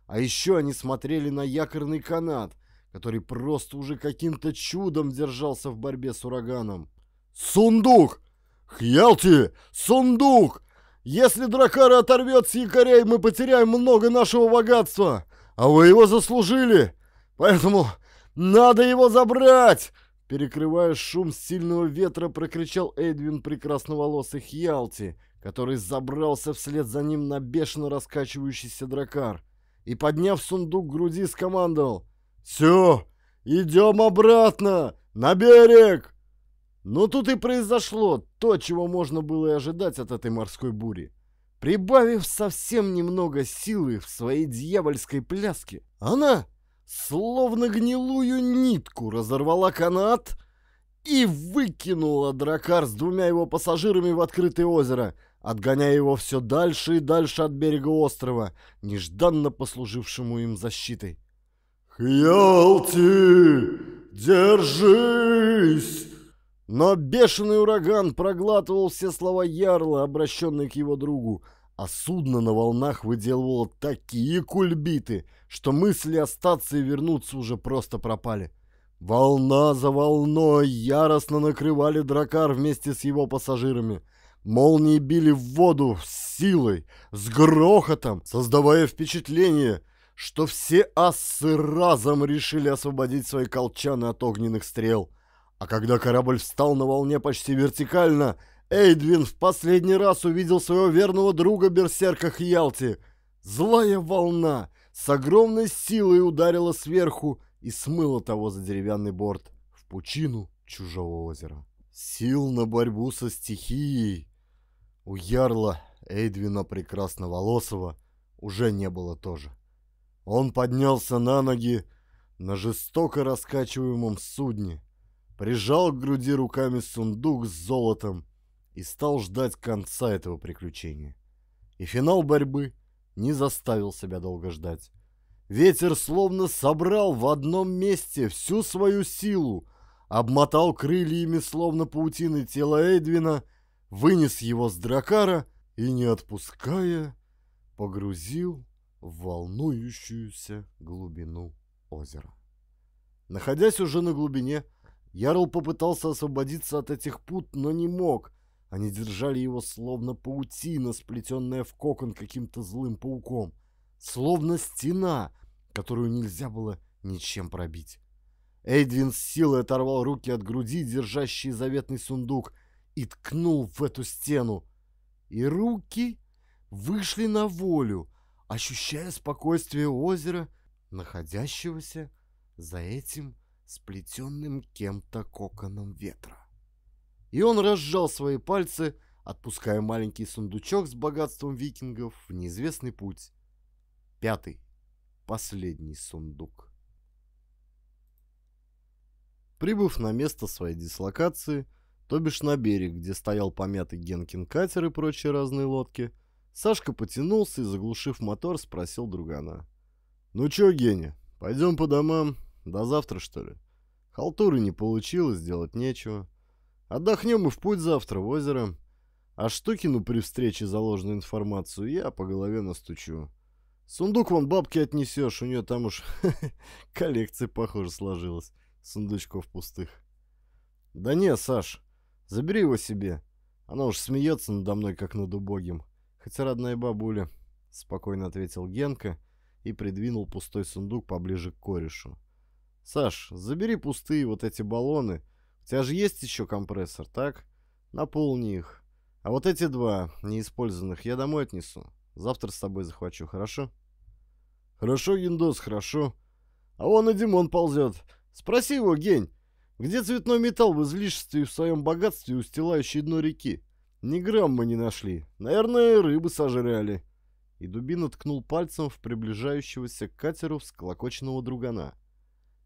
А еще они смотрели на якорный канат, который просто уже каким-то чудом держался в борьбе с ураганом. «Сундук! Хьялти! Сундук! Если дракара оторвет с якорей, мы потеряем много нашего богатства, а вы его заслужили, поэтому надо его забрать!» Перекрывая шум сильного ветра, прокричал Эдвин прекрасноволосый Хьялти, который забрался вслед за ним на бешено раскачивающийся дракар и, подняв сундук к груди, скомандовал — «Все, идем обратно, на берег!» Но тут и произошло то, чего можно было и ожидать от этой морской бури. Прибавив совсем немного силы в своей дьявольской пляске, она, словно гнилую нитку, разорвала канат и выкинула дракар с двумя его пассажирами в открытое озеро, отгоняя его все дальше и дальше от берега острова, нежданно послужившему им защитой. «Хьялти, держись!» Но бешеный ураган проглатывал все слова Ярла, обращенные к его другу, а судно на волнах выделывало такие кульбиты, что мысли остаться и вернуться уже просто пропали. Волна за волной яростно накрывали дракар вместе с его пассажирами. Молнии били в воду с силой, с грохотом, создавая впечатление, что все ассы разом решили освободить свои колчаны от огненных стрел. А когда корабль встал на волне почти вертикально, Эйдвин в последний раз увидел своего верного друга Берсерка Хьялти. Злая волна с огромной силой ударила сверху и смыла того за деревянный борт в пучину чужого озера. Сил на борьбу со стихией у ярла Эйдвина Прекрасноволосого уже не было тоже. Он поднялся на ноги на жестоко раскачиваемом судне, прижал к груди руками сундук с золотом и стал ждать конца этого приключения. И финал борьбы не заставил себя долго ждать. Ветер словно собрал в одном месте всю свою силу, обмотал крыльями, словно паутины, тело Эдвина, вынес его с дракара и, не отпуская, погрузил в волнующуюся глубину озера. Находясь уже на глубине, Ярл попытался освободиться от этих пут, но не мог. Они держали его словно паутина, сплетенная в кокон каким-то злым пауком, словно стена, которую нельзя было ничем пробить. Эйдвин с силой оторвал руки от груди, держащий заветный сундук, и ткнул в эту стену. И руки вышли на волю, ощущая спокойствие озера, находящегося за этим сплетенным кем-то коконом ветра. И он разжал свои пальцы, отпуская маленький сундучок с богатством викингов в неизвестный путь. Пятый, последний сундук. Прибыв на место своей дислокации, то бишь на берег, где стоял помятый Генкин катер и прочие разные лодки, — Сашка потянулся и, заглушив мотор, спросил другана. «Ну чё, Геня, пойдем по домам? До завтра, что ли? Халтуры не получилось, делать нечего. Отдохнем и в путь завтра в озеро. А Штукину при встрече за ложную информацию я по голове настучу. Сундук вон бабки отнесешь, у неё там уж <laughs> коллекция, похоже, сложилась. Сундучков пустых. Да не, Саш, забери его себе. Она уж смеется надо мной, как над убогим хоть родная бабуля», — спокойно ответил Генка и придвинул пустой сундук поближе к корешу. «Саш, забери пустые вот эти баллоны. У тебя же есть еще компрессор, так? Наполни их. А вот эти два, неиспользованных, я домой отнесу. Завтра с тобой захвачу, хорошо?» «Хорошо, Гендос, хорошо. А вон и Димон ползет. Спроси его, Гень, где цветной металл в излишестве и в своем богатстве, устилающий дно реки?» Ни грамма не нашли. Наверное, рыбы сожрали. И Дубин ткнул пальцем в приближающегося к катеру всклокоченного другана.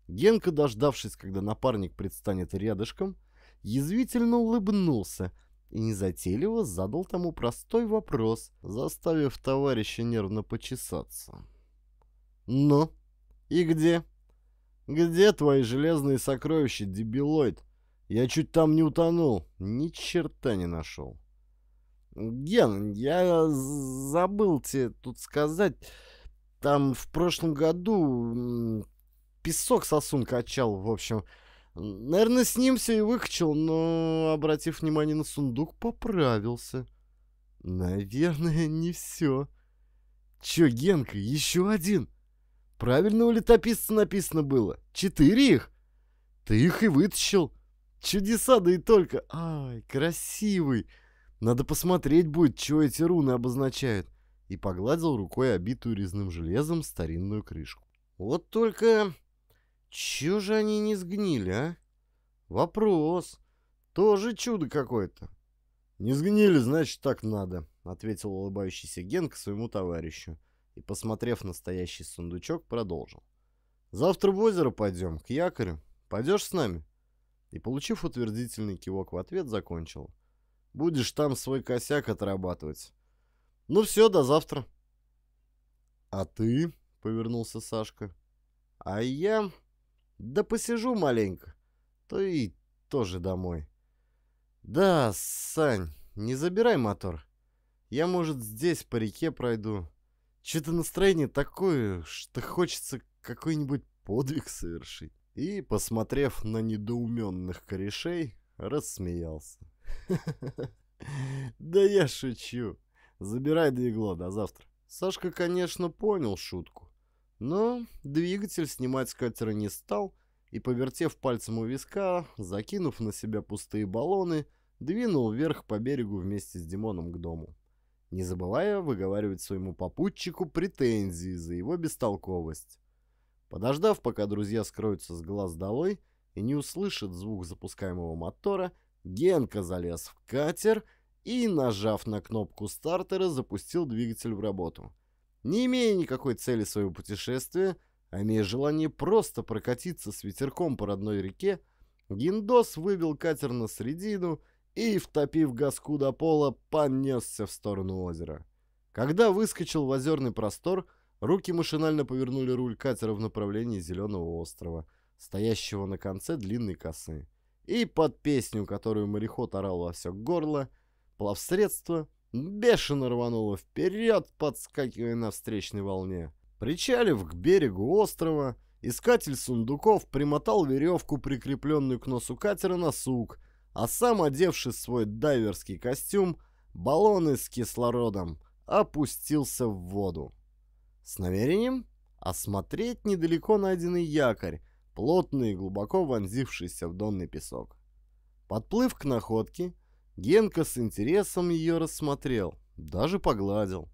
Генка, дождавшись, когда напарник предстанет рядышком, язвительно улыбнулся и незатейливо задал тому простой вопрос, заставив товарища нервно почесаться. «Ну, и где?» «Где твои железные сокровища, дебилоид? Я чуть там не утонул, ни черта не нашел». Ген, я забыл тебе тут сказать. Там в прошлом году песок сосун качал, в общем. Наверное, с ним все и выкачал, но, обратив внимание на сундук, поправился. Наверное, не все. Че, Генка, еще один? Правильно у летописца написано было. Четыре их. Ты их и вытащил. Чудеса, да и только. Ай, красивый. Надо посмотреть будет, что эти руны обозначают. И погладил рукой обитую резным железом старинную крышку. Вот только... Чё же они не сгнили, а? Вопрос. Тоже чудо какое-то. Не сгнили, значит, так надо, ответил улыбающийся Генк своему товарищу. И, посмотрев на стоящий сундучок, продолжил. Завтра в озеро пойдем, к якорю. Пойдешь с нами? И, получив утвердительный кивок в ответ, закончил. — Будешь там свой косяк отрабатывать. Ну все, до завтра. А ты? Повернулся Сашка. А я? Да посижу маленько. То и тоже домой. Да, Сань, не забирай мотор. Я, может, здесь по реке пройду. Что-то настроение такое, что хочется какой-нибудь подвиг совершить. И, посмотрев на недоуменных корешей, рассмеялся. <laughs> Да я шучу. Забирай двигло до завтра. Сашка, конечно, понял шутку, но двигатель снимать с катера не стал и, повертев пальцем у виска, закинув на себя пустые баллоны, двинул вверх по берегу вместе с Димоном к дому, не забывая выговаривать своему попутчику претензии за его бестолковость. Подождав, пока друзья скроются с глаз долой и не услышат звук запускаемого мотора, — Генка залез в катер и, нажав на кнопку стартера, запустил двигатель в работу. Не имея никакой цели своего путешествия, а имея желание просто прокатиться с ветерком по родной реке, Гиндос выбил катер на середину и, втопив газку до пола, понесся в сторону озера. Когда выскочил в озерный простор, руки машинально повернули руль катера в направлении зеленого острова, стоящего на конце длинной косы. И под песню, которую мореход орал во все горло, плавсредство бешено рвануло вперед, подскакивая на встречной волне. Причалив к берегу острова, искатель сундуков примотал веревку, прикрепленную к носу катера, на сук, а сам, одевший свой дайверский костюм, баллоны с кислородом, опустился в воду. С намерением осмотреть недалеко найденный якорь, плотный и глубоко вонзившийся в донный песок. Подплыв к находке, Генка с интересом ее рассмотрел, даже погладил.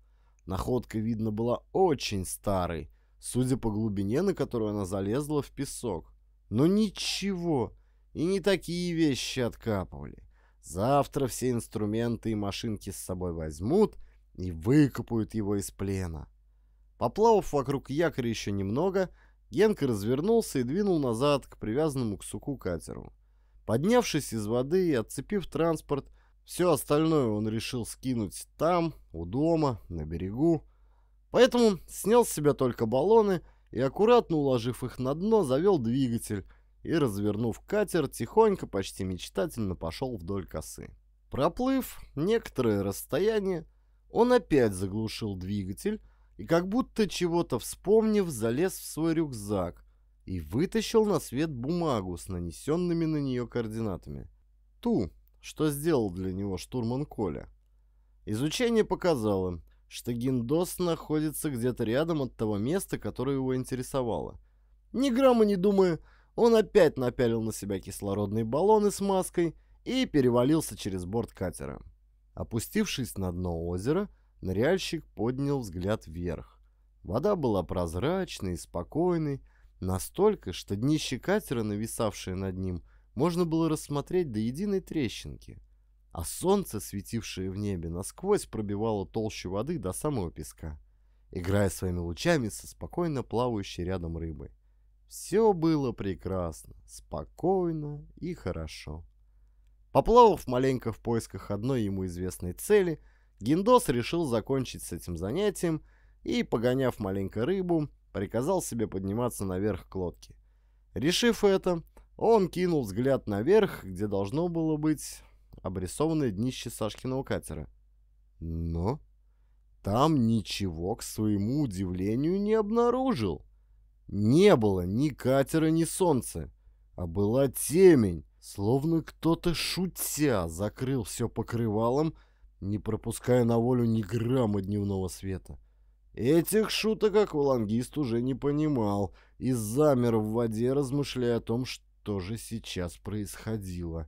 Находка, видно, была очень старой, судя по глубине, на которую она залезла в песок. Но ничего, и не такие вещи откапывали. Завтра все инструменты и машинки с собой возьмут и выкопают его из плена. Поплавав вокруг якоря еще немного, Генка развернулся и двинул назад к привязанному к суку катеру. Поднявшись из воды и отцепив транспорт, все остальное он решил скинуть там, у дома, на берегу. Поэтому снял с себя только баллоны и, аккуратно уложив их на дно, завел двигатель и, развернув катер, тихонько, почти мечтательно пошел вдоль косы. Проплыв некоторое расстояние, он опять заглушил двигатель и как будто чего-то вспомнив, залез в свой рюкзак и вытащил на свет бумагу с нанесенными на нее координатами. Ту, что сделал для него штурман Коля. Изучение показало, что Гиндос находится где-то рядом от того места, которое его интересовало. Ни грамма не думая, он опять напялил на себя кислородные баллоны с маской и перевалился через борт катера. Опустившись на дно озера, Ныряльщик поднял взгляд вверх. Вода была прозрачной и спокойной, настолько, что днище катера, нависавшее над ним, можно было рассмотреть до единой трещинки. А солнце, светившее в небе, насквозь пробивало толщу воды до самого песка, играя своими лучами со спокойно плавающей рядом рыбой. Все было прекрасно, спокойно и хорошо. Поплавав маленько в поисках одной ему известной цели – Гиндос решил закончить с этим занятием и, погоняв маленько рыбу, приказал себе подниматься наверх к лодке. Решив это, он кинул взгляд наверх, где должно было быть обрисовано днище Сашкиного катера. Но там ничего, к своему удивлению, не обнаружил. Не было ни катера, ни солнца, а была темень, словно кто-то, шутя, закрыл все покрывалом, не пропуская на волю ни грамма дневного света. Этих шуток аквалангист уже не понимал и замер в воде, размышляя о том, что же сейчас происходило.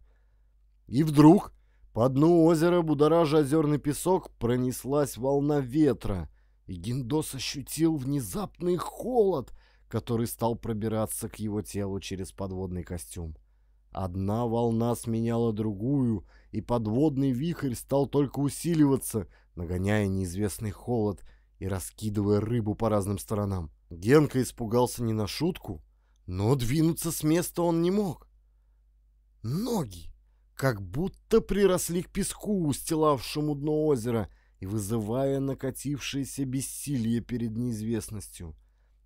И вдруг по дну озера, будоража озерный песок, пронеслась волна ветра, и Гиндос ощутил внезапный холод, который стал пробираться к его телу через подводный костюм. Одна волна сменяла другую, и подводный вихрь стал только усиливаться, нагоняя неизвестный холод и раскидывая рыбу по разным сторонам. Генка испугался не на шутку, но двинуться с места он не мог. Ноги как будто приросли к песку, устилавшему дно озера, и вызывая накатившееся бессилие перед неизвестностью.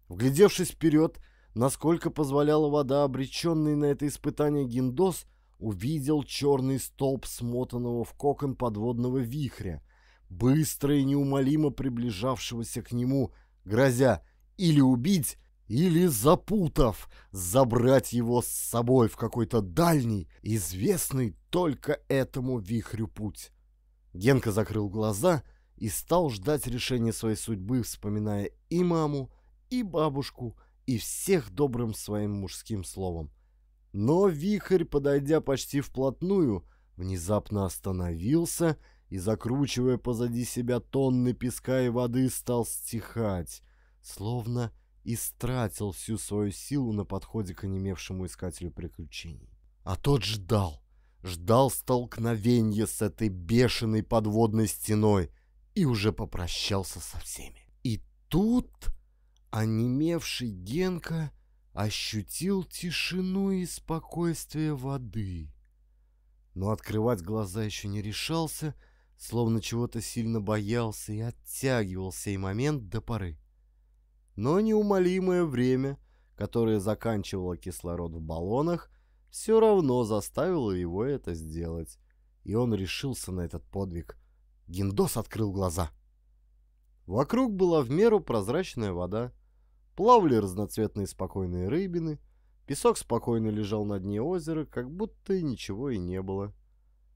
Вглядевшись вперед, Насколько позволяла вода, обреченный на это испытание Гиндос увидел черный столб смотанного в кокон подводного вихря, быстро и неумолимо приближавшегося к нему, грозя или убить, или запутав, забрать его с собой в какой-то дальний, известный только этому вихрю путь. Генка закрыл глаза и стал ждать решения своей судьбы, вспоминая и маму, и бабушку, и всех добрым своим мужским словом. Но вихрь, подойдя почти вплотную, внезапно остановился и, закручивая позади себя тонны песка и воды, стал стихать, словно истратил всю свою силу на подходе к онемевшему искателю приключений. А тот ждал, ждал столкновения с этой бешеной подводной стеной и уже попрощался со всеми. И тут Онемевший Генка ощутил тишину и спокойствие воды. Но открывать глаза еще не решался, словно чего-то сильно боялся и оттягивался и момент до поры. Но неумолимое время, которое заканчивало кислород в баллонах, все равно заставило его это сделать. И он решился на этот подвиг. Гиндос открыл глаза — Вокруг была в меру прозрачная вода, плавали разноцветные спокойные рыбины, песок спокойно лежал на дне озера, как будто и ничего и не было.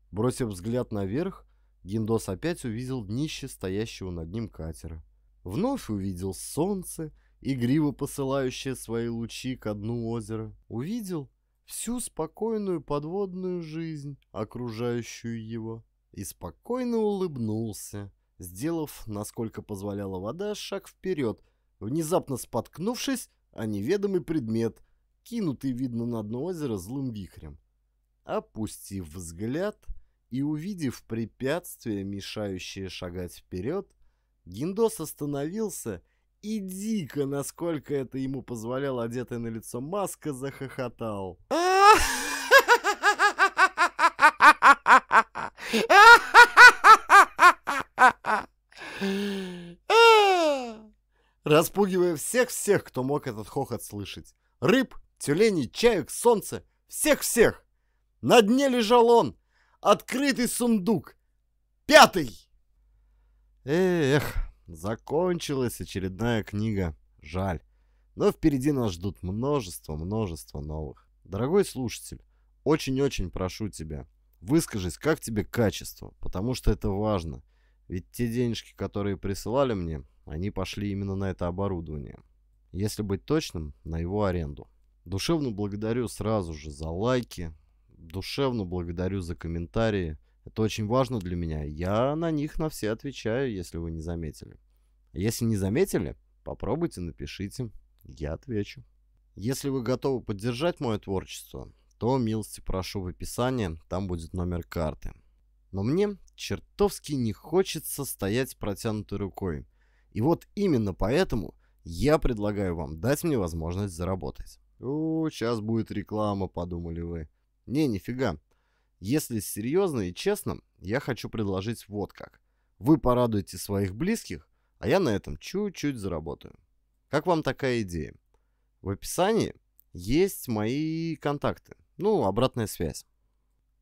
Бросив взгляд наверх, Гиндос опять увидел днище стоящего над ним катера. Вновь увидел солнце, игриво посылающее свои лучи к дну озера. Увидел всю спокойную подводную жизнь, окружающую его, и спокойно улыбнулся, Сделав, насколько позволяла вода, шаг вперед, внезапно споткнувшись о неведомый предмет, кинутый, видно, на дно озера злым вихрем. Опустив взгляд и увидев препятствие, мешающее шагать вперед, Гиндос остановился и дико, насколько это ему позволяла одетая на лицо маска, захохотал. «А-а-а!» распугивая всех-всех, кто мог этот хохот слышать. Рыб, тюленей, чаек, солнце, всех-всех. На дне лежал он, открытый сундук, пятый. Эх, закончилась очередная книга, жаль. Но впереди нас ждут множество-множество новых. Дорогой слушатель, очень-очень прошу тебя, выскажись, как тебе качество, потому что это важно. Ведь те денежки, которые присылали мне, они пошли именно на это оборудование. Если быть точным, на его аренду. Душевно благодарю сразу же за лайки, душевно благодарю за комментарии. Это очень важно для меня. Я на них на все отвечаю, если вы не заметили. Если не заметили, попробуйте, напишите. Я отвечу. Если вы готовы поддержать мое творчество, то милости прошу в описании, там будет номер карты. Но мне чертовски не хочется стоять протянутой рукой. И вот именно поэтому я предлагаю вам дать мне возможность заработать. «О, сейчас будет реклама», — подумали вы. Не, нифига. Если серьезно и честно, я хочу предложить вот как. Вы порадуете своих близких, а я на этом чуть-чуть заработаю. Как вам такая идея? В описании есть мои контакты, ну, обратная связь.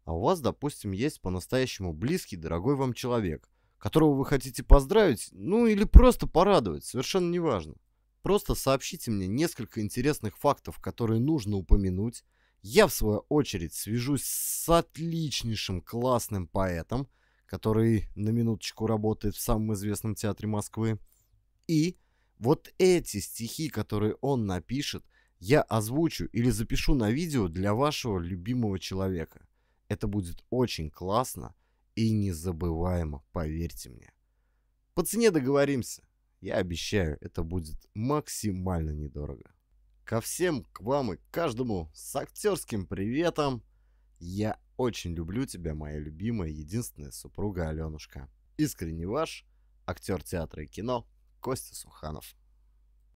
А у вас, допустим, есть по-настоящему близкий, дорогой вам человек, которого вы хотите поздравить, ну или просто порадовать, совершенно неважно. Просто сообщите мне несколько интересных фактов, которые нужно упомянуть. Я, в свою очередь, свяжусь с отличнейшим классным поэтом, который на минуточку работает в самом известном театре Москвы. И вот эти стихи, которые он напишет, я озвучу или запишу на видео для вашего любимого человека. Это будет очень классно и незабываемо, поверьте мне. По цене договоримся. Я обещаю, это будет максимально недорого. Ко всем, к вам и к каждому с актерским приветом. Я очень люблю тебя, моя любимая, единственная супруга Аленушка. Искренне ваш, актер театра и кино Костя Суханов.